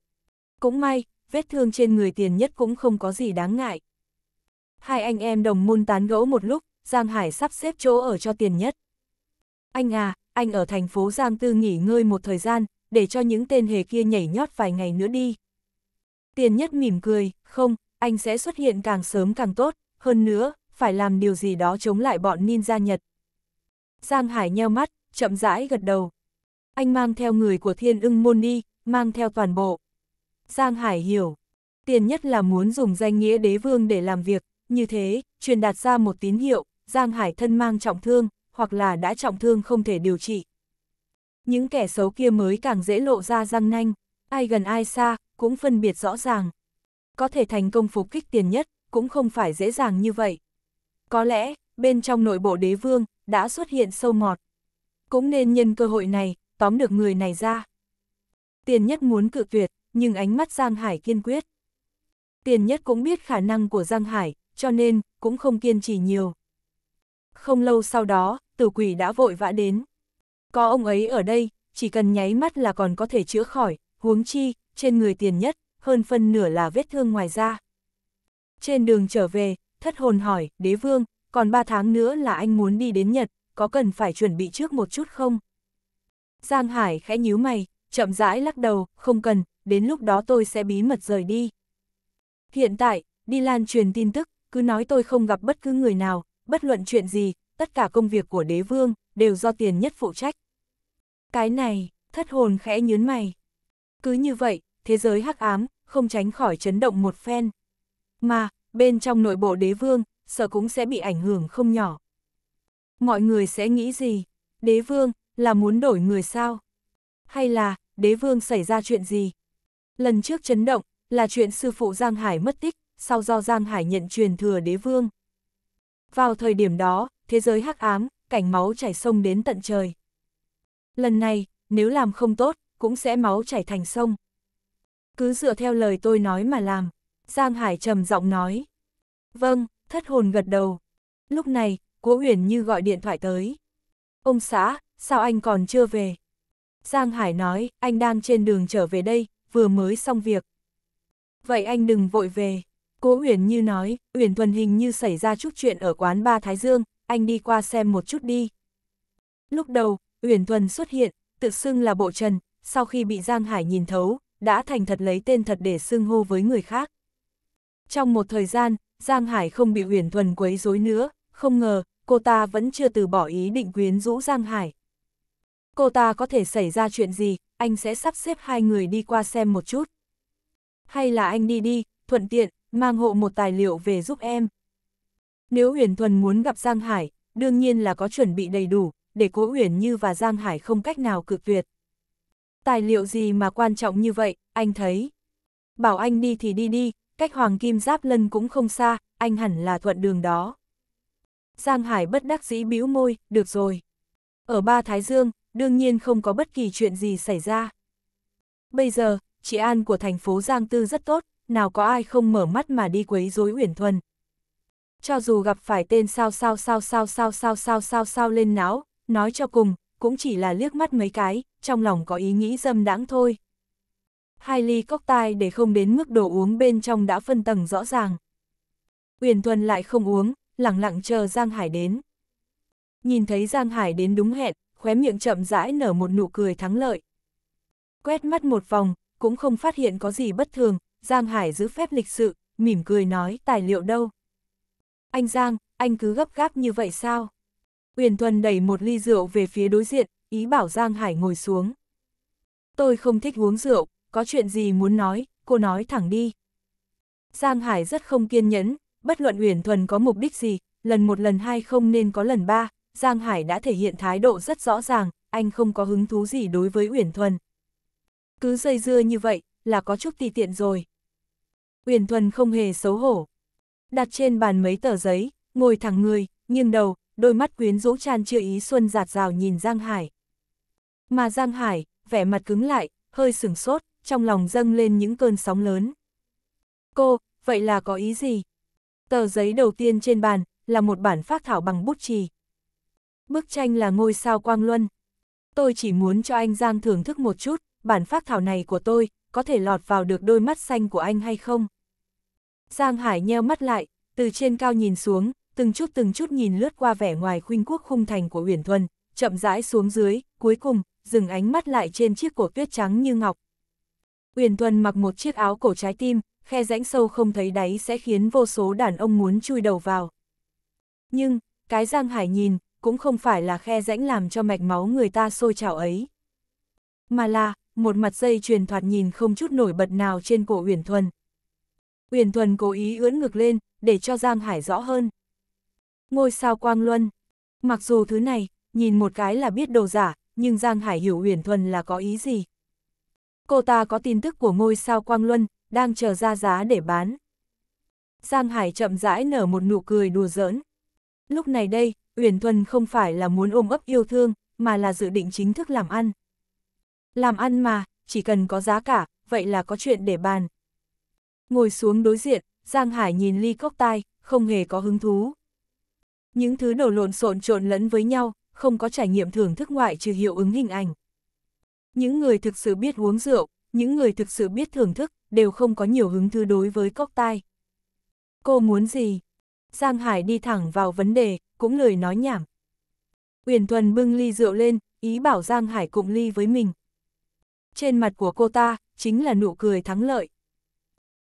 Cũng may, vết thương trên người tiền nhất cũng không có gì đáng ngại. Hai anh em đồng môn tán gẫu một lúc, Giang Hải sắp xếp chỗ ở cho tiền nhất. Anh à, anh ở thành phố Giang Tư nghỉ ngơi một thời gian, để cho những tên hề kia nhảy nhót vài ngày nữa đi. Tiền nhất mỉm cười, không, anh sẽ xuất hiện càng sớm càng tốt, hơn nữa, phải làm điều gì đó chống lại bọn ninja Nhật. Giang Hải nheo mắt, chậm rãi gật đầu. Anh mang theo người của thiên ưng môn đi, mang theo toàn bộ. Giang Hải hiểu, tiền nhất là muốn dùng danh nghĩa đế vương để làm việc, như thế, truyền đạt ra một tín hiệu, Giang Hải thân mang trọng thương, hoặc là đã trọng thương không thể điều trị. Những kẻ xấu kia mới càng dễ lộ ra răng nanh, ai gần ai xa, cũng phân biệt rõ ràng. Có thể thành công phục kích tiền nhất, cũng không phải dễ dàng như vậy. Có lẽ, bên trong nội bộ đế vương, đã xuất hiện sâu mọt cũng nên nhân cơ hội này, tóm được người này ra. Tiền nhất muốn cự tuyệt, nhưng ánh mắt Giang Hải kiên quyết. Tiền nhất cũng biết khả năng của Giang Hải, cho nên, cũng không kiên trì nhiều. Không lâu sau đó, tử quỷ đã vội vã đến. Có ông ấy ở đây, chỉ cần nháy mắt là còn có thể chữa khỏi, huống chi, trên người tiền nhất, hơn phân nửa là vết thương ngoài da. Trên đường trở về, thất hồn hỏi, đế vương, còn ba tháng nữa là anh muốn đi đến Nhật, có cần phải chuẩn bị trước một chút không? Giang Hải khẽ nhíu mày, chậm rãi lắc đầu, không cần, đến lúc đó tôi sẽ bí mật rời đi. Hiện tại, đi lan truyền tin tức, cứ nói tôi không gặp bất cứ người nào, bất luận chuyện gì, tất cả công việc của đế vương, đều do tiền nhất phụ trách. Cái này, thất hồn khẽ nhớn mày. Cứ như vậy, thế giới hắc ám, không tránh khỏi chấn động một phen. Mà, bên trong nội bộ đế vương, sợ cũng sẽ bị ảnh hưởng không nhỏ mọi người sẽ nghĩ gì? Đế vương, là muốn đổi người sao? Hay là, đế vương xảy ra chuyện gì? Lần trước chấn động, là chuyện sư phụ Giang Hải mất tích, sau do Giang Hải nhận truyền thừa đế vương. Vào thời điểm đó, thế giới hắc ám, cảnh máu chảy sông đến tận trời. Lần này, nếu làm không tốt, cũng sẽ máu chảy thành sông. Cứ dựa theo lời tôi nói mà làm, Giang Hải trầm giọng nói. Vâng, thất hồn gật đầu. Lúc này, Cố Huyền Như gọi điện thoại tới. Ông xã, sao anh còn chưa về? Giang Hải nói, anh đang trên đường trở về đây, vừa mới xong việc. Vậy anh đừng vội về. Cố Huyền Như nói, Huyền Thuần hình như xảy ra chút chuyện ở quán Ba Thái Dương, anh đi qua xem một chút đi. Lúc đầu, Huyền Thuần xuất hiện, tự xưng là Bộ Trần, sau khi bị Giang Hải nhìn thấu, đã thành thật lấy tên thật để xưng hô với người khác. Trong một thời gian, Giang Hải không bị Huyền Thuần quấy rối nữa, không ngờ, cô ta vẫn chưa từ bỏ ý định quyến rũ Giang Hải. Cô ta có thể xảy ra chuyện gì, anh sẽ sắp xếp hai người đi qua xem một chút. Hay là anh đi đi, thuận tiện, mang hộ một tài liệu về giúp em. Nếu Huyền Thuần muốn gặp Giang Hải, đương nhiên là có chuẩn bị đầy đủ, để Cố Huyền Như và Giang Hải không cách nào cự tuyệt. Tài liệu gì mà quan trọng như vậy, anh thấy. Bảo anh đi thì đi đi, cách Hoàng Kim Giáp Lân cũng không xa, anh hẳn là thuận đường đó. Giang Hải bất đắc dĩ bĩu môi, được rồi. Ở Ba Thái Dương, đương nhiên không có bất kỳ chuyện gì xảy ra. Bây giờ, trị an của thành phố Giang Tư rất tốt, nào có ai không mở mắt mà đi quấy rối Uyển Thuần. Cho dù gặp phải tên sao sao sao sao sao sao sao sao sao lên não, nói cho cùng, cũng chỉ là liếc mắt mấy cái, trong lòng có ý nghĩ dâm đãng thôi. Hai ly cốc tai để không đến mức đồ uống bên trong đã phân tầng rõ ràng. Uyển Thuần lại không uống, lặng lặng chờ Giang Hải đến. Nhìn thấy Giang Hải đến đúng hẹn, khóe miệng chậm rãi nở một nụ cười thắng lợi. Quét mắt một vòng, cũng không phát hiện có gì bất thường, Giang Hải giữ phép lịch sự, mỉm cười nói tài liệu đâu. Anh Giang, anh cứ gấp gáp như vậy sao? Uyển Thuần đẩy một ly rượu về phía đối diện, ý bảo Giang Hải ngồi xuống. Tôi không thích uống rượu, có chuyện gì muốn nói, cô nói thẳng đi. Giang Hải rất không kiên nhẫn, bất luận huyền thuần có mục đích gì, lần một lần hai không nên có lần ba, Giang Hải đã thể hiện thái độ rất rõ ràng, anh không có hứng thú gì đối với Uyển Thuần. Cứ dây dưa như vậy, là có chút ti tiện rồi. Uyển Thuần không hề xấu hổ. Đặt trên bàn mấy tờ giấy, ngồi thẳng người, nghiêng đầu, đôi mắt quyến rũ tràn chưa ý xuân giạt rào nhìn Giang Hải. Mà Giang Hải, vẻ mặt cứng lại, hơi sửng sốt, trong lòng dâng lên những cơn sóng lớn. Cô, vậy là có ý gì? Tờ giấy đầu tiên trên bàn là một bản phát thảo bằng bút chì. Bức tranh là ngôi sao Quang Luân. Tôi chỉ muốn cho anh Giang thưởng thức một chút, bản phát thảo này của tôi có thể lọt vào được đôi mắt xanh của anh hay không. Giang Hải nheo mắt lại, từ trên cao nhìn xuống, từng chút từng chút nhìn lướt qua vẻ ngoài khuynh quốc khung thành của Uyển Thuần, chậm rãi xuống dưới, cuối cùng, dừng ánh mắt lại trên chiếc cổ tuyết trắng như ngọc. Uyển Thuần mặc một chiếc áo cổ trái tim, khe rãnh sâu không thấy đáy sẽ khiến vô số đàn ông muốn chui đầu vào. Nhưng, cái Giang Hải nhìn, cũng không phải là khe rãnh làm cho mạch máu người ta sôi trào ấy. Mà là, một mặt dây truyền thoạt nhìn không chút nổi bật nào trên cổ Uyển Thuần. Uyển Thuần cố ý ưỡn ngực lên, để cho Giang Hải rõ hơn. Ngôi sao Quang Luân. Mặc dù thứ này, nhìn một cái là biết đồ giả, nhưng Giang Hải hiểu Uyển Thuần là có ý gì. Cô ta có tin tức của ngôi sao Quang Luân, đang chờ ra giá để bán. Giang Hải chậm rãi nở một nụ cười đùa giỡn. Lúc này đây, Uyển Thuần không phải là muốn ôm ấp yêu thương, mà là dự định chính thức làm ăn. Làm ăn mà, chỉ cần có giá cả, vậy là có chuyện để bàn. Ngồi xuống đối diện, Giang Hải nhìn ly cốc tai, không hề có hứng thú. Những thứ đồ lộn xộn trộn lẫn với nhau, không có trải nghiệm thưởng thức ngoại trừ hiệu ứng hình ảnh. Những người thực sự biết uống rượu, những người thực sự biết thưởng thức, đều không có nhiều hứng thú đối với cốc tai. Cô muốn gì? Giang Hải đi thẳng vào vấn đề, cũng lời nói nhảm. Uyển Thuần bưng ly rượu lên, ý bảo Giang Hải cùng ly với mình. Trên mặt của cô ta, chính là nụ cười thắng lợi.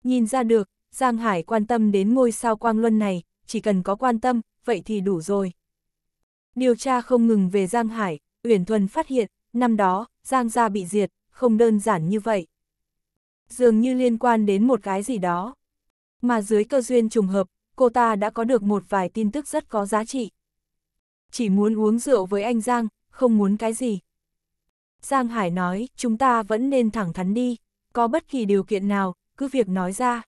Nhìn ra được, Giang Hải quan tâm đến ngôi sao quang luân này, chỉ cần có quan tâm, vậy thì đủ rồi. Điều tra không ngừng về Giang Hải, Uyển Thuần phát hiện, năm đó, Giang gia bị diệt, không đơn giản như vậy dường như liên quan đến một cái gì đó. Mà dưới cơ duyên trùng hợp, cô ta đã có được một vài tin tức rất có giá trị. Chỉ muốn uống rượu với anh Giang, không muốn cái gì. Giang Hải nói, chúng ta vẫn nên thẳng thắn đi, có bất kỳ điều kiện nào, cứ việc nói ra.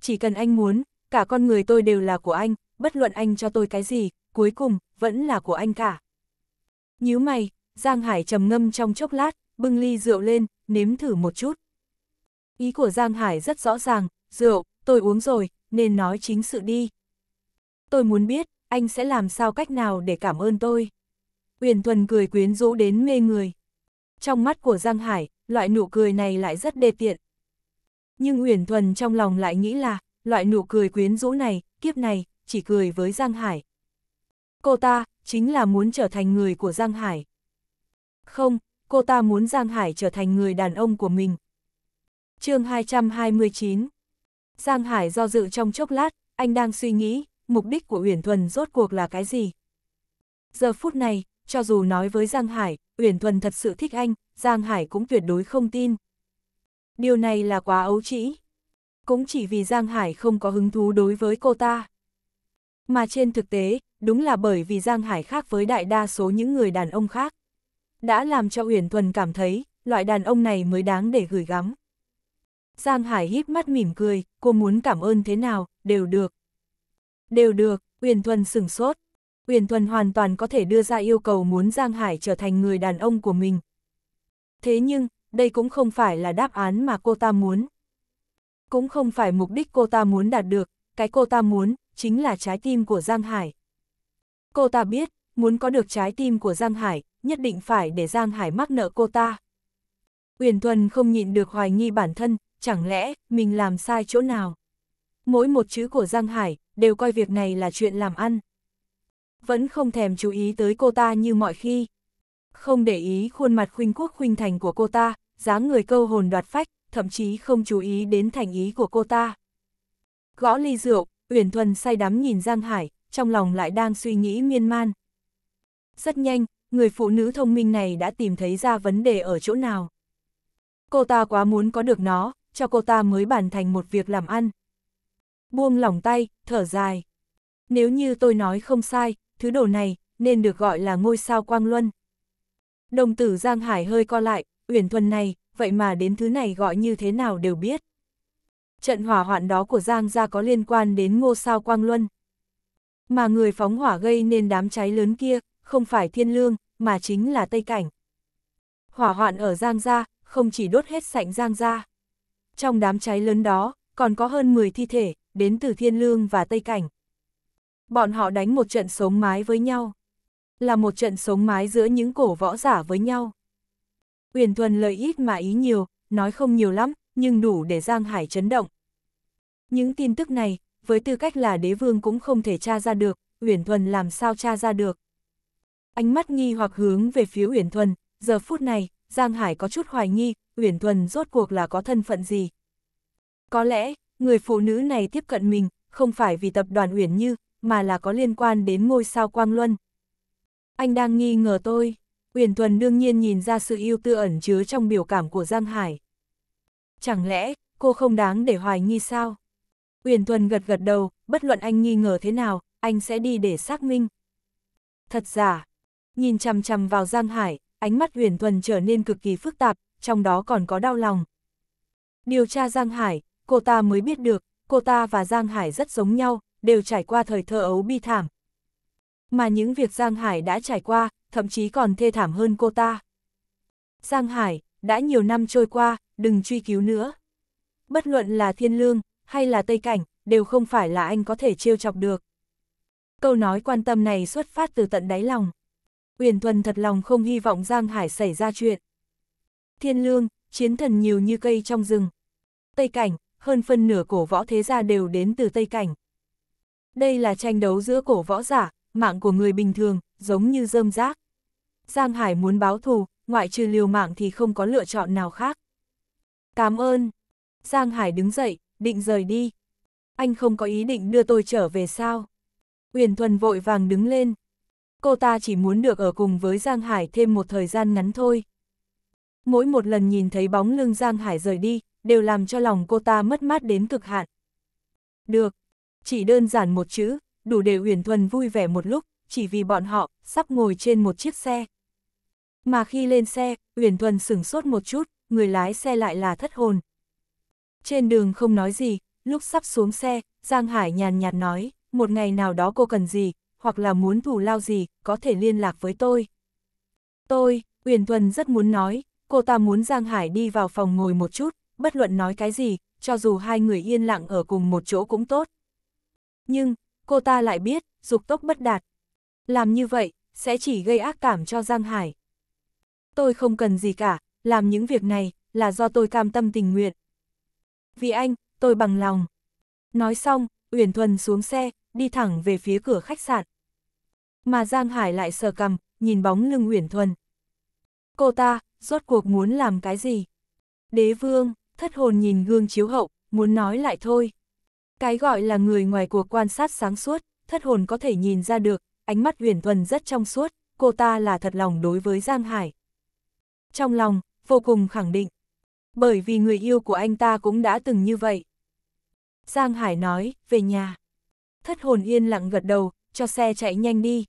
Chỉ cần anh muốn, cả con người tôi đều là của anh, bất luận anh cho tôi cái gì, cuối cùng, vẫn là của anh cả. Nhíu mày, Giang Hải trầm ngâm trong chốc lát, bưng ly rượu lên, nếm thử một chút. Ý của Giang Hải rất rõ ràng, rượu, tôi uống rồi, nên nói chính sự đi. Tôi muốn biết, anh sẽ làm sao cách nào để cảm ơn tôi. Uyển Thuần cười quyến rũ đến mê người. Trong mắt của Giang Hải, loại nụ cười này lại rất đê tiện. Nhưng Uyển Thuần trong lòng lại nghĩ là, loại nụ cười quyến rũ này, kiếp này, chỉ cười với Giang Hải. Cô ta, chính là muốn trở thành người của Giang Hải. Không, cô ta muốn Giang Hải trở thành người đàn ông của mình chương 229 Giang Hải do dự trong chốc lát, anh đang suy nghĩ, mục đích của Uyển Thuần rốt cuộc là cái gì? Giờ phút này, cho dù nói với Giang Hải, Uyển Thuần thật sự thích anh, Giang Hải cũng tuyệt đối không tin. Điều này là quá ấu trĩ. Cũng chỉ vì Giang Hải không có hứng thú đối với cô ta. Mà trên thực tế, đúng là bởi vì Giang Hải khác với đại đa số những người đàn ông khác. Đã làm cho Uyển Thuần cảm thấy, loại đàn ông này mới đáng để gửi gắm. Giang Hải híp mắt mỉm cười, cô muốn cảm ơn thế nào, đều được. Đều được, Uyển Thuần sửng sốt. Uyển Thuần hoàn toàn có thể đưa ra yêu cầu muốn Giang Hải trở thành người đàn ông của mình. Thế nhưng, đây cũng không phải là đáp án mà cô ta muốn. Cũng không phải mục đích cô ta muốn đạt được, cái cô ta muốn, chính là trái tim của Giang Hải. Cô ta biết, muốn có được trái tim của Giang Hải, nhất định phải để Giang Hải mắc nợ cô ta. Uyển Thuần không nhịn được hoài nghi bản thân, chẳng lẽ mình làm sai chỗ nào? Mỗi một chữ của Giang Hải đều coi việc này là chuyện làm ăn. Vẫn không thèm chú ý tới cô ta như mọi khi. Không để ý khuôn mặt khuynh quốc khuynh thành của cô ta, dáng người câu hồn đoạt phách, thậm chí không chú ý đến thành ý của cô ta. Gõ ly rượu, Uyển Thuần say đắm nhìn Giang Hải, trong lòng lại đang suy nghĩ miên man. Rất nhanh, người phụ nữ thông minh này đã tìm thấy ra vấn đề ở chỗ nào. Cô ta quá muốn có được nó, cho cô ta mới bàn thành một việc làm ăn. Buông lỏng tay, thở dài. Nếu như tôi nói không sai, thứ đồ này nên được gọi là ngôi sao quang luân. Đồng tử Giang Hải hơi co lại, uyển thuần này, vậy mà đến thứ này gọi như thế nào đều biết. Trận hỏa hoạn đó của Giang gia có liên quan đến ngôi sao quang luân. Mà người phóng hỏa gây nên đám cháy lớn kia, không phải thiên lương, mà chính là Tây Cảnh. Hỏa hoạn ở Giang gia, không chỉ đốt hết sạch Giang gia trong đám cháy lớn đó, còn có hơn 10 thi thể, đến từ Thiên Lương và Tây Cảnh. Bọn họ đánh một trận sống mái với nhau. Là một trận sống mái giữa những cổ võ giả với nhau. Uyển Thuần lời ít mà ý nhiều, nói không nhiều lắm, nhưng đủ để Giang Hải chấn động. Những tin tức này, với tư cách là đế vương cũng không thể tra ra được, Uyển Thuần làm sao tra ra được. Ánh mắt nghi hoặc hướng về phía Uyển Thuần, giờ phút này, Giang Hải có chút hoài nghi, Uyển Thuần rốt cuộc là có thân phận gì. Có lẽ, người phụ nữ này tiếp cận mình, không phải vì tập đoàn Uyển Như, mà là có liên quan đến ngôi sao Quang Luân. Anh đang nghi ngờ tôi. Uyển Thuần đương nhiên nhìn ra sự yêu tư ẩn chứa trong biểu cảm của Giang Hải. Chẳng lẽ, cô không đáng để hoài nghi sao? Uyển Thuần gật gật đầu, bất luận anh nghi ngờ thế nào, anh sẽ đi để xác minh. Thật giả, nhìn chằm chằm vào Giang Hải, ánh mắt huyền thuần trở nên cực kỳ phức tạp, trong đó còn có đau lòng. Điều tra Giang Hải, cô ta mới biết được, cô ta và Giang Hải rất giống nhau, đều trải qua thời thơ ấu bi thảm. Mà những việc Giang Hải đã trải qua, thậm chí còn thê thảm hơn cô ta. Giang Hải, đã nhiều năm trôi qua, đừng truy cứu nữa. Bất luận là thiên lương, hay là tây cảnh, đều không phải là anh có thể trêu chọc được. Câu nói quan tâm này xuất phát từ tận đáy lòng. Uyển Thuần thật lòng không hy vọng Giang Hải xảy ra chuyện. Thiên lương, chiến thần nhiều như cây trong rừng. Tây Cảnh, hơn phân nửa cổ võ thế gia đều đến từ Tây Cảnh. Đây là tranh đấu giữa cổ võ giả, mạng của người bình thường, giống như rơm rác. Giang Hải muốn báo thù, ngoại trừ liều mạng thì không có lựa chọn nào khác. Cảm ơn. Giang Hải đứng dậy, định rời đi. Anh không có ý định đưa tôi trở về sao? Uyển Thuần vội vàng đứng lên cô ta chỉ muốn được ở cùng với Giang Hải thêm một thời gian ngắn thôi. Mỗi một lần nhìn thấy bóng lưng Giang Hải rời đi, đều làm cho lòng cô ta mất mát đến cực hạn. Được, chỉ đơn giản một chữ, đủ để Uyển Thuần vui vẻ một lúc, chỉ vì bọn họ sắp ngồi trên một chiếc xe. Mà khi lên xe, Uyển Thuần sửng sốt một chút, người lái xe lại là thất hồn. Trên đường không nói gì, lúc sắp xuống xe, Giang Hải nhàn nhạt nói, một ngày nào đó cô cần gì, hoặc là muốn thủ lao gì, có thể liên lạc với tôi. Tôi, Uyển Thuần rất muốn nói, cô ta muốn Giang Hải đi vào phòng ngồi một chút, bất luận nói cái gì, cho dù hai người yên lặng ở cùng một chỗ cũng tốt. Nhưng, cô ta lại biết, dục tốc bất đạt. Làm như vậy, sẽ chỉ gây ác cảm cho Giang Hải. Tôi không cần gì cả, làm những việc này, là do tôi cam tâm tình nguyện. Vì anh, tôi bằng lòng. Nói xong, Uyển Thuần xuống xe, đi thẳng về phía cửa khách sạn mà Giang Hải lại sờ cầm, nhìn bóng lưng Uyển Thuần. Cô ta, rốt cuộc muốn làm cái gì? Đế vương, thất hồn nhìn gương chiếu hậu, muốn nói lại thôi. Cái gọi là người ngoài cuộc quan sát sáng suốt, thất hồn có thể nhìn ra được, ánh mắt Uyển Thuần rất trong suốt, cô ta là thật lòng đối với Giang Hải. Trong lòng, vô cùng khẳng định. Bởi vì người yêu của anh ta cũng đã từng như vậy. Giang Hải nói, về nhà. Thất hồn yên lặng gật đầu, cho xe chạy nhanh đi,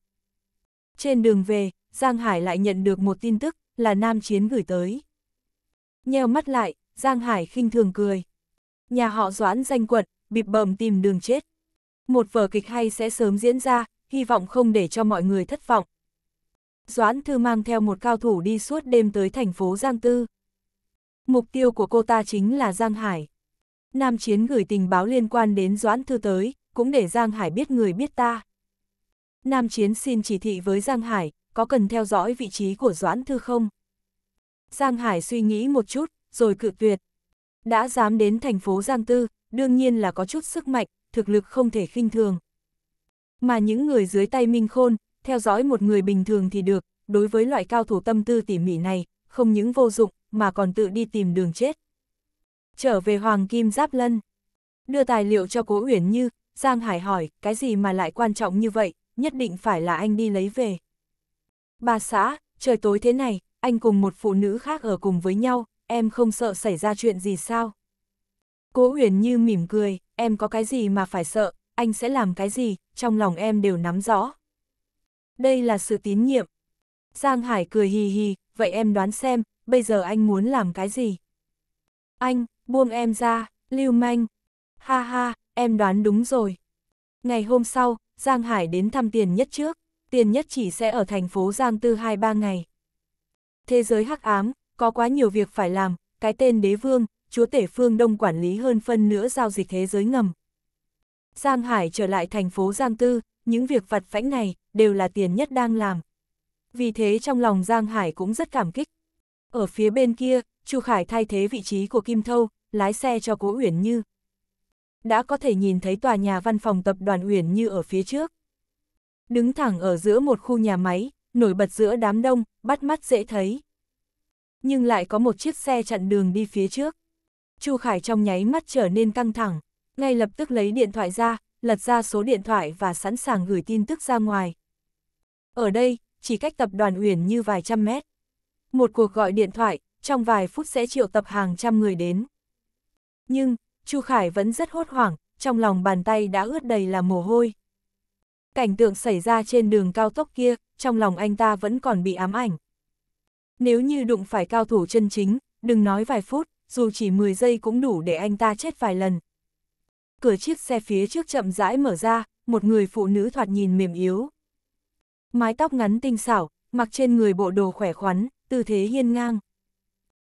trên đường về, Giang Hải lại nhận được một tin tức, là Nam Chiến gửi tới. Nheo mắt lại, Giang Hải khinh thường cười. Nhà họ Doãn danh quật, bịp bầm tìm đường chết. Một vở kịch hay sẽ sớm diễn ra, hy vọng không để cho mọi người thất vọng. Doãn Thư mang theo một cao thủ đi suốt đêm tới thành phố Giang Tư. Mục tiêu của cô ta chính là Giang Hải. Nam Chiến gửi tình báo liên quan đến Doãn Thư tới, cũng để Giang Hải biết người biết ta. Nam Chiến xin chỉ thị với Giang Hải, có cần theo dõi vị trí của Doãn Thư không? Giang Hải suy nghĩ một chút, rồi cự tuyệt. Đã dám đến thành phố Giang Tư, đương nhiên là có chút sức mạnh, thực lực không thể khinh thường. Mà những người dưới tay Minh Khôn, theo dõi một người bình thường thì được, đối với loại cao thủ tâm tư tỉ mỉ này, không những vô dụng, mà còn tự đi tìm đường chết. Trở về Hoàng Kim Giáp Lân. Đưa tài liệu cho Cố Uyển Như, Giang Hải hỏi, cái gì mà lại quan trọng như vậy, nhất định phải là anh đi lấy về. Bà xã, trời tối thế này, anh cùng một phụ nữ khác ở cùng với nhau, em không sợ xảy ra chuyện gì sao? Cố Uyển Như mỉm cười, em có cái gì mà phải sợ, anh sẽ làm cái gì, trong lòng em đều nắm rõ. Đây là sự tín nhiệm. Giang Hải cười hì hì, vậy em đoán xem, bây giờ anh muốn làm cái gì? Anh, buông em ra, lưu manh. Ha ha, em đoán đúng rồi. Ngày hôm sau, Giang Hải đến thăm tiền nhất trước, tiền nhất chỉ sẽ ở thành phố Giang Tư 2-3 ngày. Thế giới hắc ám, có quá nhiều việc phải làm, cái tên đế vương, chúa tể phương Đông quản lý hơn phân nữa giao dịch thế giới ngầm. Giang Hải trở lại thành phố Giang Tư, những việc vặt vãnh này đều là tiền nhất đang làm. Vì thế trong lòng Giang Hải cũng rất cảm kích. Ở phía bên kia, Chu Khải thay thế vị trí của Kim Thâu, lái xe cho Cố Uyển Như đã có thể nhìn thấy tòa nhà văn phòng tập đoàn Uyển như ở phía trước. Đứng thẳng ở giữa một khu nhà máy, nổi bật giữa đám đông, bắt mắt dễ thấy. Nhưng lại có một chiếc xe chặn đường đi phía trước. Chu Khải trong nháy mắt trở nên căng thẳng, ngay lập tức lấy điện thoại ra, lật ra số điện thoại và sẵn sàng gửi tin tức ra ngoài. Ở đây, chỉ cách tập đoàn Uyển như vài trăm mét. Một cuộc gọi điện thoại, trong vài phút sẽ triệu tập hàng trăm người đến. Nhưng, Chu Khải vẫn rất hốt hoảng, trong lòng bàn tay đã ướt đầy là mồ hôi. Cảnh tượng xảy ra trên đường cao tốc kia, trong lòng anh ta vẫn còn bị ám ảnh. Nếu như đụng phải cao thủ chân chính, đừng nói vài phút, dù chỉ 10 giây cũng đủ để anh ta chết vài lần. Cửa chiếc xe phía trước chậm rãi mở ra, một người phụ nữ thoạt nhìn mềm yếu. Mái tóc ngắn tinh xảo, mặc trên người bộ đồ khỏe khoắn, tư thế hiên ngang.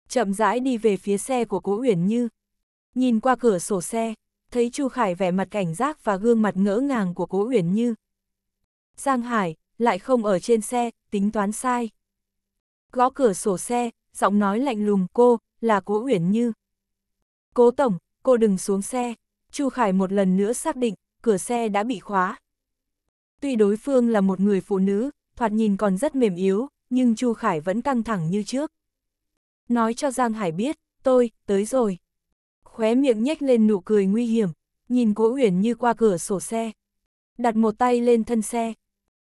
Chậm rãi đi về phía xe của Cố Uyển Như. Nhìn qua cửa sổ xe, thấy Chu Khải vẻ mặt cảnh giác và gương mặt ngỡ ngàng của Cố Uyển Như. Giang Hải, lại không ở trên xe, tính toán sai. Gõ cửa sổ xe, giọng nói lạnh lùng cô, là Cố Uyển Như. Cố Tổng, cô đừng xuống xe. Chu Khải một lần nữa xác định, cửa xe đã bị khóa. Tuy đối phương là một người phụ nữ, thoạt nhìn còn rất mềm yếu, nhưng Chu Khải vẫn căng thẳng như trước. Nói cho Giang Hải biết, tôi, tới rồi khóe miệng nhếch lên nụ cười nguy hiểm, nhìn Cố Uyển như qua cửa sổ xe. Đặt một tay lên thân xe.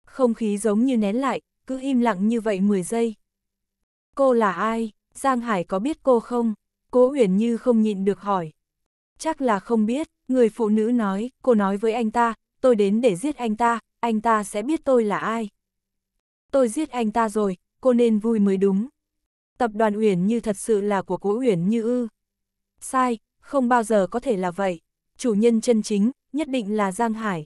Không khí giống như nén lại, cứ im lặng như vậy 10 giây. Cô là ai? Giang Hải có biết cô không? Cố Uyển Như không nhịn được hỏi. Chắc là không biết, người phụ nữ nói, cô nói với anh ta, tôi đến để giết anh ta, anh ta sẽ biết tôi là ai. Tôi giết anh ta rồi, cô nên vui mới đúng. Tập đoàn Uyển Như thật sự là của Cố Uyển Như ư. Sai, không bao giờ có thể là vậy. Chủ nhân chân chính, nhất định là Giang Hải.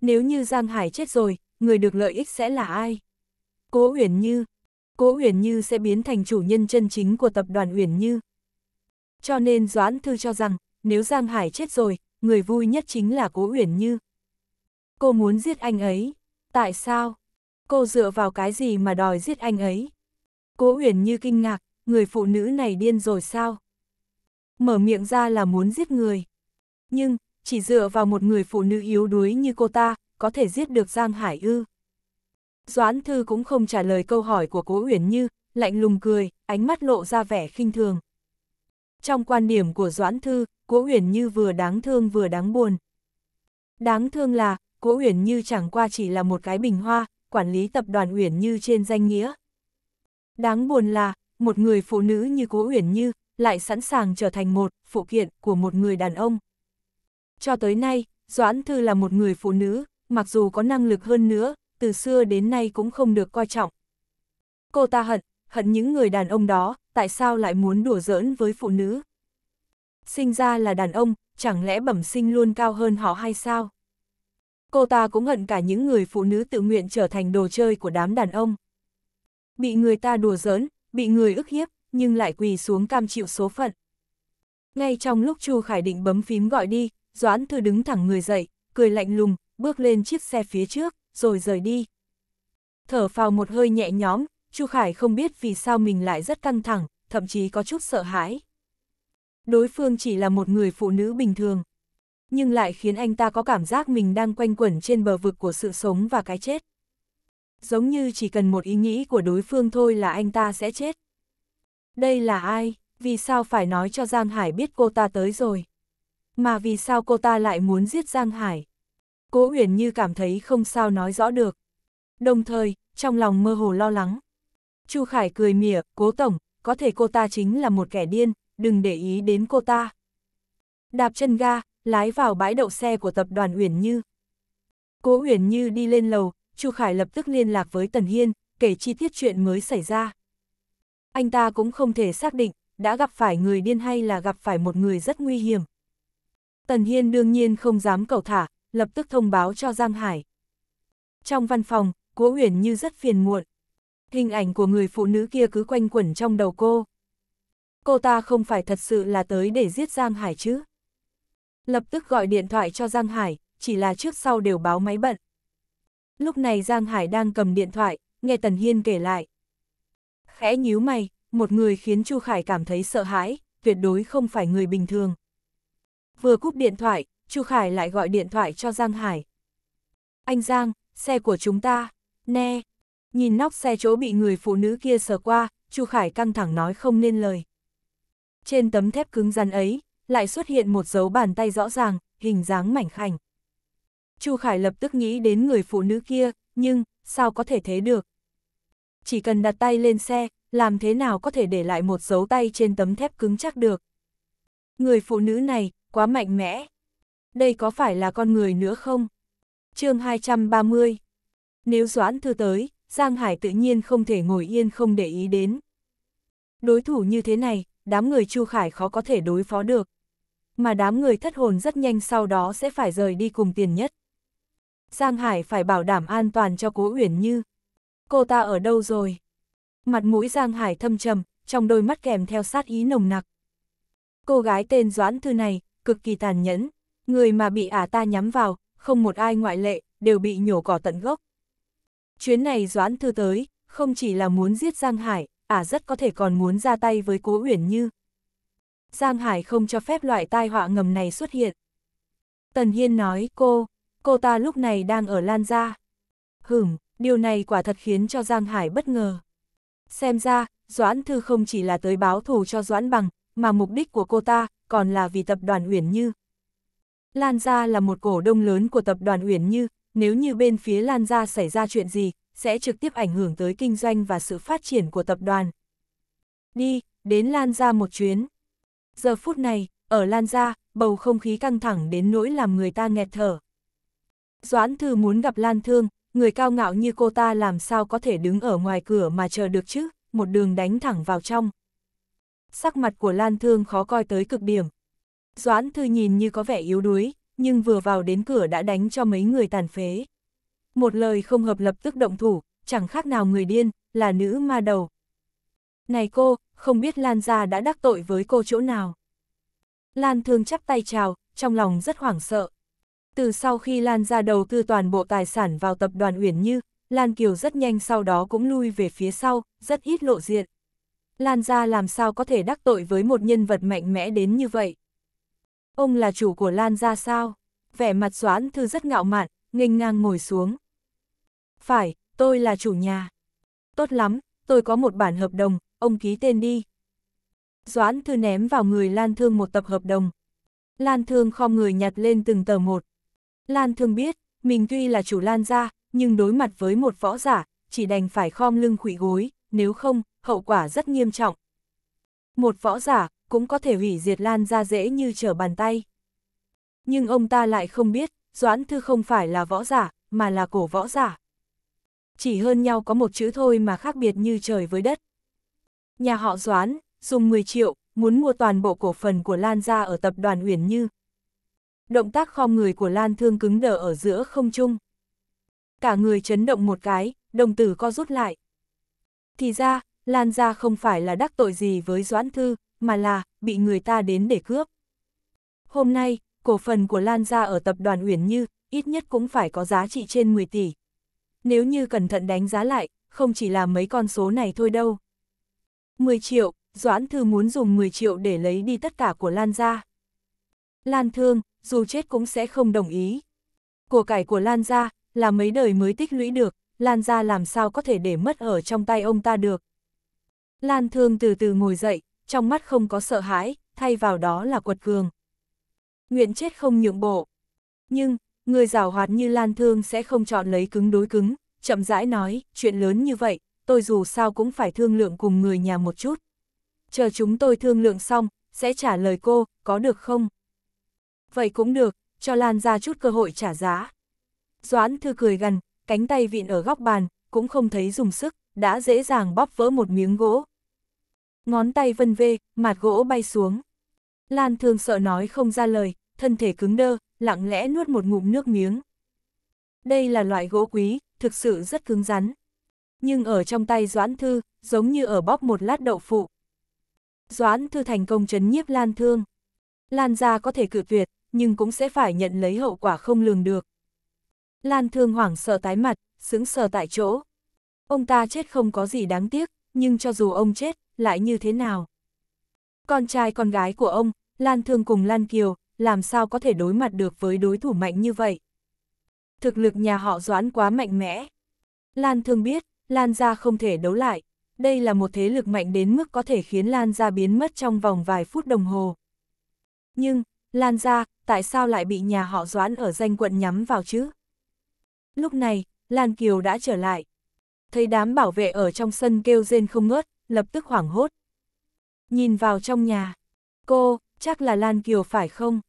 Nếu như Giang Hải chết rồi, người được lợi ích sẽ là ai? Cố Uyển Như. Cố Uyển Như sẽ biến thành chủ nhân chân chính của tập đoàn Uyển Như. Cho nên Doãn Thư cho rằng, nếu Giang Hải chết rồi, người vui nhất chính là Cố Uyển Như. Cô muốn giết anh ấy. Tại sao? Cô dựa vào cái gì mà đòi giết anh ấy? Cố Uyển Như kinh ngạc, người phụ nữ này điên rồi sao? mở miệng ra là muốn giết người. Nhưng, chỉ dựa vào một người phụ nữ yếu đuối như cô ta, có thể giết được Giang Hải ư. Doãn Thư cũng không trả lời câu hỏi của Cố Uyển Như, lạnh lùng cười, ánh mắt lộ ra vẻ khinh thường. Trong quan điểm của Doãn Thư, Cố Uyển Như vừa đáng thương vừa đáng buồn. Đáng thương là, Cố Uyển Như chẳng qua chỉ là một cái bình hoa, quản lý tập đoàn Uyển Như trên danh nghĩa. Đáng buồn là, một người phụ nữ như Cố Uyển Như, lại sẵn sàng trở thành một phụ kiện của một người đàn ông. Cho tới nay, Doãn Thư là một người phụ nữ, mặc dù có năng lực hơn nữa, từ xưa đến nay cũng không được coi trọng. Cô ta hận, hận những người đàn ông đó, tại sao lại muốn đùa giỡn với phụ nữ? Sinh ra là đàn ông, chẳng lẽ bẩm sinh luôn cao hơn họ hay sao? Cô ta cũng hận cả những người phụ nữ tự nguyện trở thành đồ chơi của đám đàn ông. Bị người ta đùa giỡn, bị người ức hiếp, nhưng lại quỳ xuống cam chịu số phận. Ngay trong lúc Chu Khải định bấm phím gọi đi, Doãn Thư đứng thẳng người dậy, cười lạnh lùng, bước lên chiếc xe phía trước, rồi rời đi. Thở phào một hơi nhẹ nhõm, Chu Khải không biết vì sao mình lại rất căng thẳng, thậm chí có chút sợ hãi. Đối phương chỉ là một người phụ nữ bình thường, nhưng lại khiến anh ta có cảm giác mình đang quanh quẩn trên bờ vực của sự sống và cái chết. Giống như chỉ cần một ý nghĩ của đối phương thôi là anh ta sẽ chết đây là ai, vì sao phải nói cho Giang Hải biết cô ta tới rồi. Mà vì sao cô ta lại muốn giết Giang Hải? Cố Uyển như cảm thấy không sao nói rõ được. Đồng thời, trong lòng mơ hồ lo lắng. Chu Khải cười mỉa, cố tổng, có thể cô ta chính là một kẻ điên, đừng để ý đến cô ta. Đạp chân ga, lái vào bãi đậu xe của tập đoàn Uyển Như. Cố Uyển Như đi lên lầu, Chu Khải lập tức liên lạc với Tần Hiên, kể chi tiết chuyện mới xảy ra anh ta cũng không thể xác định, đã gặp phải người điên hay là gặp phải một người rất nguy hiểm. Tần Hiên đương nhiên không dám cầu thả, lập tức thông báo cho Giang Hải. Trong văn phòng, Cố Uyển Như rất phiền muộn. Hình ảnh của người phụ nữ kia cứ quanh quẩn trong đầu cô. Cô ta không phải thật sự là tới để giết Giang Hải chứ. Lập tức gọi điện thoại cho Giang Hải, chỉ là trước sau đều báo máy bận. Lúc này Giang Hải đang cầm điện thoại, nghe Tần Hiên kể lại khẽ nhíu mày, một người khiến Chu Khải cảm thấy sợ hãi, tuyệt đối không phải người bình thường. Vừa cúp điện thoại, Chu Khải lại gọi điện thoại cho Giang Hải. Anh Giang, xe của chúng ta, nè. Nhìn nóc xe chỗ bị người phụ nữ kia sờ qua, Chu Khải căng thẳng nói không nên lời. Trên tấm thép cứng rắn ấy, lại xuất hiện một dấu bàn tay rõ ràng, hình dáng mảnh khảnh. Chu Khải lập tức nghĩ đến người phụ nữ kia, nhưng sao có thể thế được? chỉ cần đặt tay lên xe, làm thế nào có thể để lại một dấu tay trên tấm thép cứng chắc được. Người phụ nữ này, quá mạnh mẽ. Đây có phải là con người nữa không? chương 230 Nếu Doãn Thư tới, Giang Hải tự nhiên không thể ngồi yên không để ý đến. Đối thủ như thế này, đám người Chu Khải khó có thể đối phó được. Mà đám người thất hồn rất nhanh sau đó sẽ phải rời đi cùng tiền nhất. Giang Hải phải bảo đảm an toàn cho Cố Uyển Như, Cô ta ở đâu rồi? Mặt mũi Giang Hải thâm trầm, trong đôi mắt kèm theo sát ý nồng nặc. Cô gái tên Doãn Thư này, cực kỳ tàn nhẫn. Người mà bị ả ta nhắm vào, không một ai ngoại lệ, đều bị nhổ cỏ tận gốc. Chuyến này Doãn Thư tới, không chỉ là muốn giết Giang Hải, ả rất có thể còn muốn ra tay với Cố Uyển Như. Giang Hải không cho phép loại tai họa ngầm này xuất hiện. Tần Hiên nói cô, cô ta lúc này đang ở Lan Gia. Hửm, điều này quả thật khiến cho Giang Hải bất ngờ. Xem ra, Doãn Thư không chỉ là tới báo thù cho Doãn Bằng, mà mục đích của cô ta còn là vì tập đoàn Uyển Như. Lan Gia là một cổ đông lớn của tập đoàn Uyển Như, nếu như bên phía Lan Gia xảy ra chuyện gì, sẽ trực tiếp ảnh hưởng tới kinh doanh và sự phát triển của tập đoàn. Đi, đến Lan Gia một chuyến. Giờ phút này, ở Lan Gia, bầu không khí căng thẳng đến nỗi làm người ta nghẹt thở. Doãn Thư muốn gặp Lan Thương, người cao ngạo như cô ta làm sao có thể đứng ở ngoài cửa mà chờ được chứ, một đường đánh thẳng vào trong. Sắc mặt của Lan Thương khó coi tới cực điểm. Doãn Thư nhìn như có vẻ yếu đuối, nhưng vừa vào đến cửa đã đánh cho mấy người tàn phế. Một lời không hợp lập tức động thủ, chẳng khác nào người điên, là nữ ma đầu. Này cô, không biết Lan gia đã đắc tội với cô chỗ nào. Lan Thương chắp tay chào, trong lòng rất hoảng sợ. Từ sau khi Lan ra đầu tư toàn bộ tài sản vào tập đoàn Uyển Như, Lan Kiều rất nhanh sau đó cũng lui về phía sau, rất ít lộ diện. Lan ra làm sao có thể đắc tội với một nhân vật mạnh mẽ đến như vậy? Ông là chủ của Lan ra sao? Vẻ mặt Doãn Thư rất ngạo mạn, nghênh ngang ngồi xuống. Phải, tôi là chủ nhà. Tốt lắm, tôi có một bản hợp đồng, ông ký tên đi. Doãn Thư ném vào người Lan Thương một tập hợp đồng. Lan Thương khom người nhặt lên từng tờ một, Lan thường biết, mình tuy là chủ Lan gia, nhưng đối mặt với một võ giả, chỉ đành phải khom lưng khủy gối, nếu không, hậu quả rất nghiêm trọng. Một võ giả cũng có thể hủy diệt Lan gia dễ như trở bàn tay. Nhưng ông ta lại không biết, Doãn Thư không phải là võ giả, mà là cổ võ giả. Chỉ hơn nhau có một chữ thôi mà khác biệt như trời với đất. Nhà họ Doãn, dùng 10 triệu, muốn mua toàn bộ cổ phần của Lan gia ở tập đoàn Uyển Như, động tác khom người của Lan Thương cứng đờ ở giữa không trung. Cả người chấn động một cái, đồng tử co rút lại. Thì ra, Lan gia không phải là đắc tội gì với Doãn Thư, mà là bị người ta đến để cướp. Hôm nay, cổ phần của Lan gia ở tập đoàn Uyển Như ít nhất cũng phải có giá trị trên 10 tỷ. Nếu như cẩn thận đánh giá lại, không chỉ là mấy con số này thôi đâu. 10 triệu, Doãn Thư muốn dùng 10 triệu để lấy đi tất cả của Lan gia. Lan Thương, dù chết cũng sẽ không đồng ý. Của cải của Lan gia là mấy đời mới tích lũy được, Lan gia làm sao có thể để mất ở trong tay ông ta được. Lan Thương từ từ ngồi dậy, trong mắt không có sợ hãi, thay vào đó là quật cường. Nguyện chết không nhượng bộ. Nhưng, người giảo hoạt như Lan Thương sẽ không chọn lấy cứng đối cứng, chậm rãi nói, chuyện lớn như vậy, tôi dù sao cũng phải thương lượng cùng người nhà một chút. Chờ chúng tôi thương lượng xong, sẽ trả lời cô, có được không? vậy cũng được, cho Lan ra chút cơ hội trả giá. Doãn thư cười gần, cánh tay vịn ở góc bàn, cũng không thấy dùng sức, đã dễ dàng bóp vỡ một miếng gỗ. Ngón tay vân vê, mạt gỗ bay xuống. Lan thương sợ nói không ra lời, thân thể cứng đơ, lặng lẽ nuốt một ngụm nước miếng. Đây là loại gỗ quý, thực sự rất cứng rắn. Nhưng ở trong tay Doãn Thư, giống như ở bóp một lát đậu phụ. Doãn Thư thành công chấn nhiếp Lan Thương. Lan gia có thể cự tuyệt, nhưng cũng sẽ phải nhận lấy hậu quả không lường được. Lan Thương hoảng sợ tái mặt, sững sờ tại chỗ. Ông ta chết không có gì đáng tiếc, nhưng cho dù ông chết, lại như thế nào? Con trai con gái của ông, Lan Thương cùng Lan Kiều, làm sao có thể đối mặt được với đối thủ mạnh như vậy? Thực lực nhà họ Doãn quá mạnh mẽ. Lan Thương biết, Lan gia không thể đấu lại. Đây là một thế lực mạnh đến mức có thể khiến Lan gia biến mất trong vòng vài phút đồng hồ. Nhưng, Lan ra, tại sao lại bị nhà họ Doãn ở danh quận nhắm vào chứ? Lúc này, Lan Kiều đã trở lại. Thấy đám bảo vệ ở trong sân kêu rên không ngớt, lập tức hoảng hốt. Nhìn vào trong nhà. Cô, chắc là Lan Kiều phải không?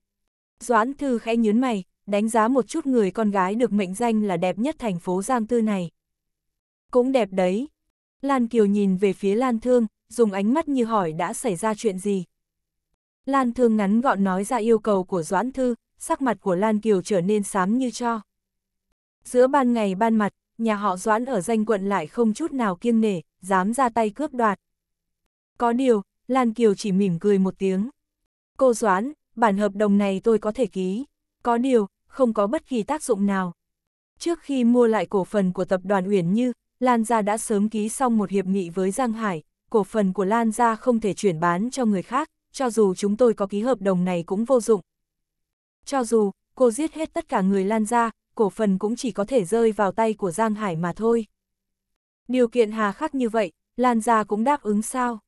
Doãn Thư khẽ nhớn mày, đánh giá một chút người con gái được mệnh danh là đẹp nhất thành phố Giang Tư này. Cũng đẹp đấy. Lan Kiều nhìn về phía Lan Thương, dùng ánh mắt như hỏi đã xảy ra chuyện gì. Lan Thương ngắn gọn nói ra yêu cầu của Doãn Thư, sắc mặt của Lan Kiều trở nên xám như cho. Giữa ban ngày ban mặt, nhà họ Doãn ở danh quận lại không chút nào kiêng nể, dám ra tay cướp đoạt. Có điều, Lan Kiều chỉ mỉm cười một tiếng. Cô Doãn, bản hợp đồng này tôi có thể ký. Có điều, không có bất kỳ tác dụng nào. Trước khi mua lại cổ phần của tập đoàn Uyển Như, Lan Gia đã sớm ký xong một hiệp nghị với Giang Hải, cổ phần của Lan Gia không thể chuyển bán cho người khác, cho dù chúng tôi có ký hợp đồng này cũng vô dụng. Cho dù, cô giết hết tất cả người Lan ra, cổ phần cũng chỉ có thể rơi vào tay của Giang Hải mà thôi. Điều kiện hà khắc như vậy, Lan ra cũng đáp ứng sao?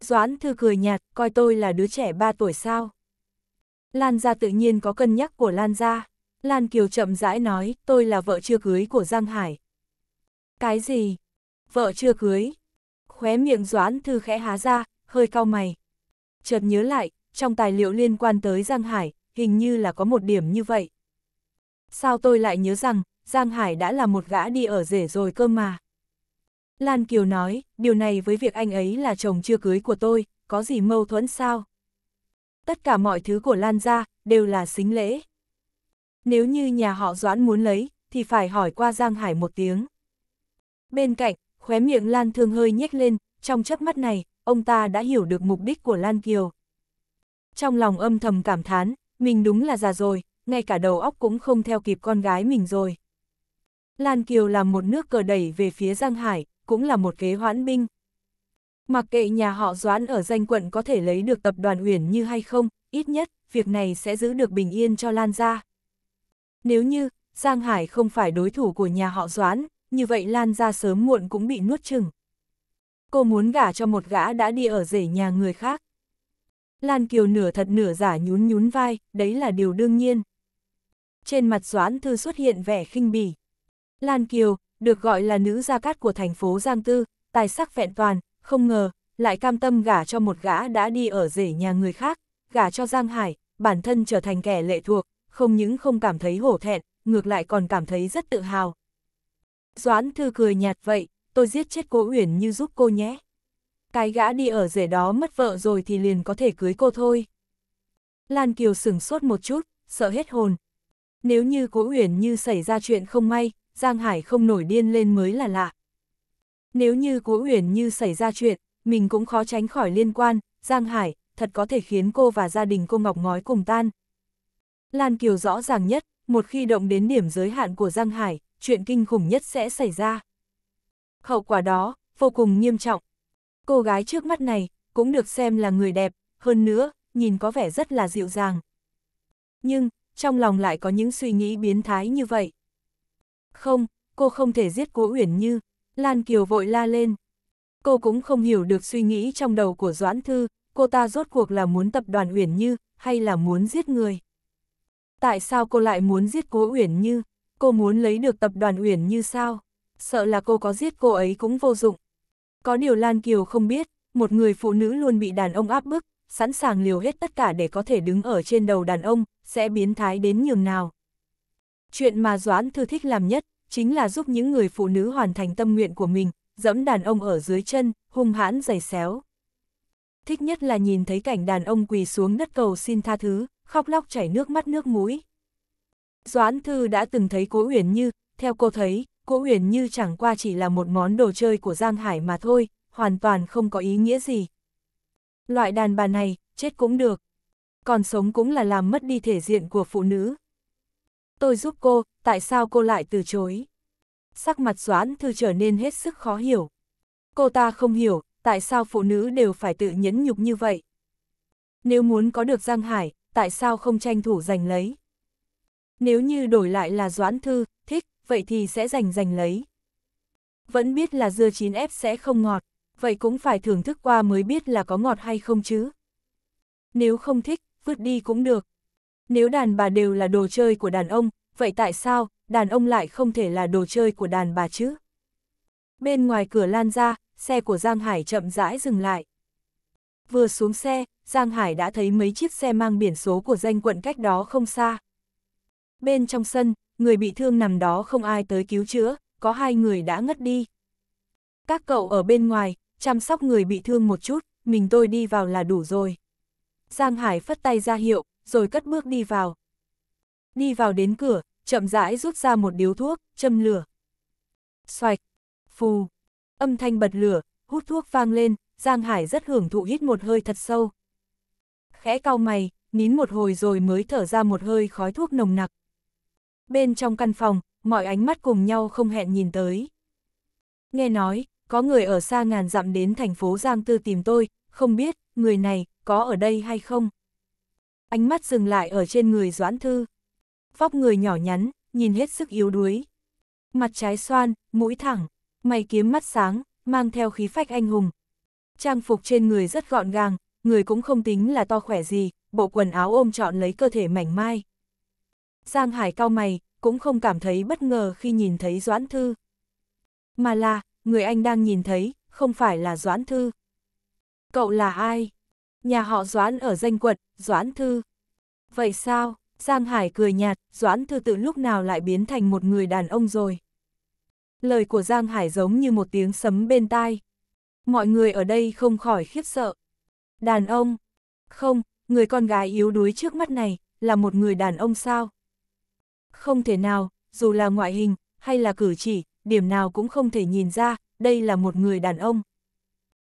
Doãn thư cười nhạt, coi tôi là đứa trẻ 3 tuổi sao? Lan ra tự nhiên có cân nhắc của Lan ra. Lan Kiều chậm rãi nói, tôi là vợ chưa cưới của Giang Hải. Cái gì? Vợ chưa cưới? Khóe miệng Doãn Thư khẽ há ra, hơi cau mày chợt nhớ lại, trong tài liệu liên quan tới Giang Hải, hình như là có một điểm như vậy. Sao tôi lại nhớ rằng, Giang Hải đã là một gã đi ở rể rồi cơ mà. Lan Kiều nói, điều này với việc anh ấy là chồng chưa cưới của tôi, có gì mâu thuẫn sao? Tất cả mọi thứ của Lan gia đều là xính lễ. Nếu như nhà họ Doãn muốn lấy, thì phải hỏi qua Giang Hải một tiếng. Bên cạnh, khóe miệng Lan Thương hơi nhếch lên, trong chớp mắt này, ông ta đã hiểu được mục đích của Lan Kiều. Trong lòng âm thầm cảm thán, mình đúng là già rồi, ngay cả đầu óc cũng không theo kịp con gái mình rồi. Lan Kiều là một nước cờ đẩy về phía Giang Hải, cũng là một kế hoãn binh. Mặc kệ nhà họ Doãn ở danh quận có thể lấy được tập đoàn Uyển như hay không, ít nhất, việc này sẽ giữ được bình yên cho Lan gia. Nếu như, Giang Hải không phải đối thủ của nhà họ Doãn, như vậy Lan gia sớm muộn cũng bị nuốt chừng. Cô muốn gả cho một gã đã đi ở rể nhà người khác. Lan Kiều nửa thật nửa giả nhún nhún vai, đấy là điều đương nhiên. Trên mặt Doãn Thư xuất hiện vẻ khinh bỉ. Lan Kiều, được gọi là nữ gia cát của thành phố Giang Tư, tài sắc vẹn toàn, không ngờ, lại cam tâm gả cho một gã đã đi ở rể nhà người khác, gả cho Giang Hải, bản thân trở thành kẻ lệ thuộc, không những không cảm thấy hổ thẹn, ngược lại còn cảm thấy rất tự hào. Doãn Thư cười nhạt vậy, tôi giết chết cố Uyển như giúp cô nhé. Cái gã đi ở rể đó mất vợ rồi thì liền có thể cưới cô thôi. Lan Kiều sửng sốt một chút, sợ hết hồn. Nếu như cố Uyển như xảy ra chuyện không may, Giang Hải không nổi điên lên mới là lạ. Nếu như cố Uyển như xảy ra chuyện, mình cũng khó tránh khỏi liên quan, Giang Hải thật có thể khiến cô và gia đình cô ngọc ngói cùng tan. Lan Kiều rõ ràng nhất, một khi động đến điểm giới hạn của Giang Hải, chuyện kinh khủng nhất sẽ xảy ra hậu quả đó vô cùng nghiêm trọng. Cô gái trước mắt này cũng được xem là người đẹp, hơn nữa, nhìn có vẻ rất là dịu dàng. Nhưng, trong lòng lại có những suy nghĩ biến thái như vậy. Không, cô không thể giết Cố Uyển Như, Lan Kiều vội la lên. Cô cũng không hiểu được suy nghĩ trong đầu của Doãn Thư, cô ta rốt cuộc là muốn tập đoàn Uyển Như, hay là muốn giết người. Tại sao cô lại muốn giết Cố Uyển Như? Cô muốn lấy được tập đoàn Uyển Như sao? sợ là cô có giết cô ấy cũng vô dụng. Có điều Lan Kiều không biết, một người phụ nữ luôn bị đàn ông áp bức, sẵn sàng liều hết tất cả để có thể đứng ở trên đầu đàn ông, sẽ biến thái đến nhường nào. Chuyện mà Doãn Thư thích làm nhất, chính là giúp những người phụ nữ hoàn thành tâm nguyện của mình, dẫm đàn ông ở dưới chân, hung hãn giày xéo. Thích nhất là nhìn thấy cảnh đàn ông quỳ xuống đất cầu xin tha thứ, khóc lóc chảy nước mắt nước mũi. Doãn Thư đã từng thấy Cố Uyển Như, theo cô thấy, Cố huyền như chẳng qua chỉ là một món đồ chơi của Giang Hải mà thôi, hoàn toàn không có ý nghĩa gì. Loại đàn bà này, chết cũng được. Còn sống cũng là làm mất đi thể diện của phụ nữ. Tôi giúp cô, tại sao cô lại từ chối? Sắc mặt Doãn Thư trở nên hết sức khó hiểu. Cô ta không hiểu, tại sao phụ nữ đều phải tự nhẫn nhục như vậy? Nếu muốn có được Giang Hải, tại sao không tranh thủ giành lấy? Nếu như đổi lại là Doãn Thư, thích, vậy thì sẽ giành giành lấy. Vẫn biết là dưa chín ép sẽ không ngọt, vậy cũng phải thưởng thức qua mới biết là có ngọt hay không chứ. Nếu không thích, vứt đi cũng được. Nếu đàn bà đều là đồ chơi của đàn ông, vậy tại sao đàn ông lại không thể là đồ chơi của đàn bà chứ? Bên ngoài cửa lan ra, xe của Giang Hải chậm rãi dừng lại. Vừa xuống xe, Giang Hải đã thấy mấy chiếc xe mang biển số của danh quận cách đó không xa. Bên trong sân, người bị thương nằm đó không ai tới cứu chữa, có hai người đã ngất đi. Các cậu ở bên ngoài, chăm sóc người bị thương một chút, mình tôi đi vào là đủ rồi. Giang Hải phất tay ra hiệu, rồi cất bước đi vào. Đi vào đến cửa, chậm rãi rút ra một điếu thuốc, châm lửa. Xoạch, phù, âm thanh bật lửa, hút thuốc vang lên, Giang Hải rất hưởng thụ hít một hơi thật sâu. Khẽ cau mày, nín một hồi rồi mới thở ra một hơi khói thuốc nồng nặc. Bên trong căn phòng, mọi ánh mắt cùng nhau không hẹn nhìn tới. Nghe nói, có người ở xa ngàn dặm đến thành phố Giang Tư tìm tôi, không biết, người này, có ở đây hay không? Ánh mắt dừng lại ở trên người Doãn Thư. Vóc người nhỏ nhắn, nhìn hết sức yếu đuối. Mặt trái xoan, mũi thẳng, mày kiếm mắt sáng, mang theo khí phách anh hùng. Trang phục trên người rất gọn gàng, người cũng không tính là to khỏe gì, bộ quần áo ôm trọn lấy cơ thể mảnh mai, Giang Hải cao mày, cũng không cảm thấy bất ngờ khi nhìn thấy Doãn Thư. Mà là, người anh đang nhìn thấy, không phải là Doãn Thư. Cậu là ai? Nhà họ Doãn ở danh quật, Doãn Thư. Vậy sao? Giang Hải cười nhạt, Doãn Thư tự lúc nào lại biến thành một người đàn ông rồi. Lời của Giang Hải giống như một tiếng sấm bên tai. Mọi người ở đây không khỏi khiếp sợ. Đàn ông? Không, người con gái yếu đuối trước mắt này, là một người đàn ông sao? Không thể nào, dù là ngoại hình, hay là cử chỉ, điểm nào cũng không thể nhìn ra, đây là một người đàn ông.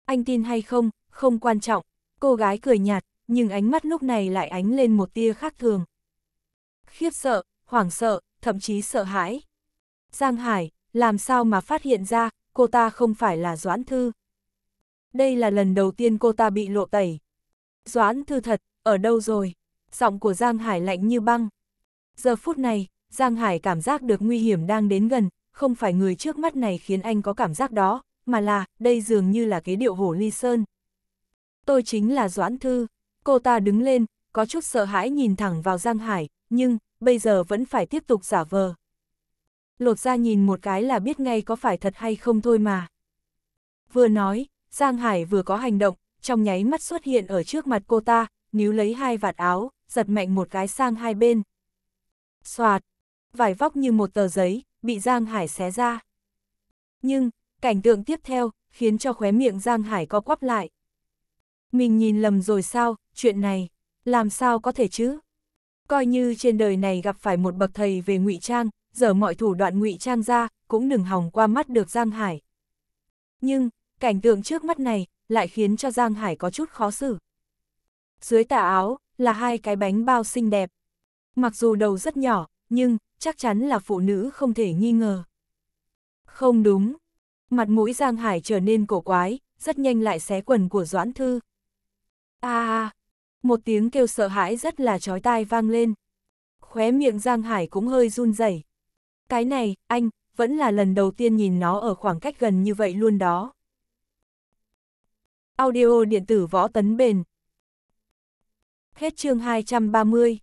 Anh tin hay không, không quan trọng, cô gái cười nhạt, nhưng ánh mắt lúc này lại ánh lên một tia khác thường. Khiếp sợ, hoảng sợ, thậm chí sợ hãi. Giang Hải, làm sao mà phát hiện ra, cô ta không phải là Doãn Thư. Đây là lần đầu tiên cô ta bị lộ tẩy. Doãn Thư thật, ở đâu rồi? Giọng của Giang Hải lạnh như băng. Giờ phút này, Giang Hải cảm giác được nguy hiểm đang đến gần, không phải người trước mắt này khiến anh có cảm giác đó, mà là, đây dường như là cái điệu hổ ly sơn. Tôi chính là Doãn Thư, cô ta đứng lên, có chút sợ hãi nhìn thẳng vào Giang Hải, nhưng, bây giờ vẫn phải tiếp tục giả vờ. Lột ra nhìn một cái là biết ngay có phải thật hay không thôi mà. Vừa nói, Giang Hải vừa có hành động, trong nháy mắt xuất hiện ở trước mặt cô ta, níu lấy hai vạt áo, giật mạnh một cái sang hai bên. Xoạt, vải vóc như một tờ giấy, bị Giang Hải xé ra. Nhưng, cảnh tượng tiếp theo, khiến cho khóe miệng Giang Hải co quắp lại. Mình nhìn lầm rồi sao, chuyện này, làm sao có thể chứ? Coi như trên đời này gặp phải một bậc thầy về ngụy trang, giờ mọi thủ đoạn ngụy trang ra, cũng đừng hỏng qua mắt được Giang Hải. Nhưng, cảnh tượng trước mắt này, lại khiến cho Giang Hải có chút khó xử. Dưới tà áo, là hai cái bánh bao xinh đẹp. Mặc dù đầu rất nhỏ, nhưng chắc chắn là phụ nữ không thể nghi ngờ. Không đúng. Mặt mũi Giang Hải trở nên cổ quái, rất nhanh lại xé quần của Doãn Thư. À, một tiếng kêu sợ hãi rất là chói tai vang lên. Khóe miệng Giang Hải cũng hơi run rẩy. Cái này, anh, vẫn là lần đầu tiên nhìn nó ở khoảng cách gần như vậy luôn đó. Audio điện tử võ tấn bền. Hết chương 230